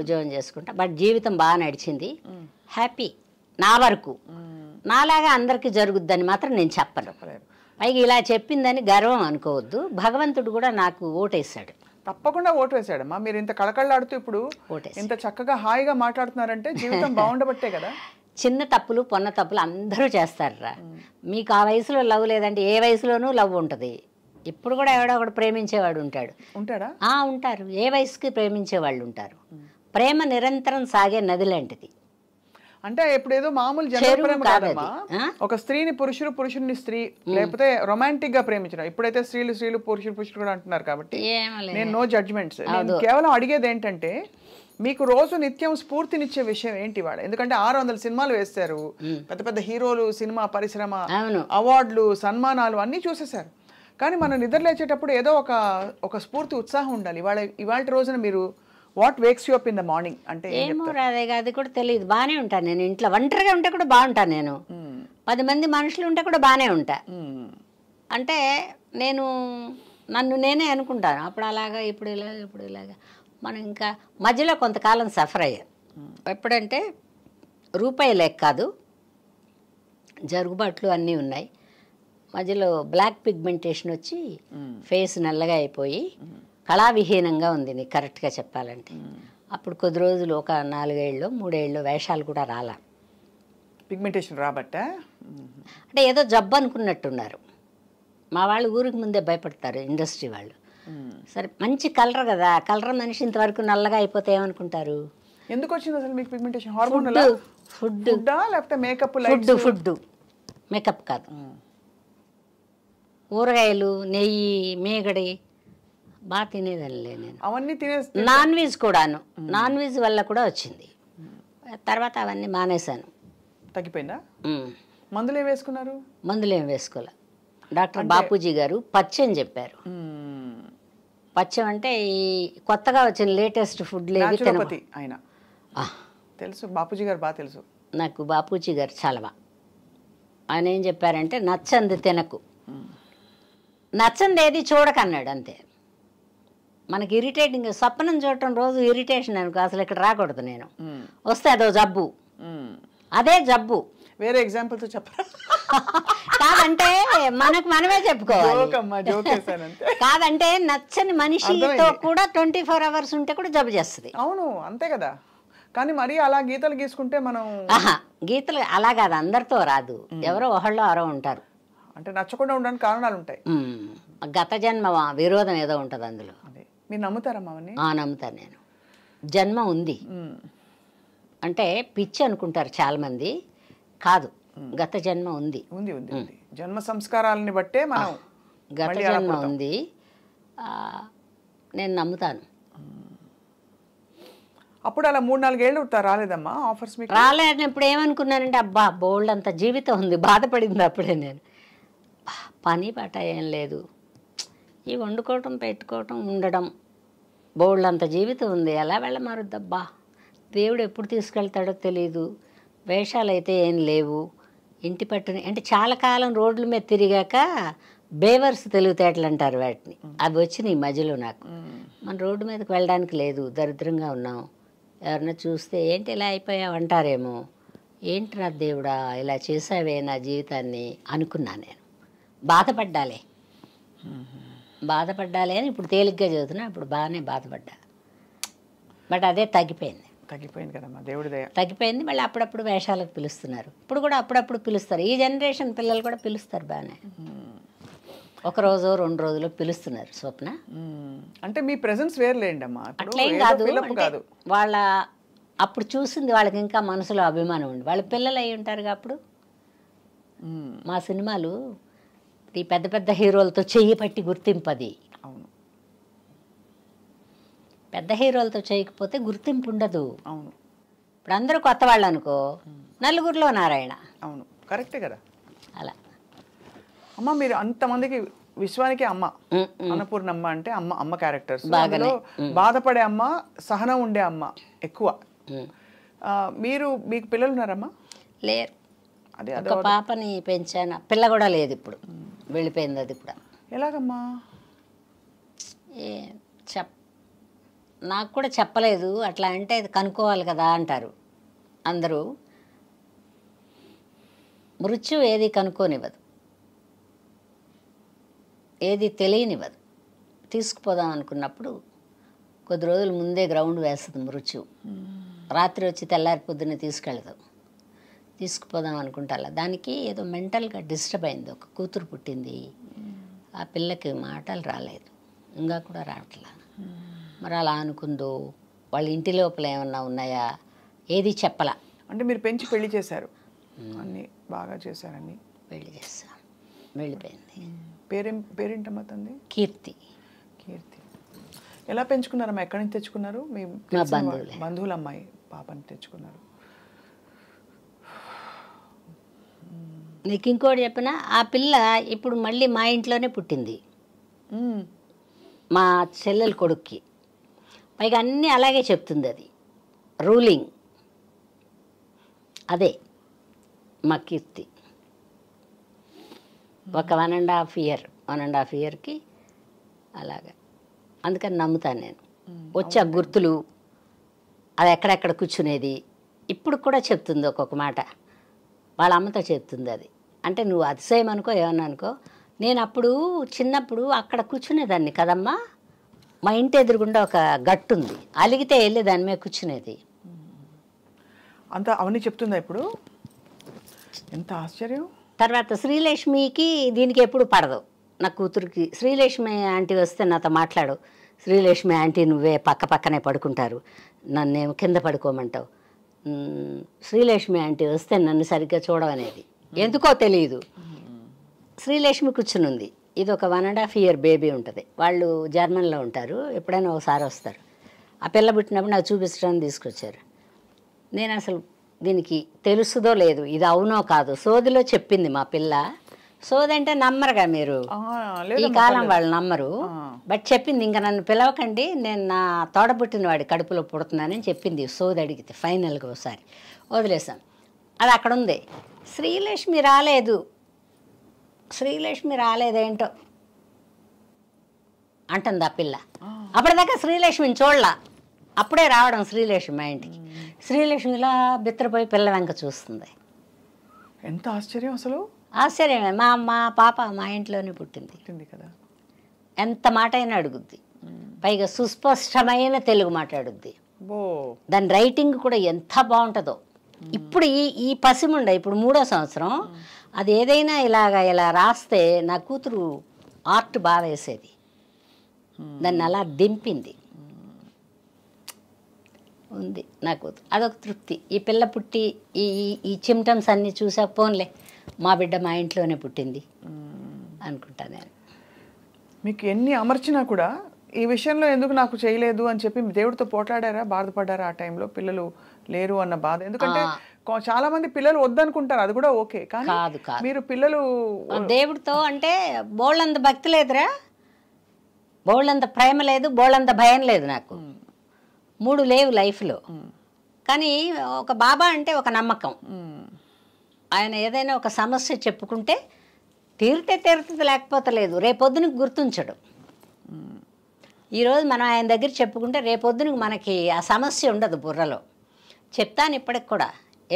ఉద్యోగం చేసుకుంటా బట్ జీవితం బాగా నడిచింది హ్యాపీ నా వరకు నాలాగా అందరికీ జరుగుద్దని మాత్రం నేను చెప్పను పైగా ఇలా చెప్పిందని గర్వం అనుకోవద్దు భగవంతుడు కూడా నాకు ఓటేశాడు తప్పకుండా ఓటు వేసాడమ్మా మీరు ఇంత కళకళ్ళాడుతూ ఇప్పుడు ఇంత చక్కగా హాయిగా మాట్లాడుతున్నారంటే జీవితం (laughs) బాగుండబట్టే కదా చిన్న తప్పులు పొన్న తప్పులు అందరూ చేస్తారురా మీకు ఆ వయసులో లవ్ లేదంటే ఏ వయసులోనూ లవ్ ఉంటుంది ఇప్పుడు కూడా ఎవడో ఒకడు ప్రేమించేవాడు ఉంటాడు ఉంటాడా ఉంటారు ఏ వయసుకి ప్రేమించే వాళ్ళు ఉంటారు ప్రేమ నిరంతరం సాగే నది లాంటిది అంటే ఇప్పుడు ఏదో మామూలు ఒక స్త్రీని పురుషుడు పురుషుని స్త్రీ లేకపోతే రొమాంటిక్ గా ప్రేమించడం ఇప్పుడైతే స్త్రీలు స్త్రీలు పురుషుడు పురుషులు కూడా అంటున్నారు కాబట్టి నేను నో జడ్జ్మెంట్స్ నేను కేవలం అడిగేది ఏంటంటే మీకు రోజు నిత్యం స్ఫూర్తినిచ్చే విషయం ఏంటి వాడు ఎందుకంటే ఆరు వందల సినిమాలు వేస్తారు పెద్ద పెద్ద హీరోలు సినిమా పరిశ్రమ అవార్డులు సన్మానాలు అన్ని చూసేశారు కానీ మనం నిద్ర లేచేటప్పుడు ఏదో ఒక ఒక స్ఫూర్తి ఉత్సాహం ఉండాలి ఇవాళ ఇవాళ రోజున మీరు what wakes you up in the morning అంటే ఏమో రాదే అది కూడా తెలియదు బాగానే ఉంటాను నేను ఇంట్లో ఒంటరిగా ఉంటే కూడా బాగుంటాను నేను పది మంది మనుషులు ఉంటే కూడా బాగానే ఉంటా అంటే నేను నన్ను నేనే అనుకుంటాను అప్పుడు అలాగా ఇప్పుడు ఇలాగా ఇప్పుడు ఇలాగా మనం ఇంకా మధ్యలో కొంతకాలం సఫర్ అయ్యాం ఎప్పుడంటే రూపాయి లెక్క కాదు జరుగుబాట్లు అన్నీ ఉన్నాయి మధ్యలో బ్లాక్ పిగ్మెంటేషన్ వచ్చి ఫేస్ నల్లగా అయిపోయి కళావిహీనంగా ఉంది నీకు కరెక్ట్గా చెప్పాలంటే అప్పుడు కొద్ది రోజులు ఒక నాలుగేళ్ళు మూడేళ్ళు వేషాలు కూడా రాలా పిగ్మెంటేషన్ రాబట్ట అంటే ఏదో జబ్బు అనుకున్నట్టున్నారు మా వాళ్ళు ఊరికి ముందే భయపడతారు ఇండస్ట్రీ వాళ్ళు సరే మంచి కలర్ కదా కలర్ మనిషి ఇంతవరకు నల్లగా అయిపోతే ఏమనుకుంటారు ఎందుకు వచ్చింది అసలు మీకు pigmentation hormone food makeup food food makeup కాదు ఊరగాయలు నెయ్యి మేగడి బాగా తినేదాన్ని నేను అవన్నీ తినే నాన్ వెజ్ కూడాను నాన్ వెజ్ వల్ల కూడా వచ్చింది తర్వాత అవన్నీ మానేశాను తగ్గిపోయిందా మందులు ఏం వేసుకున్నారు మందులు ఏం వేసుకోలే డాక్టర్ బాపూజీ గారు పచ్చని చెప్పారు పచ్చం అంటే ఈ కొత్తగా వచ్చిన లేటెస్ట్ ఫుడ్ లేదు ఆయన తెలుసు బాపూజీ గారు బాగా తెలుసు నాకు బాపూజీ గారు చాలా ఆయన ఏం చెప్పారంటే నచ్చంది తినకు నచ్చందేది చూడకన్నాడు అంతే మనకి ఇరిటేటింగ్ స్వప్నం చూడటం రోజు ఇరిటేషన్ అనుకో అసలు ఇక్కడ రాకూడదు నేను వస్తే అదో జబ్బు అదే జబ్బు వేరే ఎగ్జాంపుల్ తో చెప్ప (laughs) కాదంటే మనకు మనమే చెప్పుకోవాలి (laughs) కాదంటే నచ్చని మనిషితో కూడా ట్వంటీ ఫోర్ అవర్స్ ఉంటే కూడా జబ్బు చేస్తుంది అవును అంతే కదా కానీ మరి అలా గీతలు గీసుకుంటే మనం గీతలు అలా కాదు అందరితో రాదు ఎవరో ఒకళ్ళు ఎవరో ఉంటారు అంటే నచ్చకుండా ఉండడానికి కారణాలు ఉంటాయి గత జన్మ విరోధం ఏదో ఉంటుంది అందులో మీరు నమ్ముతారమ్మా నమ్ముతాను నేను జన్మ ఉంది అంటే పిచ్చి అనుకుంటారు చాలామంది కాదు గత జన్మ ఉంది ఉంది ఉంది జన్మ సంస్కారాలని బట్టే మనం గత జన్మ ఉంది నేను నమ్ముతాను అప్పుడు అలా మూడు నాలుగేళ్ళు రాలేదమ్మా ఆఫర్స్ మీకు రాలేదు ఇప్పుడు ఏమనుకున్నానంటే అబ్బా బోల్డ్ అంత జీవితం ఉంది బాధపడింది అప్పుడే నేను పని పాట ఏం లేదు ఇవి వండుకోవటం పెట్టుకోవటం ఉండడం బోళ్ళంత జీవితం ఉంది ఎలా వెళ్ళమారుద్దబ్బా దేవుడు ఎప్పుడు తీసుకెళ్తాడో తెలియదు వేషాలు అయితే ఏం లేవు ఇంటి పట్టుని అంటే చాలా కాలం రోడ్ల మీద తిరిగాక బేవర్స్ తెలివితేటలు అంటారు వాటిని అవి వచ్చినాయి మధ్యలో నాకు మన రోడ్డు మీదకి వెళ్ళడానికి లేదు దరిద్రంగా ఉన్నాం ఎవరన్నా చూస్తే ఏంటి ఇలా అయిపోయావు అంటారేమో ఏంటి నా దేవుడా ఇలా చేసావే నా జీవితాన్ని అనుకున్నా నేను బాధపడ్డాలే బాధపడ్డాలే అని ఇప్పుడు తేలిగ్గా చదువుతున్నా అప్పుడు బాగానే బాధపడ్డా బట్ అదే తగ్గిపోయింది తగ్గిపోయింది కదమ్మా దేవుడి తగ్గిపోయింది మళ్ళీ అప్పుడప్పుడు వేషాలకు పిలుస్తున్నారు ఇప్పుడు కూడా అప్పుడప్పుడు పిలుస్తారు ఈ జనరేషన్ పిల్లలు కూడా పిలుస్తారు బాగానే hmm. ఒక రోజు రెండు రోజులు పిలుస్తున్నారు స్వప్న hmm. అంటే మీ ప్రెసెన్స్ లేండమ్మా అట్లేం కాదు వాళ్ళ అప్పుడు చూసింది వాళ్ళకి ఇంకా మనసులో అభిమానం ఉంది వాళ్ళ పిల్లలు అయి ఉంటారు అప్పుడు hmm. మా సినిమాలు పట్టి పెద్ద పెద్ద హీరోలతో చెయ్యి పట్టి గుర్తింపు అది అవును పెద్ద హీరోలతో చేయకపోతే గుర్తింపు ఉండదు అవును ఇప్పుడు అందరూ కొత్త వాళ్ళు అనుకో నలుగురిలో నారాయణ అవును కరెక్టే కదా అలా అమ్మ మీరు అంతమందికి విశ్వానికి అమ్మ అన్నపూర్ణమ్మ అంటే అమ్మ అమ్మ క్యారెక్టర్ బాధపడే అమ్మ సహనం ఉండే అమ్మ ఎక్కువ మీరు మీకు పిల్లలు ఉన్నారమ్మా లేరు అదే పాపని పెంచాను పిల్ల కూడా లేదు ఇప్పుడు వెళ్ళిపోయింది అది కూడా ఎలాగమ్మా ఏ చెప్ నాకు కూడా చెప్పలేదు అట్లా అంటే అది కనుక్కోవాలి కదా అంటారు అందరూ మృత్యు ఏది కనుక్కోనివ్వదు ఏది తెలియనివ్వదు తీసుకుపోదాం అనుకున్నప్పుడు కొద్ది రోజుల ముందే గ్రౌండ్ వేస్తుంది మృత్యు రాత్రి వచ్చి తెల్లారి పొద్దున్నే తీసుకెళ్తాం తీసుకుపోదాం అనుకుంటా దానికి ఏదో మెంటల్గా డిస్టర్బ్ అయింది ఒక కూతురు పుట్టింది ఆ పిల్లకి మాటలు రాలేదు ఇంకా కూడా రావట్లా మరి అలా అనుకుందో వాళ్ళ ఇంటి లోపల ఏమన్నా ఉన్నాయా ఏది చెప్పలా అంటే మీరు పెంచి పెళ్లి చేశారు అన్ని బాగా చేశారని పెళ్లి చేశాం వెళ్ళిపోయింది పేరేం పేరేంటమ్మా తంది కీర్తి కీర్తి ఎలా పెంచుకున్నారమ్మా ఎక్కడి నుంచి తెచ్చుకున్నారు మీ బంధువులు అమ్మాయి పాపని తెచ్చుకున్నారు నీకు ఇంకోటి చెప్పిన ఆ పిల్ల ఇప్పుడు మళ్ళీ మా ఇంట్లోనే పుట్టింది మా చెల్లెల కొడుక్కి పైగా అన్నీ అలాగే చెప్తుంది అది రూలింగ్ అదే మా కీర్తి ఒక one and half year one and half ఇయర్కి అలాగా అందుకని నమ్ముతాను నేను వచ్చే గుర్తులు అది ఎక్కడెక్కడ కూర్చునేది ఇప్పుడు కూడా చెప్తుంది ఒక్కొక్క మాట వాళ్ళ అమ్మతో చెప్తుంది అది అంటే నువ్వు అతిశయం అనుకో ఏమన్నా అనుకో నేను అప్పుడు చిన్నప్పుడు అక్కడ కూర్చునేదాన్ని కదమ్మా మా ఇంటి ఎదురుగుండా ఒక గట్టు ఉంది అలిగితే వెళ్ళి దాని మీద కూర్చునేది అంత అవన్నీ చెప్తుందా ఇప్పుడు ఎంత ఆశ్చర్యం తర్వాత శ్రీలక్ష్మికి దీనికి ఎప్పుడు పడదు నా కూతురికి శ్రీలక్ష్మి ఆంటీ వస్తే నాతో మాట్లాడు శ్రీలక్ష్మి ఆంటీ నువ్వే పక్క పక్కనే పడుకుంటారు నన్నేమో కింద పడుకోమంటావు శ్రీలక్ష్మి ఆంటీ వస్తే నన్ను సరిగ్గా చూడవనేది ఎందుకో తెలియదు శ్రీలక్ష్మి ఉంది ఇది ఒక one and half year baby ఉంటుంది వాళ్ళు జర్మన్లో ఉంటారు ఎప్పుడైనా ఒకసారి వస్తారు ఆ పిల్ల పుట్టినప్పుడు నాకు చూపించడానికి తీసుకొచ్చారు నేను అసలు దీనికి తెలుసుదో లేదు ఇది అవునో కాదు సోదిలో చెప్పింది మా పిల్ల సోది అంటే నమ్మరుగా మీరు ఈ కాలం వాళ్ళు నమ్మరు బట్ చెప్పింది ఇంకా నన్ను పిలవకండి నేను నా పుట్టిన వాడి కడుపులో పుడుతున్నానని చెప్పింది సోది అడిగితే ఫైనల్గా ఒకసారి వదిలేసాం అది అక్కడ ఉంది శ్రీలక్ష్మి రాలేదు శ్రీలక్ష్మి రాలేదేంటో అంటుంది ఆ పిల్ల అప్పటిదాకా శ్రీలక్ష్మిని చూడలా అప్పుడే రావడం శ్రీలక్ష్మి మా ఇంటికి శ్రీలక్ష్మి ఇలా బిత్రపోయి పిల్ల వెనక చూస్తుంది ఎంత ఆశ్చర్యం అసలు ఆశ్చర్యమే మా మా పాప మా ఇంట్లోనే పుట్టింది కదా ఎంత మాట అయినా అడుగుద్ది పైగా సుస్పష్టమైన తెలుగు మాట్లాడుద్ది దాని రైటింగ్ కూడా ఎంత బాగుంటుందో ఇప్పుడు ఈ ఈ పసిముండ ఇప్పుడు మూడో సంవత్సరం అది ఏదైనా ఇలాగ ఇలా రాస్తే నా కూతురు ఆర్ట్ బాగా వేసేది hmm. దాన్ని అలా దింపింది ఉంది నా కూతురు అదొక తృప్తి ఈ పిల్ల పుట్టి ఈ ఈ చిమ్టమ్స్ అన్నీ చూసాక పోన్లే మా బిడ్డ మా ఇంట్లోనే పుట్టింది hmm. అనుకుంటా నేను మీకు ఎన్ని అమర్చినా కూడా ఈ విషయంలో ఎందుకు నాకు చేయలేదు అని చెప్పి దేవుడితో పోట్లాడారా బాధపడ్డారా ఆ టైంలో పిల్లలు లేరు అన్న బాధ ఎందుకంటే చాలా మంది పిల్లలు వద్దనుకుంటారు అది కూడా ఓకే కాదు మీరు పిల్లలు దేవుడితో అంటే బోళ్ళంత భక్తి లేదురా బోళ్ళంత ప్రేమ లేదు బోళ్ళంత భయం లేదు నాకు మూడు లేవు లైఫ్లో కానీ ఒక బాబా అంటే ఒక నమ్మకం ఆయన ఏదైనా ఒక సమస్య చెప్పుకుంటే తీరితే తీరుతుంది లేకపోతే లేదు రేపొద్దున గుర్తుంచడు ఈరోజు మనం ఆయన దగ్గర చెప్పుకుంటే రేపొద్దున మనకి ఆ సమస్య ఉండదు బుర్రలో చెప్తాను ఇప్పటికి కూడా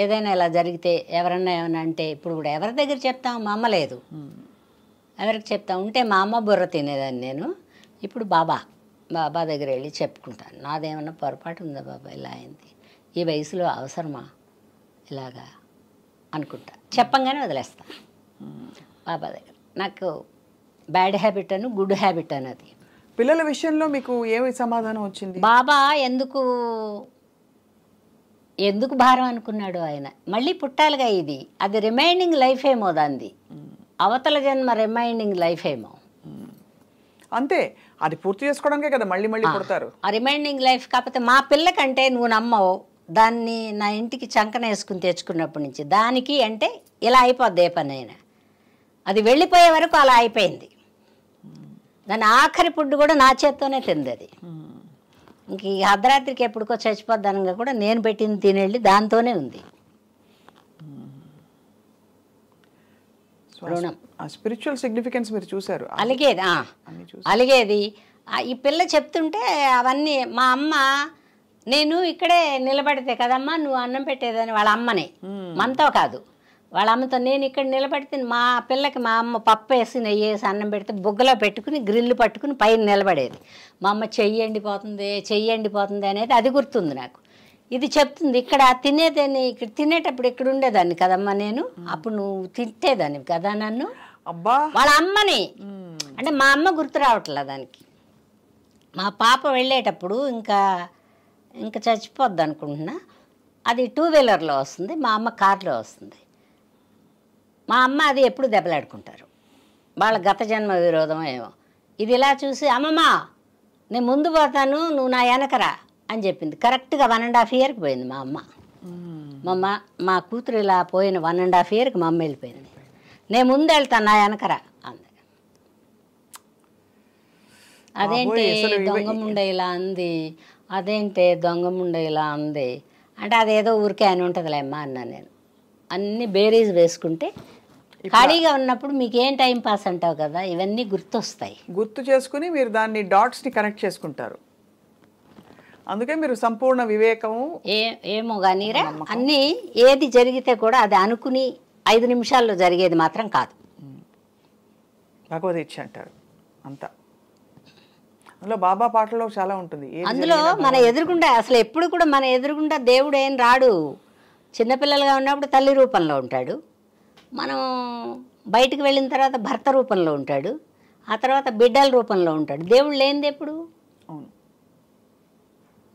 ఏదైనా ఇలా జరిగితే ఎవరన్నా ఏమైనా అంటే ఇప్పుడు కూడా ఎవరి దగ్గర చెప్తాం మా అమ్మ లేదు ఎవరికి చెప్తా ఉంటే మా అమ్మ బుర్ర తినేదాన్ని నేను ఇప్పుడు బాబా బాబా దగ్గర వెళ్ళి చెప్పుకుంటాను నాదేమన్నా పొరపాటు ఉందా బాబా ఇలా అయింది ఈ వయసులో అవసరమా ఇలాగా అనుకుంటా చెప్పంగానే వదిలేస్తా బాబా దగ్గర నాకు బ్యాడ్ హ్యాబిట్ అను గుడ్ హ్యాబిట్ అని అది పిల్లల విషయంలో మీకు ఏమి సమాధానం వచ్చింది బాబా ఎందుకు ఎందుకు భారం అనుకున్నాడు ఆయన మళ్ళీ పుట్టాలిగా ఇది అది రిమైండింగ్ లైఫ్ ఏమో దాన్ని అవతల జన్మ రిమైండింగ్ లైఫ్ ఏమో అంతే అది పూర్తి చేసుకోవడానికే కదా మళ్ళీ మళ్ళీ పుడతారు ఆ రిమైండింగ్ లైఫ్ కాకపోతే మా పిల్లకంటే నువ్వు నమ్మవు దాన్ని నా ఇంటికి చంకన వేసుకుని తెచ్చుకున్నప్పటి నుంచి దానికి అంటే ఇలా అయిపోద్ది ఏ అయినా అది వెళ్ళిపోయే వరకు అలా అయిపోయింది దాని ఆఖరి ఫుడ్ కూడా నా చేత్తోనే తింది అది ఇంక ఈ అర్ధరాత్రికి ఎప్పుడుకో చచ్చిపోద్దానంగా కూడా నేను పెట్టింది తినేళ్ళి దాంతోనే ఉంది స్పిరిచువల్ సిగ్నిఫికెన్స్ మీరు చూసారు అలిగేది అలిగేది ఈ పిల్ల చెప్తుంటే అవన్నీ మా అమ్మ నేను ఇక్కడే నిలబడితే కదమ్మా నువ్వు అన్నం పెట్టేదని వాళ్ళ అమ్మనే మనతో కాదు వాళ్ళ అమ్మతో నేను ఇక్కడ నిలబడితే మా పిల్లకి మా అమ్మ పప్పు వేసి నెయ్యి వేసి అన్నం పెడితే బుగ్గలో పెట్టుకుని గ్రిల్లు పట్టుకుని పైన నిలబడేది మా అమ్మ చెయ్యి పోతుంది చెయ్యి పోతుంది అనేది అది గుర్తుంది నాకు ఇది చెప్తుంది ఇక్కడ తినేదాన్ని ఇక్కడ తినేటప్పుడు ఇక్కడ ఉండేదాన్ని కదమ్మా నేను అప్పుడు నువ్వు తింటేదాన్ని కదా నన్ను అబ్బా వాళ్ళ అమ్మని అంటే మా అమ్మ గుర్తు రావట్లే దానికి మా పాప వెళ్ళేటప్పుడు ఇంకా ఇంకా చచ్చిపోద్ది అనుకుంటున్నా అది టూ వీలర్లో వస్తుంది మా అమ్మ కార్లో వస్తుంది మా అమ్మ అది ఎప్పుడు దెబ్బలాడుకుంటారు వాళ్ళ గత జన్మ విరోధం ఏమో ఇది ఇలా చూసి అమ్మమ్మ నేను ముందు పోతాను నువ్వు నా వెనకరా అని చెప్పింది కరెక్ట్గా వన్ అండ్ హాఫ్ ఇయర్కి పోయింది మా అమ్మ మా మా కూతురు ఇలా పోయిన వన్ అండ్ హాఫ్ ఇయర్కి మా అమ్మ వెళ్ళిపోయింది నేను ముందు వెళ్తాను నా వెనకరా అంది అదేంటి దొంగముండ ఇలా అంది అదేంటి దొంగముండ ఇలా అంది అంటే అదేదో ఊరికే అని అమ్మ అన్నా నేను అన్ని బేరీస్ వేసుకుంటే ఖాళీగా ఉన్నప్పుడు మీకు ఏం టైం పాస్ అంటావు కదా ఇవన్నీ గుర్తొస్తాయి గుర్తు చేసుకుని మీరు దాన్ని డాట్స్ని కనెక్ట్ చేసుకుంటారు అందుకే మీరు సంపూర్ణ వివేకము ఏమో కానీ అన్నీ ఏది జరిగితే కూడా అది అనుకుని ఐదు నిమిషాల్లో జరిగేది మాత్రం కాదు భగవద్ అంటారు అంతా అందులో బాబా పాటలో చాలా ఉంటుంది అందులో మన ఎదురుగుండా అసలు ఎప్పుడు కూడా మన ఎదురుగుండా దేవుడు ఏం రాడు చిన్నపిల్లలుగా ఉన్నప్పుడు తల్లి రూపంలో ఉంటాడు మనం బయటకు వెళ్ళిన తర్వాత భర్త రూపంలో ఉంటాడు ఆ తర్వాత బిడ్డల రూపంలో ఉంటాడు దేవుడు లేనిది ఎప్పుడు అవును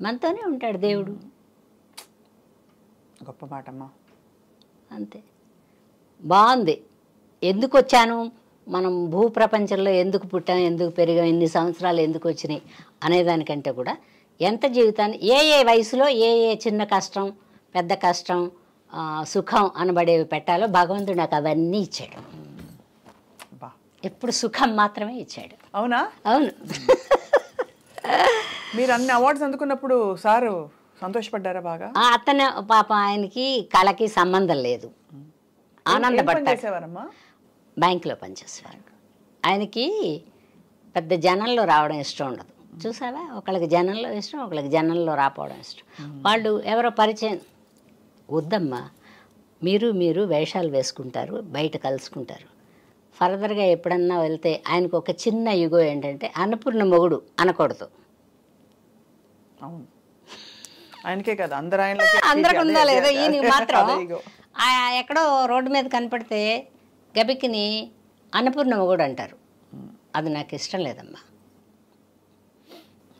మనతోనే ఉంటాడు దేవుడు గొప్ప మాటమ్మా అంతే బాగుంది ఎందుకు వచ్చాను మనం భూప్రపంచంలో ఎందుకు పుట్టాం ఎందుకు పెరిగాం ఎన్ని సంవత్సరాలు ఎందుకు వచ్చినాయి అనేదానికంటే కూడా ఎంత జీవితాన్ని ఏ ఏ వయసులో ఏ ఏ చిన్న కష్టం పెద్ద కష్టం సుఖం అనబడేవి పెట్టాలో భగవంతుడు నాకు అవన్నీ ఇచ్చాడు ఎప్పుడు సుఖం మాత్రమే ఇచ్చాడు అవునా అవును (laughs) మీరు అన్ని అవార్డ్స్ అందుకున్నప్పుడు సారు సంతోషపడ్డారా బాగా అతను పాప ఆయనకి కళకి సంబంధం లేదు ఆనందపడతారమ్మా బ్యాంకులో పనిచేసేవారు ఆయనకి పెద్ద జనంలో రావడం ఇష్టం ఉండదు చూసావా ఒకళ్ళకి జనంలో ఇష్టం ఒకళ్ళకి జనంలో రాపోవడం ఇష్టం వాళ్ళు ఎవరో పరిచయం వద్దమ్మా మీరు మీరు వేషాలు వేసుకుంటారు బయట కలుసుకుంటారు ఫర్దర్గా ఎప్పుడన్నా వెళ్తే ఆయనకు ఒక చిన్న యుగో ఏంటంటే అన్నపూర్ణ మొగుడు అనకూడదు ఆయనకే కదా అందరూ (laughs) అందరికి ఉందా లేదా ఈయనకి మాత్రం ఎక్కడో రోడ్డు మీద కనపడితే గబికిని అన్నపూర్ణ మొగుడు అంటారు అది నాకు ఇష్టం లేదమ్మా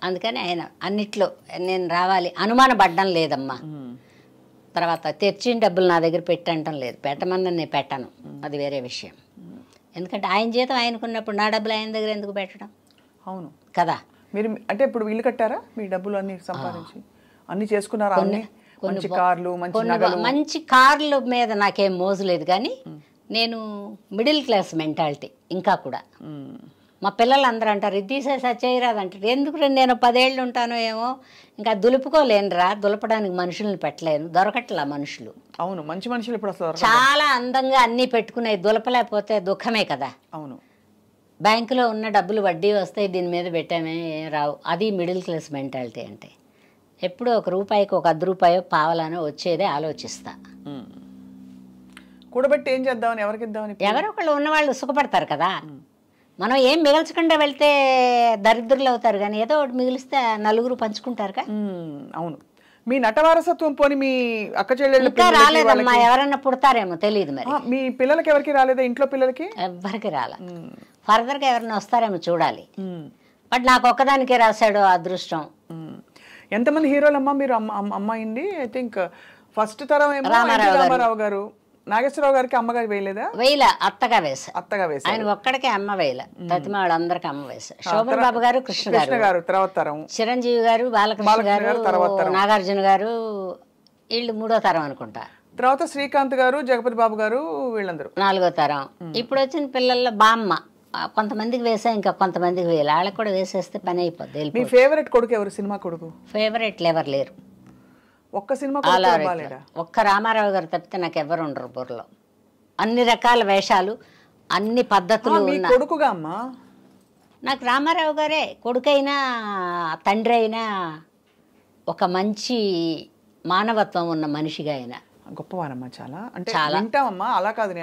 అందుకని ఆయన అన్నిట్లో నేను రావాలి అనుమానపడ్డం లేదమ్మా తర్వాత తెచ్చిన డబ్బులు నా దగ్గర పెట్టడం లేదు పెట్టమని నేను పెట్టను అది వేరే విషయం ఎందుకంటే ఆయన జీతం ఆయనకున్నప్పుడు నా డబ్బులు ఆయన దగ్గర ఎందుకు పెట్టడం అవును కదా మీరు అంటే ఇప్పుడు వీళ్ళు కట్టారా మీ డబ్బులు అన్ని సంపాదించి అన్ని చేసుకున్నారా మంచి కార్లు మంచి మంచి కార్లు మీద నాకేం మోజు లేదు కానీ నేను మిడిల్ క్లాస్ మెంటాలిటీ ఇంకా కూడా మా పిల్లలందరూ అంటారు ఇది తీసేసి చేయరాదు చేయరాదంటారు ఎందుకు నేను పదేళ్ళు ఉంటానో ఏమో ఇంకా దులుపుకోలేనురా దులపడానికి మనుషులను పెట్టలేను దొరకట్లా మనుషులు అవును మంచి మనుషులు ఇప్పుడు అసలు చాలా అందంగా అన్నీ పెట్టుకునే దులపలేకపోతే దుఃఖమే కదా అవును బ్యాంకులో ఉన్న డబ్బులు వడ్డీ వస్తాయి దీని మీద పెట్టామే రావు అది మిడిల్ క్లాస్ మెంటాలిటీ అంటే ఎప్పుడు ఒక రూపాయికి ఒక అర్ధ రూపాయో పావలానో వచ్చేదే ఆలోచిస్తా కూడబెట్టి ఏం చేద్దామని ఎవరికి ఎవరో ఒకళ్ళు ఉన్నవాళ్ళు సుఖపడతారు కదా మనం ఏం మిగల్చకుండా వెళ్తే దరిద్రులు అవుతారు కానీ ఏదో ఒకటి మిగిలిస్తే నలుగురు పంచుకుంటారుగా అవును మీ నట వారసత్వం పోని మీ అక్క చెల్లెళ్ళు రాలేదమ్మా ఎవరైనా పుడతారేమో తెలియదు మరి మీ పిల్లలకి ఎవరికి రాలేదా ఇంట్లో పిల్లలకి ఎవరికి రాలే ఫర్దర్ గా ఎవరైనా వస్తారేమో చూడాలి బట్ నాకు ఒక్కదానికే రాశాడు అదృష్టం ఎంతమంది హీరోలమ్మా మీరు అమ్మ అమ్మాయింది ఐ థింక్ ఫస్ట్ తరం రామారావు గారు నాగేశ్వరరావు గారికి అమ్మగారు వేయలేదా వేయల అత్తగా వేసా అత్తగా వేసా ఆయన ఒక్కడికే అమ్మ వేయల తతిమా వాళ్ళందరికీ అమ్మ వేసా శోభన్ బాబు గారు కృష్ణ గారు తర్వాత తరం చిరంజీవి గారు బాలకృష్ణ గారు నాగార్జున గారు వీళ్ళు మూడో తరం అనుకుంటా తర్వాత శ్రీకాంత్ గారు జగపతి బాబు గారు వీళ్ళందరూ నాలుగో తరం ఇప్పుడు వచ్చిన పిల్లల్లో బామ్మ కొంతమందికి వేసా ఇంకా కొంతమందికి వేయాలి వాళ్ళకి కూడా వేసేస్తే పని అయిపోద్ది మీ ఫేవరెట్ కొడుకు ఎవరు సినిమా కొడుకు ఫేవరెట్లు ఎవరు లేరు ఒక్క సినిమా ఒక్క రామారావు గారు తప్పితే నాకు ఎవరు ఉండరు బుర్రలో అన్ని రకాల వేషాలు అన్ని పద్ధతులు కొడుకుగా అమ్మా నాకు రామారావు గారే కొడుకైనా తండ్రి అయినా ఒక మంచి మానవత్వం ఉన్న మనిషిగా అయినా గొప్పవారమ్మా చాలా చాలా అలా కాదు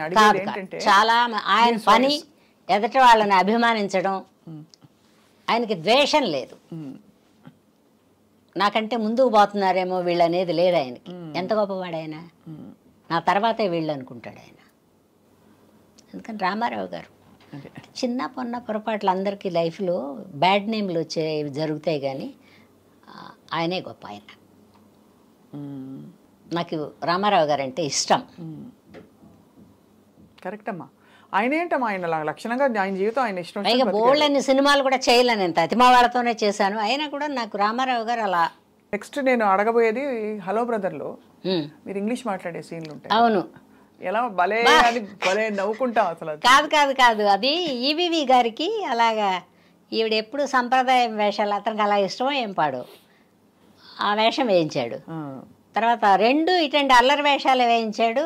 చాలా ఆయన పని ఎదట వాళ్ళని అభిమానించడం ఆయనకి ద్వేషం లేదు నాకంటే ముందుకు పోతున్నారేమో వీళ్ళు అనేది లేదు ఆయనకి ఎంత ఆయన నా తర్వాతే వీళ్ళు అనుకుంటాడు ఆయన అందుకని రామారావు గారు చిన్న పొన్న పొరపాట్లు అందరికీ లైఫ్లో బ్యాడ్ నేమ్లు వచ్చే జరుగుతాయి కానీ ఆయనే గొప్ప ఆయన నాకు రామారావు గారు అంటే ఇష్టం కరెక్ట్ అమ్మా ఆయన ఏంటమ్మా ఆయన లక్షణంగా ఆయన జీవితం ఆయన ఇష్టం పైగా బోల్డ్ అన్ని సినిమాలు కూడా చేయలేను ఎంత తతిమా వాళ్ళతోనే చేశాను అయినా కూడా నాకు రామారావు గారు అలా నెక్స్ట్ నేను అడగబోయేది హలో బ్రదర్లో మీరు ఇంగ్లీష్ మాట్లాడే సీన్లు ఉంటాయి అవును ఎలా భలే అని భలే నవ్వుకుంటాం అసలు కాదు కాదు కాదు అది ఈవివి గారికి అలాగా ఈవిడ ఎప్పుడు సంప్రదాయం వేషాలు అతనికి అలా ఇష్టమో ఏం పాడు ఆ వేషం వేయించాడు తర్వాత రెండు ఇటువంటి అల్లరి వేషాలు వేయించాడు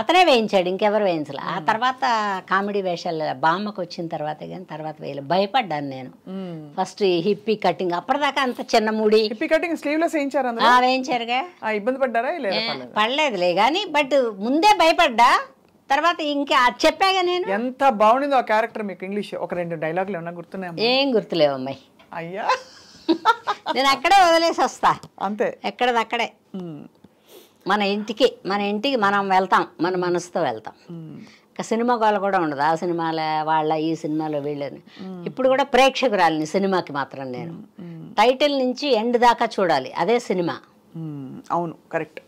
అతనే వేయించాడు ఇంకెవరు వేయించలే ఆ తర్వాత కామెడీ వేషాలు బామ్మకు వచ్చిన తర్వాత కానీ తర్వాత వేయలేదు భయపడ్డాను నేను ఫస్ట్ హిప్పీ కటింగ్ అప్పటిదాకా అంత చిన్న ముడి హిప్పీ కటింగ్ స్లీవ్ వేయించారు వేయించారుగా ఇబ్బంది పడ్డారా పడలేదులే కానీ బట్ ముందే భయపడ్డా తర్వాత ఇంకా చెప్పాగా నేను ఎంత బాగుండిందో ఆ క్యారెక్టర్ మీకు ఇంగ్లీష్ ఒక రెండు డైలాగులు ఏమన్నా గుర్తున్నాయి ఏం గుర్తులేవు అమ్మాయి అయ్యా నేను అక్కడే వదిలేసి వస్తా అంతే ఎక్కడది అక్కడే మన ఇంటికి మన ఇంటికి మనం వెళ్తాం మన మనసుతో వెళ్తాం ఇంకా సినిమా కాలు కూడా ఉండదు ఆ సినిమాల వాళ్ళ ఈ సినిమాలో వీళ్ళని ఇప్పుడు కూడా ప్రేక్షకురాలిని సినిమాకి మాత్రం నేను టైటిల్ నుంచి ఎండ్ దాకా చూడాలి అదే సినిమా అవును కరెక్ట్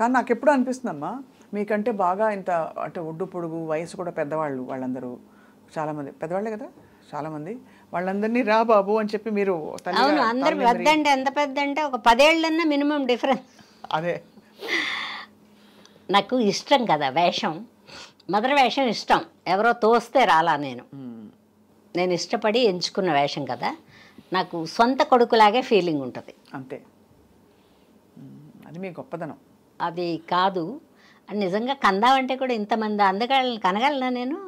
కానీ నాకు ఎప్పుడు అనిపిస్తుందమ్మా మీకంటే బాగా ఇంత అంటే ఒడ్డు పొడుగు వయసు కూడా పెద్దవాళ్ళు వాళ్ళందరూ చాలామంది పెద్దవాళ్ళే కదా చాలామంది వాళ్ళందరినీ రా బాబు అని చెప్పి మీరు అవును అందరు పెద్ద అంటే ఎంత పెద్ద అంటే ఒక పదేళ్ళన్నా మినిమం డిఫరెన్స్ అదే నాకు ఇష్టం కదా వేషం మదర వేషం ఇష్టం ఎవరో తోస్తే రాలా నేను నేను ఇష్టపడి ఎంచుకున్న వేషం కదా నాకు సొంత కొడుకులాగే ఫీలింగ్ ఉంటుంది అంతే అది మీ గొప్పదనం అది కాదు నిజంగా కందామంటే కూడా ఇంతమంది అందగాళ్ళని కనగలనా నేను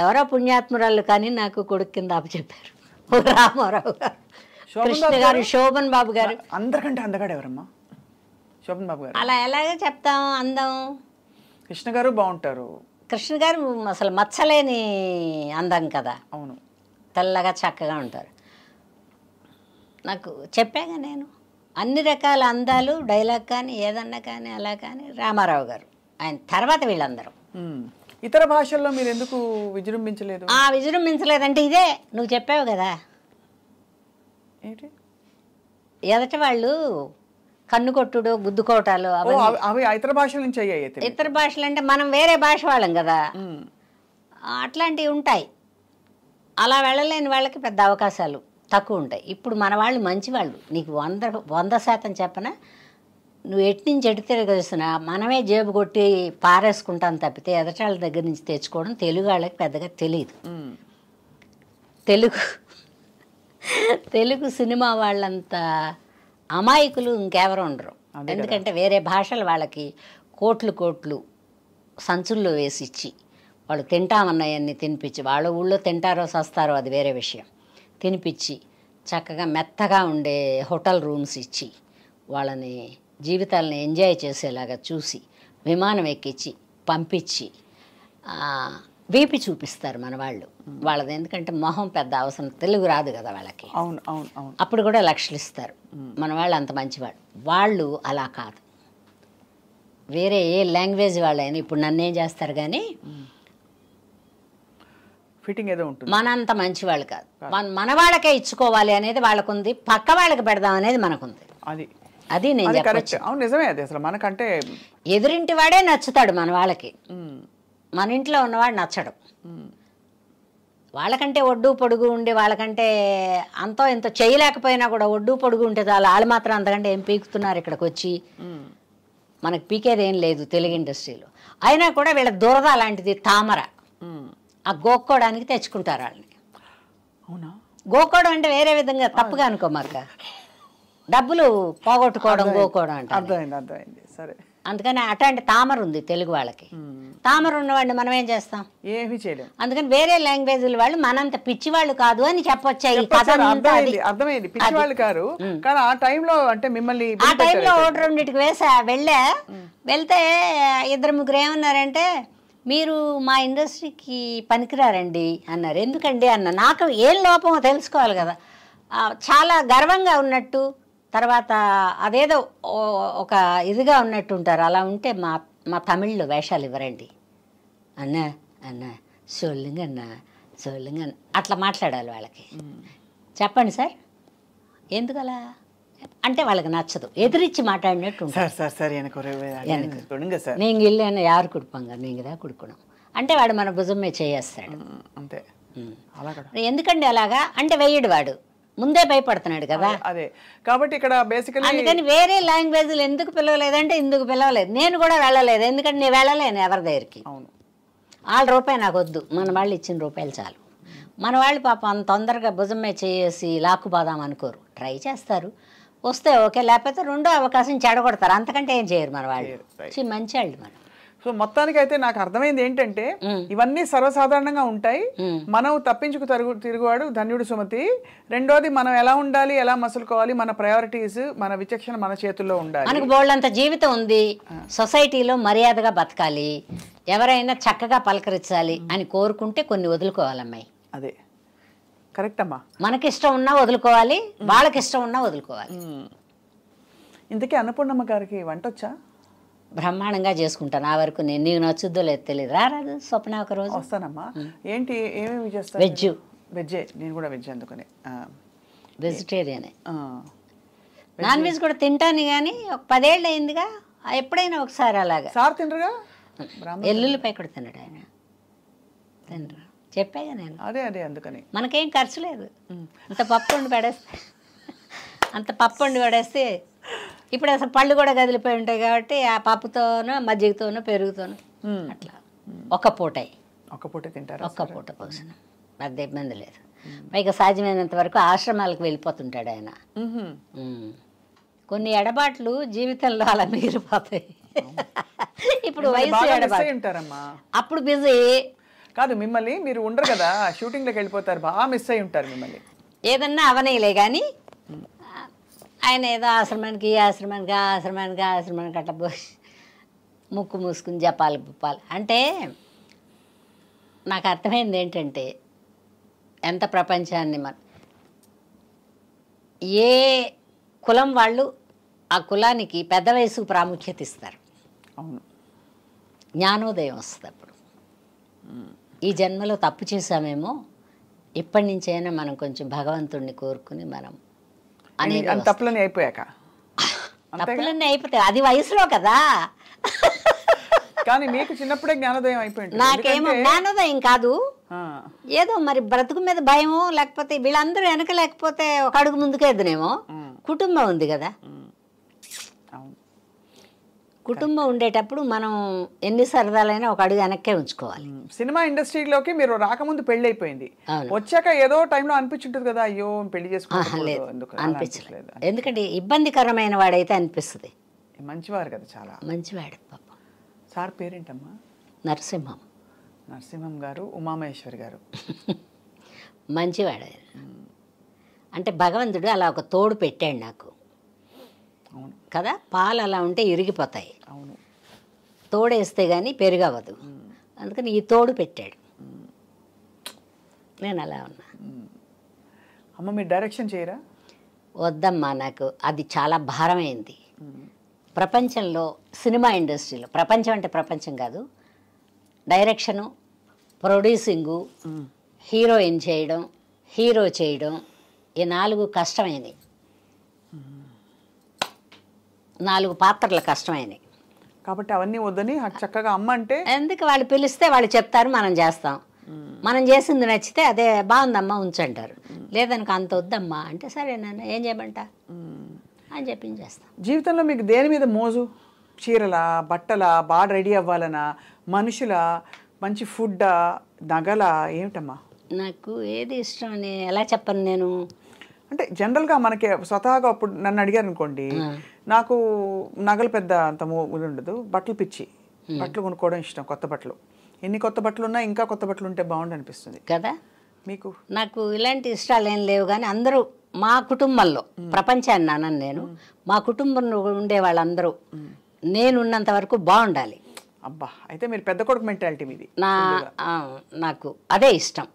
ఎవరో పుణ్యాత్మురాలు కానీ నాకు కొడుకు కింద అప్పచెప్పారు రామారావు గారు కృష్ణ గారు శోభన్ బాబు గారు అందరికంటే అందగాడు ఎవరమ్మా శోభన్ బాబు గారు అలా ఎలాగ చెప్తాం అందం కృష్ణ గారు బాగుంటారు కృష్ణ గారు అసలు మచ్చలేని అందం కదా అవును తెల్లగా చక్కగా ఉంటారు నాకు చెప్పాగా నేను అన్ని రకాల అందాలు డైలాగ్ కానీ ఏదన్నా కానీ అలా కానీ రామారావు గారు ఆయన తర్వాత వీళ్ళందరూ ఇతర భాషల్లో మీరు ఎందుకు విజృంభించలేదు ఆ విజృంభించలేదంటే ఇదే నువ్వు చెప్పావు కదా ఏంటి ఎదట వాళ్ళు కన్ను కొట్టుడు కోటాలు అవి ఇతర భాషల నుంచి అయ్యాయి ఇతర భాషలు అంటే మనం వేరే భాష వాళ్ళం కదా అట్లాంటివి ఉంటాయి అలా వెళ్ళలేని వాళ్ళకి పెద్ద అవకాశాలు తక్కువ ఉంటాయి ఇప్పుడు మన వాళ్ళు మంచి వాళ్ళు నీకు వంద వంద శాతం చెప్పన నువ్వు ఎటు నుంచి ఎటు తిరగేసినా మనమే జేబు కొట్టి పారేసుకుంటాం తప్పితే ఎదటాళ్ళ దగ్గర నుంచి తెచ్చుకోవడం తెలుగు వాళ్ళకి పెద్దగా తెలియదు తెలుగు తెలుగు సినిమా వాళ్ళంతా అమాయకులు ఇంకెవరు ఉండరు ఎందుకంటే వేరే భాషలు వాళ్ళకి కోట్లు కోట్లు సంచుల్లో వేసిచ్చి వాళ్ళు తింటామన్నాయన్ని తినిపించి వాళ్ళ ఊళ్ళో తింటారో సస్తారో అది వేరే విషయం తినిపించి చక్కగా మెత్తగా ఉండే హోటల్ రూమ్స్ ఇచ్చి వాళ్ళని జీవితాలను ఎంజాయ్ చేసేలాగా చూసి విమానం ఎక్కించి పంపించి వీపి చూపిస్తారు మన వాళ్ళు వాళ్ళది ఎందుకంటే మొహం పెద్ద అవసరం తెలుగు రాదు కదా వాళ్ళకి అవును అవును అవును అప్పుడు కూడా లక్షలు ఇస్తారు మన వాళ్ళు అంత మంచివాళ్ళు వాళ్ళు అలా కాదు వేరే ఏ లాంగ్వేజ్ వాళ్ళైనా ఇప్పుడు నన్ను ఏం చేస్తారు కానీ ఫిట్టింగ్ ఏదో ఉంటుంది మనంత మంచివాళ్ళు కాదు మన మన వాళ్ళకే ఇచ్చుకోవాలి అనేది వాళ్ళకుంది పక్క వాళ్ళకి పెడదాం అనేది మనకుంది అది అది నేను నిజమే అది అసలు మనకంటే ఎదురింటి వాడే నచ్చుతాడు మన వాళ్ళకి మన ఇంట్లో ఉన్నవాడు నచ్చడు వాళ్ళకంటే ఒడ్డు పొడుగు ఉండి వాళ్ళకంటే అంతో ఇంత చేయలేకపోయినా కూడా ఒడ్డు పొడుగు ఉంటే చాలా వాళ్ళు మాత్రం అంతకంటే ఏం పీకుతున్నారు ఇక్కడికి వచ్చి మనకు పీకేదేం లేదు తెలుగు ఇండస్ట్రీలో అయినా కూడా వీళ్ళ దురద అలాంటిది తామర ఆ గోక్కోడానికి తెచ్చుకుంటారు వాళ్ళని గోకోడం అంటే వేరే విధంగా తప్పుగా అనుకోమాక డబ్బులు పోగొట్టుకోవడం గోకోవడం అంటే అర్థమైంది అర్థమైంది సరే అందుకని అటువంటి తామర ఉంది తెలుగు వాళ్ళకి తామర ఉన్నవాడిని మనం ఏం చేస్తాం ఏమి చేయలేదు అందుకని వేరే లాంగ్వేజ్ వాళ్ళు మనంత పిచ్చి వాళ్ళు కాదు అని చెప్పొచ్చాయి అర్థమైంది పిచ్చి వాళ్ళు కాదు కానీ ఆ టైంలో అంటే మిమ్మల్ని ఆ టైంలో ఓటర్ రెండింటికి వేసా వెళ్ళా వెళ్తే ఇద్దరు ముగ్గురు ఏమన్నారంటే మీరు మా ఇండస్ట్రీకి పనికిరారండి అన్నారు ఎందుకండి అన్న నాకు ఏం లోపమో తెలుసుకోవాలి కదా చాలా గర్వంగా ఉన్నట్టు తర్వాత అదేదో ఒక ఇదిగా ఉన్నట్టుంటారు అలా ఉంటే మా మా తమిళ్ళు వేషాలు ఇవ్వరండి అన్న అన్న సొల్లుంగన్న సొల్లుంగన్న అట్లా మాట్లాడాలి వాళ్ళకి చెప్పండి సార్ ఎందుకలా అంటే వాళ్ళకి నచ్చదు ఎదురిచ్చి మాట్లాడినట్టు నేను ఇల్లు యారు எனக்கு నేను எனக்கு కుడుకున్నాం అంటే వాడు మన భుజమే మీద చేయేస్తాడు అంతే ఎందుకండి అలాగా అంటే వేయడు వాడు ముందే భయపడుతున్నాడు కదా అదే కాబట్టి ఇక్కడ బేసికల్ అందుకని వేరే లాంగ్వేజ్ ఎందుకు పిలవలేదంటే ఇందుకు పిలవలేదు నేను కూడా వెళ్ళలేదు ఎందుకంటే నేను వెళ్ళలేను ఎవరి దగ్గరికి అవును వాళ్ళ రూపాయి నాకు వద్దు మన వాళ్ళు ఇచ్చిన రూపాయలు చాలు మన వాళ్ళు పాపం తొందరగా భుజమే చేసి లాక్కుపోదాం అనుకోరు ట్రై చేస్తారు వస్తే ఓకే లేకపోతే రెండో అవకాశం చెడగొడతారు అంతకంటే ఏం చేయరు మన వాళ్ళు మంచి వాళ్ళు మనం సో మొత్తానికి అయితే నాకు అర్థమైంది ఏంటంటే ఇవన్నీ సర్వసాధారణంగా ఉంటాయి మనం తప్పించుకు తరుగు తిరుగువాడు ధన్యుడు సుమతి రెండోది మనం ఎలా ఉండాలి ఎలా మసులుకోవాలి మన ప్రయారిటీస్ మన విచక్షణ మన చేతుల్లో ఉండాలి మనకు బోళ్ళంత జీవితం ఉంది సొసైటీలో మర్యాదగా బతకాలి ఎవరైనా చక్కగా పలకరించాలి అని కోరుకుంటే కొన్ని వదులుకోవాలమ్మాయి అదే కరెక్ట్ అమ్మా మనకిష్టం ఉన్నా వదులుకోవాలి వాళ్ళకి ఇష్టం ఉన్నా వదులుకోవాలి ఇంతకీ అన్నపూర్ణమ్మ గారికి వంట వచ్చా బ్రహ్మాండంగా చేసుకుంటాను ఆ వరకు నేను నీకు నచ్చుద్దో లేదు తెలియదు రారాదు స్వప్న ఒక రోజు వస్తానమ్మా ఏంటి ఏమేమి చేస్తాను వెజ్ వెజ్ నేను కూడా వెజ్ అందుకుని వెజిటేరియన్ నాన్ వెజ్ కూడా తింటాను కానీ ఒక పదేళ్ళు అయిందిగా ఎప్పుడైనా ఒకసారి అలాగా సార్ తినరుగా ఎల్లుల్లిపై కూడా తినడు ఆయన తినరు చెప్పాగా నేను అదే అదే అందుకని మనకేం ఖర్చు లేదు అంత పప్పు వండి పడేస్తే అంత పప్పు వండి పడేస్తే ఇప్పుడు అసలు పళ్ళు కూడా కదిలిపోయి ఉంటాయి కాబట్టి ఆ పప్పుతోనో మజ్జిగతోనో పెరుగుతోనో అట్లా ఒక పూట ఒక పూట తింటారు ఒక్క పూట కోసం పెద్ద ఇబ్బంది లేదు పైగా సాధ్యమైనంత వరకు ఆశ్రమాలకు వెళ్ళిపోతుంటాడు ఆయన కొన్ని ఎడబాట్లు జీవితంలో అలా మిగిలిపోతాయి ఇప్పుడు అప్పుడు బిజీ కాదు మిమ్మల్ని మీరు ఉండరు కదా షూటింగ్లోకి వెళ్ళిపోతారు బాగా మిస్ అయి ఉంటారు మిమ్మల్ని ఏదన్నా అవనయలే కానీ ఆయన ఏదో ఆశ్రమానికి ఈ ఆశ్రమానికి ఆ ఆశ్రమానికి ఆ ఆశ్రమానికి అట్లా పోయి ముక్కు మూసుకుని జపాలి పుప్పాలి అంటే నాకు అర్థమైంది ఏంటంటే ఎంత ప్రపంచాన్ని మన ఏ కులం వాళ్ళు ఆ కులానికి పెద్ద వయసు ప్రాముఖ్యత ఇస్తారు అవును జ్ఞానోదయం వస్తుంది అప్పుడు ఈ జన్మలో తప్పు చేశామేమో ఇప్పటి నుంచైనా మనం కొంచెం భగవంతుణ్ణి కోరుకుని మనం అని తప్పులని అయిపోయాక తప్పులన్నీ అయిపోతాయి అది వయసులో కదా కానీ మీకు చిన్నప్పుడే జ్ఞానోదయం అయిపోయింది నాకేమో జ్ఞానోదయం కాదు ఏదో మరి బ్రతుకు మీద భయము లేకపోతే వీళ్ళందరూ వెనక లేకపోతే ఒక అడుగు ముందుకేదనేమో కుటుంబం ఉంది కదా కుటుంబం ఉండేటప్పుడు మనం ఎన్ని సరదాలైనా ఒక అడుగు వెనక్కే ఉంచుకోవాలి సినిమా ఇండస్ట్రీలోకి మీరు రాకముందు పెళ్లి అయిపోయింది వచ్చాక ఏదో టైంలో అనిపించుంటుంది కదా అయ్యో పెళ్లి చేసుకోలేదు అనిపించలేదు ఎందుకంటే ఇబ్బందికరమైన వాడైతే అనిపిస్తుంది మంచివారు కదా చాలా మంచివాడు పాపం సార్ పేరేంటమ్మా నరసింహం నరసింహం గారు ఉమామహేశ్వరి గారు (laughs) మంచివాడు అంటే భగవంతుడు అలా ఒక తోడు పెట్టాడు నాకు కదా పాలు అలా ఉంటే ఇరిగిపోతాయి అవును తోడేస్తే కానీ పెరుగవదు అందుకని ఈ తోడు పెట్టాడు నేను అలా ఉన్నా అమ్మ మీరు డైరెక్షన్ చేయరా వద్దమ్మా నాకు అది చాలా భారమైంది ప్రపంచంలో సినిమా ఇండస్ట్రీలో ప్రపంచం అంటే ప్రపంచం కాదు డైరెక్షను ప్రొడ్యూసింగు హీరోయిన్ చేయడం హీరో చేయడం ఈ నాలుగు కష్టమైనవి నాలుగు పాత్రలు కష్టమైనవి కాబట్టి అవన్నీ వద్దని చక్కగా అమ్మ అంటే ఎందుకు వాళ్ళు పిలిస్తే వాళ్ళు చెప్తారు మనం చేస్తాం మనం చేసింది నచ్చితే అదే బాగుందమ్మా ఉంచంటారు లేదనుక అంత వద్దమ్మా అంటే సరే నాన్న ఏం చేయమంటా అని చెప్పి చేస్తాం జీవితంలో మీకు దేని మీద మోజు చీరల బట్టల బాగా రెడీ అవ్వాలనా మనుషుల మంచి ఫుడ్ నగల ఏమిటమ్మా నాకు ఏది ఇష్టం అని ఎలా చెప్పను నేను అంటే జనరల్గా మనకి స్వతహాగా అప్పుడు నన్ను అడిగారు అనుకోండి నాకు నగలు పెద్ద అంత ఉండదు బట్టలు పిచ్చి బట్టలు కొనుక్కోవడం ఇష్టం కొత్త బట్టలు ఎన్ని కొత్త బట్టలు ఉన్నా ఇంకా కొత్త బట్టలు ఉంటే బాగుండు అనిపిస్తుంది కదా మీకు నాకు ఇలాంటి ఇష్టాలు ఏం లేవు కానీ అందరూ మా కుటుంబంలో ప్రపంచాన్ని నాన్న నేను మా కుటుంబంలో ఉండే వాళ్ళందరూ నేనున్నంత వరకు బాగుండాలి అబ్బా అయితే మీరు పెద్ద కొడుకు మెంటాలిటీ మీది నా నాకు అదే ఇష్టం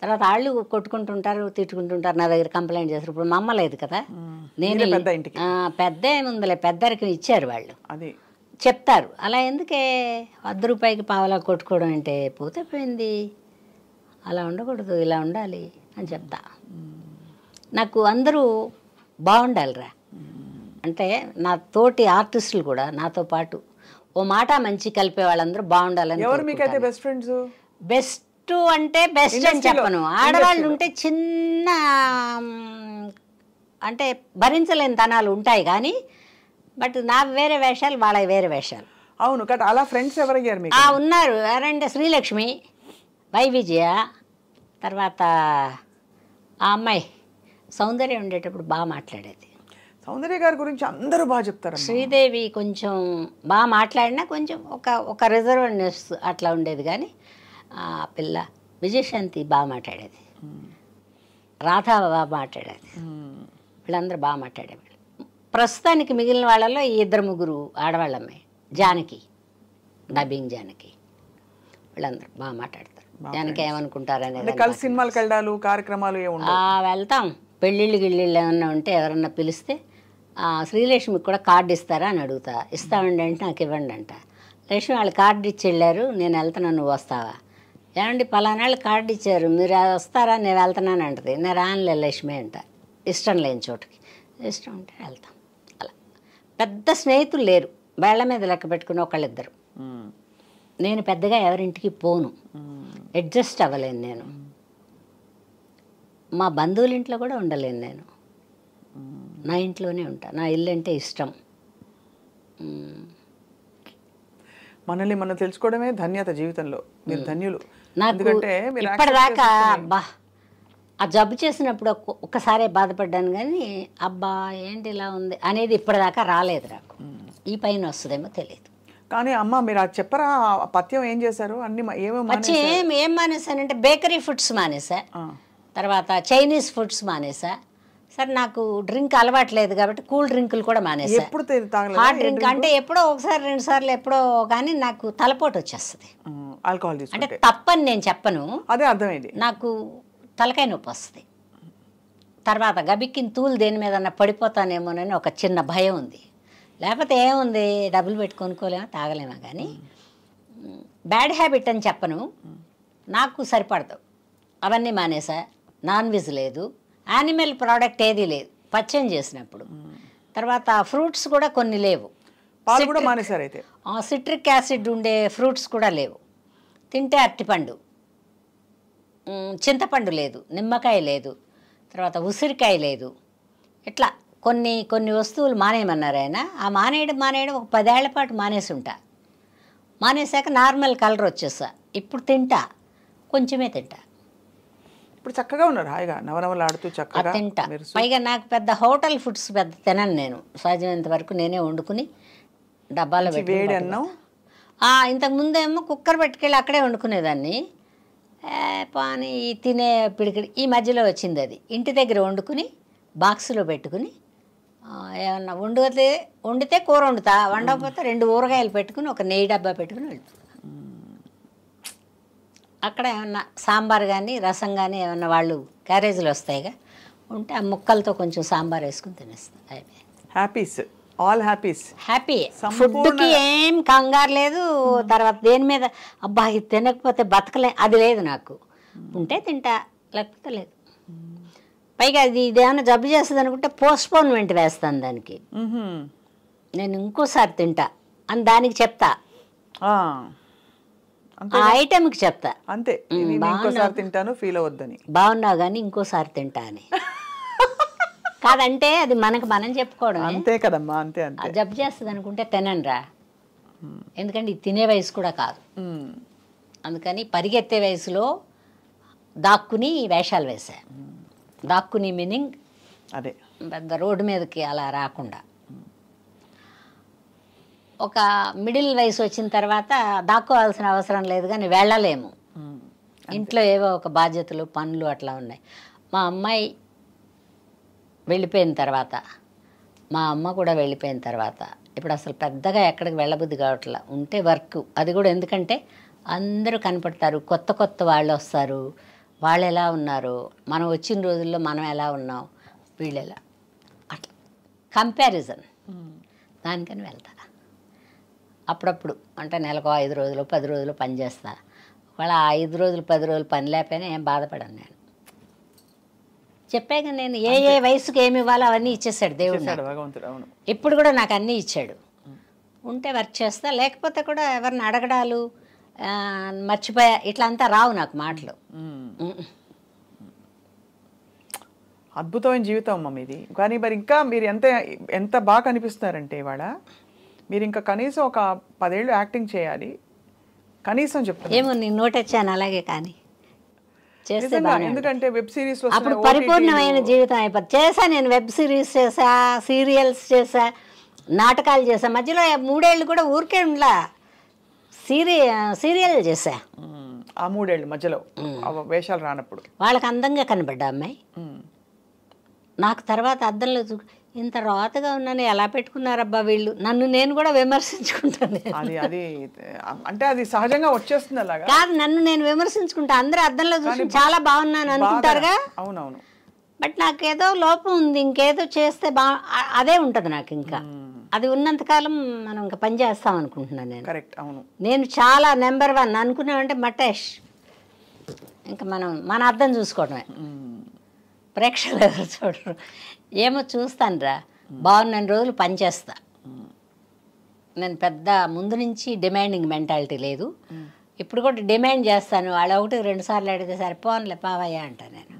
తర్వాత వాళ్ళు కొట్టుకుంటుంటారు తిట్టుకుంటుంటారు నా దగ్గర కంప్లైంట్ చేస్తారు ఇప్పుడు మా అమ్మ లేదు కదా నేను పెద్ద ఏముందిలే పెద్దరికి ఇచ్చారు వాళ్ళు అది చెప్తారు అలా ఎందుకే వద్ద రూపాయికి పావలా కొట్టుకోవడం అంటే పోతే పోయింది అలా ఉండకూడదు ఇలా ఉండాలి అని చెప్తా నాకు అందరూ బాగుండాలిరా అంటే నా తోటి ఆర్టిస్టులు కూడా నాతో పాటు ఓ మాట మంచి కలిపే వాళ్ళందరూ బాగుండాలని ఎవరు మీకైతే బెస్ట్ ఫ్రెండ్స్ బెస్ట్ బెస్ట్ అంటే బెస్ట్ అని చెప్పను ఆడవాళ్ళు ఉంటే చిన్న అంటే భరించలేని తనాలు ఉంటాయి కానీ బట్ నా వేరే వేషాలు వాళ్ళ వేరే వేషాలు అవును కదా అలా ఫ్రెండ్స్ ఎవరయ్యారు ఉన్నారు ఎవరంటే శ్రీలక్ష్మి వై విజయ తర్వాత ఆ అమ్మాయి సౌందర్యం ఉండేటప్పుడు బాగా మాట్లాడేది సౌందర్య గారి గురించి అందరూ బాగా చెప్తారు శ్రీదేవి కొంచెం బాగా మాట్లాడినా కొంచెం ఒక ఒక రిజర్వ్నెస్ అట్లా ఉండేది కానీ ఆ పిల్ల విజయశాంతి బాగా మాట్లాడేది రాధా బాగా మాట్లాడేది వీళ్ళందరూ బాగా మాట్లాడేవాళ్ళు ప్రస్తుతానికి మిగిలిన వాళ్ళలో ఈ ఇద్దరు ముగ్గురు ఆడవాళ్ళమ్మే జానకి డబ్బింగ్ జానకి వీళ్ళందరూ బాగా మాట్లాడతారు జానకి ఏమనుకుంటారనేది కలిసి సినిమాలకు వెళ్ళాలి కార్యక్రమాలు వెళ్తాం పెళ్ళిళ్ళు గిళ్ళిళ్ళు ఏమన్నా ఉంటే ఎవరన్నా పిలిస్తే శ్రీలక్ష్మికి కూడా కార్డు ఇస్తారా అని అడుగుతా ఇస్తామండి అంటే నాకు ఇవ్వండి అంట లక్ష్మి వాళ్ళు కార్డు ఇచ్చి వెళ్ళారు నేను వెళ్తాను నువ్వు వస్తావా ఏమండి పలానాళ్ళు కార్డు ఇచ్చారు మీరు వస్తారా నేను వెళ్తున్నాను అంటది నేను రానులే లక్ష్మి అంట ఇష్టం లేని చోటుకి ఇష్టం ఉంటే వెళ్తాం అలా పెద్ద స్నేహితులు లేరు వేళ్ల మీద లెక్క పెట్టుకుని ఒకళ్ళిద్దరు నేను పెద్దగా ఎవరింటికి పోను అడ్జస్ట్ అవ్వలేను నేను మా బంధువుల ఇంట్లో కూడా ఉండలేను నేను నా ఇంట్లోనే ఉంటా నా ఇల్లు అంటే ఇష్టం మనల్ని మనం తెలుసుకోవడమే ధన్యత జీవితంలో మీరు ధన్యులు నాకు ఇప్పటిదాకా అబ్బా ఆ జబ్బు చేసినప్పుడు ఒక్కసారే బాధపడ్డాను కానీ అబ్బా ఏంటి ఇలా ఉంది అనేది ఇప్పటిదాకా రాలేదు నాకు ఈ పైన వస్తుందేమో తెలియదు కానీ అమ్మ మీరు అది చెప్పరా పథ్యం ఏం చేశారు అన్ని వచ్చి ఏం మానేశానంటే బేకరీ ఫుడ్స్ మానేసా తర్వాత చైనీస్ ఫుడ్స్ మానేసా సార్ నాకు డ్రింక్ అలవాట్లేదు కాబట్టి కూల్ డ్రింకులు కూడా మానేసాను ఎప్పుడు డ్రింక్ అంటే ఎప్పుడో ఒకసారి రెండు సార్లు ఎప్పుడో కానీ నాకు తలపోటు వచ్చేస్తుంది ఆల్కహాల్ అంటే తప్పని నేను చెప్పను అదే అర్థమైంది నాకు తలకాయ నొప్పి వస్తుంది తర్వాత గబిక్కిన తూలు దేని మీద పడిపోతానేమోనని ఒక చిన్న భయం ఉంది లేకపోతే ఏముంది డబ్బులు పెట్టుకొనుకోలేమో తాగలేమా కానీ బ్యాడ్ హ్యాబిట్ అని చెప్పను నాకు సరిపడదు అవన్నీ మానేసా నాన్ వెజ్ లేదు యానిమల్ ప్రోడక్ట్ ఏదీ లేదు పచ్చని చేసినప్పుడు తర్వాత ఫ్రూట్స్ కూడా కొన్ని లేవు కూడా సిట్రిక్ యాసిడ్ ఉండే ఫ్రూట్స్ కూడా లేవు తింటే అరటిపండు చింతపండు లేదు నిమ్మకాయ లేదు తర్వాత ఉసిరికాయ లేదు ఇట్లా కొన్ని కొన్ని వస్తువులు మానేయమన్నారు ఆయన ఆ మానేయడం మానేయడం ఒక పదేళ్ల పాటు మానేసి ఉంటా మానేశాక నార్మల్ కలర్ వచ్చేసా ఇప్పుడు తింటా కొంచెమే తింటా ఇప్పుడు చక్కగా ఉన్నారు హాయిగా నవనవలాడుతూ చక్కగా తింటా పైగా నాకు పెద్ద హోటల్ ఫుడ్స్ పెద్ద తినను నేను సాధ్యమైనంత వరకు నేనే వండుకుని డబ్బాలో వేడి అన్నం ఇంతకు ముందేమో కుక్కర్ పెట్టుకెళ్ళి అక్కడే వండుకునేదాన్ని పానీ తినే పిడికిడి ఈ మధ్యలో వచ్చింది అది ఇంటి దగ్గర వండుకుని బాక్సులో పెట్టుకుని ఏమన్నా వండితే వండితే కూర వండుతా వండకపోతే రెండు ఊరగాయలు పెట్టుకుని ఒక నెయ్యి డబ్బా పెట్టుకుని వెళ్తాను అక్కడ ఏమన్నా సాంబార్ కానీ రసం కానీ ఏమన్నా వాళ్ళు క్యారేజీలు వస్తాయిగా ఉంటే ఆ ముక్కలతో కొంచెం సాంబార్ వేసుకుని తినేస్తాం హ్యాపీస్ ఆల్ హ్యాపీస్ హ్యాపీ ఫుడ్కి ఏం కంగారు లేదు తర్వాత దేని మీద అబ్బా ఇది తినకపోతే బతకలే అది లేదు నాకు ఉంటే తింటా లేకపోతే లేదు పైగా అది ఇదేమన్నా జబ్బు చేస్తుంది అనుకుంటే పోస్ట్పోన్మెంట్ వేస్తాను దానికి నేను ఇంకోసారి తింటా అని దానికి చెప్తా ఆ ఐటెంకి చెప్తా అంతే ఇంకోసారి తింటాను ఫీల్ అవద్దని బాగున్నా కానీ ఇంకోసారి తింటా అని (laughs) కాదంటే అది మనకు మనం చెప్పుకోవడం అంతే కదమ్మా అంతే అంతే జబ్బు చేస్తుంది అనుకుంటే తినండిరా ఎందుకంటే ఇది తినే వయసు కూడా కాదు అందుకని పరిగెత్తే వయసులో దాక్కుని వేషాలు వేశా దాక్కుని మీనింగ్ అదే పెద్ద రోడ్డు మీదకి అలా రాకుండా ఒక మిడిల్ వయసు వచ్చిన తర్వాత దాక్కోవాల్సిన అవసరం లేదు కానీ వెళ్ళలేము ఇంట్లో ఏవో ఒక బాధ్యతలు పనులు అట్లా ఉన్నాయి మా అమ్మాయి వెళ్ళిపోయిన తర్వాత మా అమ్మ కూడా వెళ్ళిపోయిన తర్వాత ఇప్పుడు అసలు పెద్దగా ఎక్కడికి వెళ్ళబుద్ది కావట్లా ఉంటే వర్క్ అది కూడా ఎందుకంటే అందరూ కనపడతారు కొత్త కొత్త వాళ్ళు వస్తారు వాళ్ళు ఎలా ఉన్నారు మనం వచ్చిన రోజుల్లో మనం ఎలా ఉన్నాం వీళ్ళు ఎలా అట్లా కంపారిజన్ దానికని వెళ్తాను అప్పుడప్పుడు అంటే నెలకు ఐదు రోజులు పది రోజులు పని చేస్తా ఒకవేళ ఆ ఐదు రోజులు పది రోజులు పని లేకపోయినా ఏం బాధపడను నేను చెప్పాక నేను ఏ ఏ వయసుకు ఏమి ఇవ్వాలో అవన్నీ ఇచ్చేసాడు దేవుడు ఇప్పుడు కూడా నాకు అన్నీ ఇచ్చాడు ఉంటే వర్క్ చేస్తా లేకపోతే కూడా ఎవరిని అడగడాలు మర్చిపోయా ఇట్లా అంతా రావు నాకు మాటలు అద్భుతమైన జీవితం అమ్మ మీది కానీ మరి ఇంకా మీరు ఎంత ఎంత బాగా కనిపిస్తున్నారంటే ఇవాళ మీరు ఇంకా కనీసం ఒక పదేళ్ళు యాక్టింగ్ చేయాలి కనీసం చెప్తాను ఏమో నేను అలాగే కానీ ఎందుకంటే వెబ్ సిరీస్ అప్పుడు పరిపూర్ణమైన జీవితం అయిపోతుంది చేసా నేను వెబ్ సిరీస్ చేసా సీరియల్స్ చేసా నాటకాలు చేసా మధ్యలో మూడేళ్ళు కూడా ఊరికే ఉండలా సీరి సీరియల్ చేసా ఆ మూడేళ్ళు మధ్యలో వేషాలు రానప్పుడు వాళ్ళకి అందంగా కనబడ్డా అమ్మాయి నాకు తర్వాత అద్దంలో ఇంత రాతగా ఉన్నాను ఎలా పెట్టుకున్నారబ్బా వీళ్ళు నన్ను నేను కూడా విమర్శించుకుంటాను అది అది అంటే అది సహజంగా వచ్చేస్తుంది అలాగా కాదు నన్ను నేను విమర్శించుకుంటా అందరూ అర్థంలో చూసి చాలా బాగున్నాను అనుకుంటారుగా అవునవును బట్ నాకేదో లోపం ఉంది ఇంకేదో చేస్తే బా అదే ఉంటుంది నాకు ఇంకా అది ఉన్నంతకాలం మనం ఇంకా పని చేస్తాం అనుకుంటున్నాను నేను కరెక్ట్ అవును నేను చాలా నెంబర్ వన్ అనుకున్నామంటే మటేష్ ఇంకా మనం మన అర్థం చూసుకోవడమే ప్రేక్షకులు ఎవరు చూడరు ఏమో చూస్తాను రా బాగున్న రోజులు పనిచేస్తా నేను పెద్ద ముందు నుంచి డిమాండింగ్ మెంటాలిటీ లేదు ఇప్పుడు కూడా డిమాండ్ చేస్తాను వాళ్ళు ఒకటి రెండు సార్లు అడిగితే సరిపోనులే పావయ్యా అంటాను నేను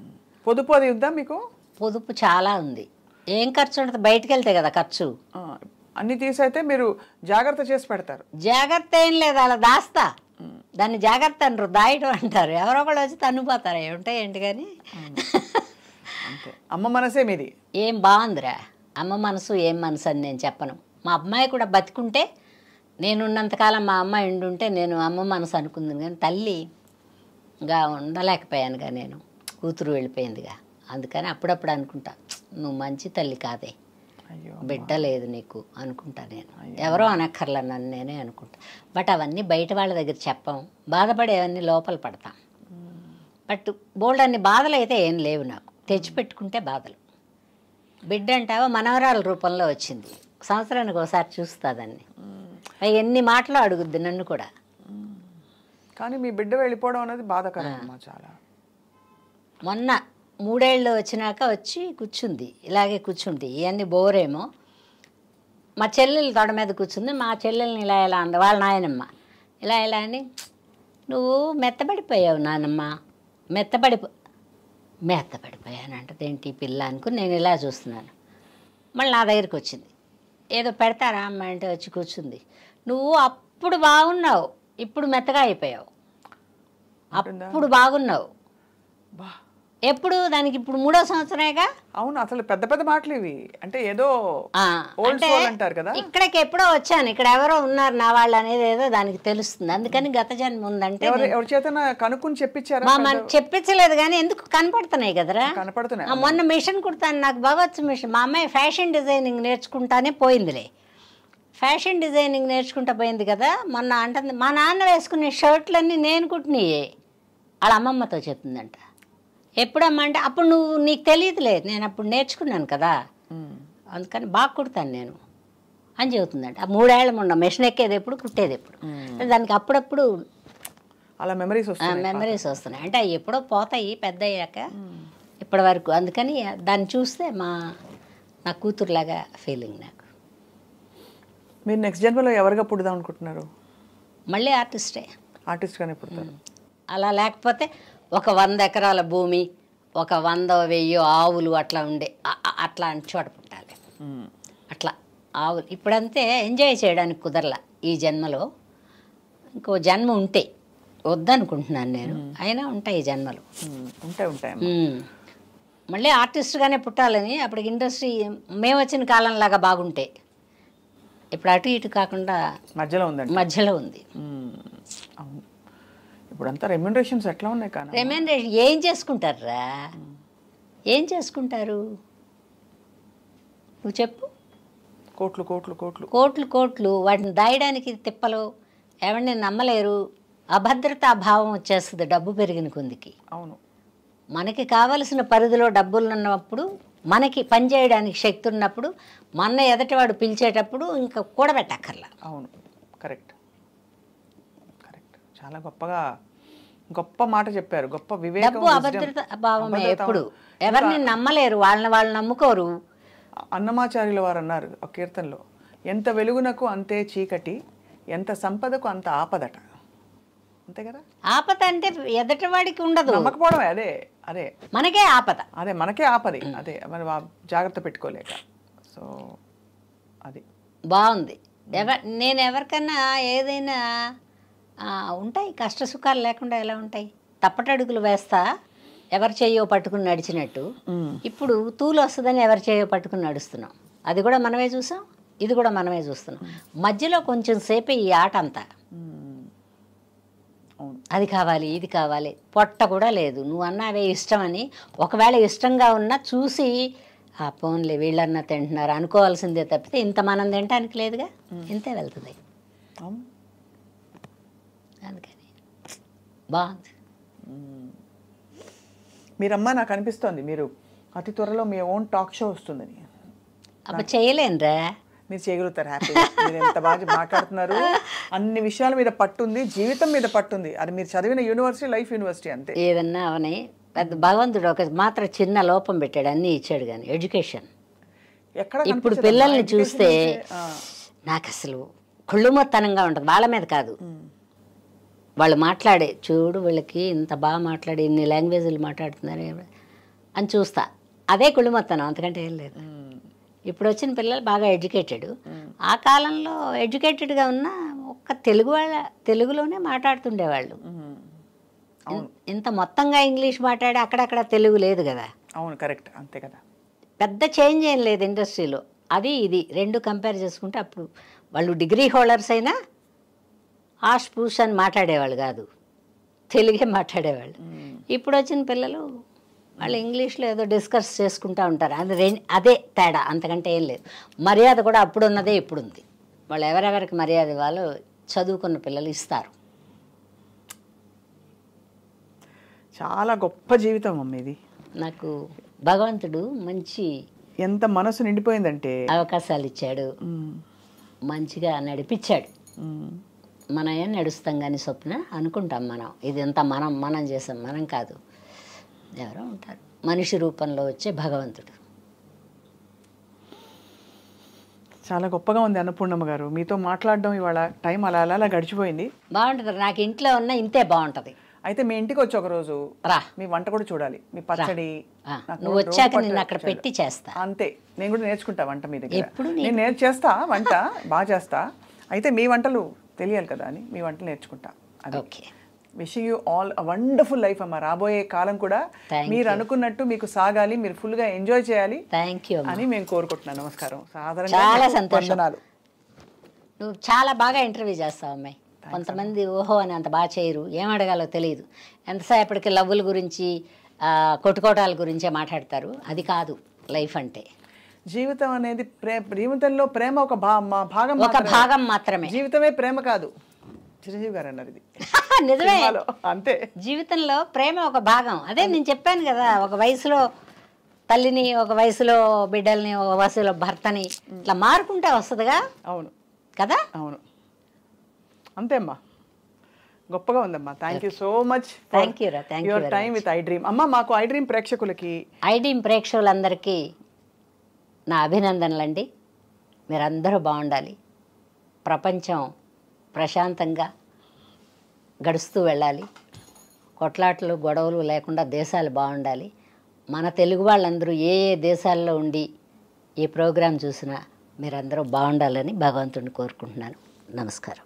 పొదుపు అది ఉందా మీకు పొదుపు చాలా ఉంది ఏం ఖర్చు ఉంటుంది బయటకు వెళ్తే కదా ఖర్చు అన్ని తీసైతే మీరు జాగ్రత్త చేసి పెడతారు జాగ్రత్త ఏం లేదు అలా దాస్తా దాన్ని జాగ్రత్త అంటారు దాయటం అంటారు ఎవరో ఒకళ్ళు వచ్చి తన్నుపోతారు ఉంటాయి ఏంటి కానీ అమ్మ మనసే మీది ఏం బాగుందిరా అమ్మ మనసు ఏం మనసు అని నేను చెప్పను మా అమ్మాయి కూడా బతికుంటే నేనున్నంతకాలం మా అమ్మాయి ఉండుంటే నేను అమ్మ మనసు అనుకుంది కానీ తల్లిగా ఉండలేకపోయానుగా నేను కూతురు వెళ్ళిపోయిందిగా అందుకని అప్పుడప్పుడు అనుకుంటా నువ్వు మంచి తల్లి కాదే బిడ్డ లేదు నీకు అనుకుంటా నేను ఎవరో అనక్కర్లా నన్ను నేనే అనుకుంటా బట్ అవన్నీ బయట వాళ్ళ దగ్గర చెప్పాం బాధపడేవన్నీ లోపల పడతాం బట్ బోల్డ్ అన్ని బాధలు అయితే ఏం లేవు నాకు తెచ్చిపెట్టుకుంటే బాధలు బిడ్డ అంటావా మనవరాల రూపంలో వచ్చింది సంవత్సరానికి ఒకసారి చూస్తాదాన్ని ఎన్ని మాటలు అడుగుద్ది నన్ను కూడా కానీ మీ బిడ్డ వెళ్ళిపోవడం అనేది బాధకరం చాలా మొన్న మూడేళ్ళు వచ్చినాక వచ్చి కూర్చుంది ఇలాగే కూర్చుంది ఇవన్నీ బోరేమో మా చెల్లెలు తొడ మీద కూర్చుంది మా చెల్లెల్ని ఇలా ఇలా అంద వాళ్ళ నాయనమ్మ ఇలా ఇలా అని నువ్వు మెత్తబడిపోయావు నానమ్మ మెత్తబడిపో మేత పడిపోయాను అంటదేంటి పిల్ల అనుకుని నేను ఇలా చూస్తున్నాను మళ్ళీ నా దగ్గరికి వచ్చింది ఏదో పెడతారా అమ్మ అంటే వచ్చి కూర్చుంది నువ్వు అప్పుడు బాగున్నావు ఇప్పుడు మెత్తగా అయిపోయావు అప్పుడు బాగున్నావు బా ఎప్పుడు దానికి ఇప్పుడు మూడో సంవత్సరేగా అవును అసలు పెద్ద పెద్ద మాటలు ఇవి అంటే ఏదో అంటారు కదా ఇక్కడికి ఎప్పుడో వచ్చాను ఇక్కడ ఎవరో ఉన్నారు నా వాళ్ళు అనేది ఏదో దానికి తెలుస్తుంది అందుకని గత జన్మ ఉందంటే ఎవరి కనుక్కుని చెప్పించారు చెప్పించలేదు కానీ ఎందుకు కనపడుతున్నాయి కదరా కనపడుతున్నాయి మొన్న మిషన్ కుడతాను నాకు భగవత్ మిషన్ మా అమ్మాయి ఫ్యాషన్ డిజైనింగ్ నేర్చుకుంటానే పోయిందిలే ఫ్యాషన్ డిజైనింగ్ నేర్చుకుంటా పోయింది కదా మొన్న అంటే మా నాన్న వేసుకునే షర్ట్లన్నీ నేను కుట్టినయే వాళ్ళ అమ్మమ్మతో చెప్తుందంట ఎప్పుడమ్మంటే అప్పుడు నువ్వు నీకు తెలియదులేదు నేను అప్పుడు నేర్చుకున్నాను కదా అందుకని బాగా కుడతాను నేను అని చెబుతుందంట ఆ మూడేళ్ళ ఉన్న మెషిన్ ఎక్కేది ఎప్పుడు కుట్టేది ఎప్పుడు దానికి అప్పుడప్పుడు అలా మెమరీస్ వస్తాయి మెమరీస్ వస్తున్నాయి అంటే అవి ఎప్పుడో పోతాయి పెద్ద అయ్యాక ఇప్పటి వరకు అందుకని దాన్ని చూస్తే మా నా కూతురులాగా ఫీలింగ్ నాకు మీరు నెక్స్ట్ జన్మలో ఎవరిగా పుడదాం అనుకుంటున్నారు మళ్ళీ ఆర్టిస్టే ఆర్టిస్ట్గానే పుడతారు అలా లేకపోతే ఒక వంద ఎకరాల భూమి ఒక వంద వెయ్యి ఆవులు అట్లా ఉండే అట్లా అని చోట పుట్టాలి అట్లా ఆవులు ఇప్పుడంతే ఎంజాయ్ చేయడానికి కుదరలా ఈ జన్మలో ఇంకో జన్మ ఉంటే వద్దనుకుంటున్నాను నేను అయినా ఉంటాయి ఈ జన్మలు ఉంటాయి ఉంటాయి మళ్ళీ ఆర్టిస్ట్గానే పుట్టాలని అప్పటికి ఇండస్ట్రీ మేము వచ్చిన కాలంలాగా బాగుంటే ఇప్పుడు అటు ఇటు కాకుండా మధ్యలో ఉంది మధ్యలో ఉంది అవును ఇప్పుడు ఇప్పుడంతా రెమ్యునరేషన్స్ ఎట్లా ఉన్నాయి కానీ రెమ్యునరేషన్ ఏం చేసుకుంటారా ఏం చేసుకుంటారు నువ్వు చెప్పు కోట్లు కోట్లు కోట్లు కోట్లు కోట్లు వాటిని దాయడానికి తిప్పలు ఎవరిని నమ్మలేరు అభద్రతా భావం వచ్చేస్తుంది డబ్బు పెరిగిన కొందికి అవును మనకి కావలసిన పరిధిలో డబ్బులు ఉన్నప్పుడు మనకి పనిచేయడానికి శక్తి ఉన్నప్పుడు మన ఎదటివాడు పిలిచేటప్పుడు ఇంకా కూడబెట్టక్కర్లా అవును చాలా గొప్పగా గొప్ప మాట చెప్పారు గొప్ప వివేకం ఎవరిని నమ్మలేరు వాళ్ళని వాళ్ళు నమ్ముకోరు అన్నమాచార్యుల వారు అన్నారు ఆ కీర్తనలో ఎంత వెలుగునకు అంతే చీకటి ఎంత సంపదకు అంత ఆపదట అంతే కదా ఆపద అంటే ఎదటివాడికి ఉండదు నమ్మకపోవడం అదే అదే మనకే ఆపద అదే మనకే ఆపది అదే మరి జాగ్రత్త పెట్టుకోలేక సో అది బాగుంది ఎవ నేను ఎవరికన్నా ఏదైనా ఉంటాయి కష్ట సుఖాలు లేకుండా ఎలా ఉంటాయి తప్పటడుగులు వేస్తా ఎవరు చేయో పట్టుకుని నడిచినట్టు ఇప్పుడు తూలు వస్తుందని ఎవరు చేయో పట్టుకుని నడుస్తున్నాం అది కూడా మనమే చూసాం ఇది కూడా మనమే చూస్తున్నాం మధ్యలో కొంచెం సేపు ఈ ఆట అంతా అది కావాలి ఇది కావాలి పొట్ట కూడా లేదు నువ్వు అన్నా ఇష్టం అని ఒకవేళ ఇష్టంగా ఉన్నా చూసి ఆ పోన్లే వీళ్ళన్నా తింటున్నారు అనుకోవాల్సిందే తప్పితే ఇంత మనం తింటానికి లేదుగా ఇంతే వెళ్తుంది అందుకని బాగుంది మీరమ్మా నాకు అనిపిస్తోంది మీరు అతి త్వరలో మీ ఓన్ టాక్ షో వస్తుందని అప్పుడు చేయలేనురా మీరు చేయగలుగుతారు హ్యాపీ మీరు ఎంత బాగా మాట్లాడుతున్నారు అన్ని విషయాల మీద పట్టుంది జీవితం మీద పట్టుంది అది మీరు చదివిన యూనివర్సిటీ లైఫ్ యూనివర్సిటీ అంతే ఏదన్నా అవని పెద్ద భగవంతుడు ఒక మాత్రం చిన్న లోపం పెట్టాడు అన్ని ఇచ్చాడు కానీ ఎడ్యుకేషన్ ఎక్కడ ఇప్పుడు పిల్లల్ని చూస్తే నాకు అసలు కుళ్ళుమత్తనంగా ఉంటుంది వాళ్ళ మీద కాదు వాళ్ళు మాట్లాడే చూడు వీళ్ళకి ఇంత బాగా మాట్లాడి ఇన్ని లాంగ్వేజ్లు మాట్లాడుతున్నారు అని చూస్తా అదే కుళ్ళుమత్తనం అంతకంటే ఏం లేదు ఇప్పుడు వచ్చిన పిల్లలు బాగా ఎడ్యుకేటెడ్ ఆ కాలంలో ఎడ్యుకేటెడ్గా ఉన్న ఒక్క తెలుగు వాళ్ళ తెలుగులోనే మాట్లాడుతుండేవాళ్ళు ఇంత మొత్తంగా ఇంగ్లీష్ మాట్లాడే అక్కడక్కడ తెలుగు లేదు కదా అవును కరెక్ట్ అంతే కదా పెద్ద చేంజ్ ఏం లేదు ఇండస్ట్రీలో అది ఇది రెండు కంపేర్ చేసుకుంటే అప్పుడు వాళ్ళు డిగ్రీ హోల్డర్స్ అయినా ఆష్ పూష్ అని మాట్లాడేవాళ్ళు కాదు తెలుగే మాట్లాడేవాళ్ళు ఇప్పుడు వచ్చిన పిల్లలు వాళ్ళు ఇంగ్లీష్లో ఏదో డిస్కస్ చేసుకుంటూ ఉంటారు అది రెండు అదే తేడా అంతకంటే ఏం లేదు మర్యాద కూడా అప్పుడు ఉన్నదే ఇప్పుడు ఉంది వాళ్ళు ఎవరెవరికి మర్యాద ఇవ్వాలి చదువుకున్న పిల్లలు ఇస్తారు చాలా గొప్ప జీవితం అమ్మ ఇది నాకు భగవంతుడు మంచి ఎంత మనసు నిండిపోయిందంటే అవకాశాలు ఇచ్చాడు మంచిగా నడిపించాడు ఏం నడుస్తాం కానీ స్వప్న అనుకుంటాం మనం ఇదంతా మనం మనం చేసాం మనం కాదు ఎవరో ఉంటారు మనిషి రూపంలో వచ్చే భగవంతుడు చాలా గొప్పగా ఉంది అన్నపూర్ణమ్మ గారు మీతో మాట్లాడడం ఇవాళ టైం అలా అలా గడిచిపోయింది బాగుంటుంది నాకు ఇంట్లో ఉన్న ఇంతే బాగుంటుంది అయితే మీ ఇంటికి వచ్చి ఒకరోజు రా మీ వంట కూడా చూడాలి మీ పచ్చడి నువ్వు వచ్చాక నేను అక్కడ పెట్టి చేస్తా అంతే నేను కూడా నేర్చుకుంటా వంట మీద దగ్గర నేను నేర్చేస్తా వంట బాగా చేస్తా అయితే మీ వంటలు తెలియాలి కదా అని మీ వంటలు నేర్చుకుంటా అది okay wishing you all wonderful life అమ్మ రాబోయే కాలం కూడా మీరు అనుకున్నట్టు మీకు సాగాలి మీరు ఫుల్ గా ఎంజాయ్ చేయాలి థ్యాంక్ యూ అని మేము కోరుకుంటున్నాను నమస్కారం సాధారణంగా నువ్వు చాలా బాగా ఇంటర్వ్యూ చేస్తావు అమ్మాయి కొంతమంది ఓహో అని అంత బాగా చేయరు ఏం అడగాలో తెలియదు ఎంతసేపటికి లవ్వుల గురించి కొట్టుకోటాల గురించే మాట్లాడతారు అది కాదు లైఫ్ అంటే జీవితం అనేది ప్రేమ జీవితంలో ప్రేమ ఒక భాగం ఒక భాగం మాత్రమే జీవితమే ప్రేమ కాదు చిరంజీవి గారు అన్నారు ఇది (laughs) నిజమే అంతే జీవితంలో ప్రేమ ఒక భాగం అదే నేను చెప్పాను కదా ఒక వయసులో తల్లిని ఒక వయసులో బిడ్డల్ని ఒక వయసులో భర్తని ఇట్లా మారుకుంటే వస్తుందిగా అవును కదా అవును అంతే అమ్మా గొప్పగా ఉందమ్మా thank you so much thank you your time with I dream అమ్మా మాకు ఐ డ్రీమ్ ప్రేక్షకులకి ఐ డ్రీమ్ ప్రేక్షకులందరికీ నా అభినందనలండి మీరందరూ బాగుండాలి ప్రపంచం ప్రశాంతంగా గడుస్తూ వెళ్ళాలి కొట్లాటలు గొడవలు లేకుండా దేశాలు బాగుండాలి మన తెలుగు వాళ్ళందరూ ఏ ఏ దేశాల్లో ఉండి ఈ ప్రోగ్రాం చూసినా మీరందరూ బాగుండాలని భగవంతుడిని కోరుకుంటున్నాను నమస్కారం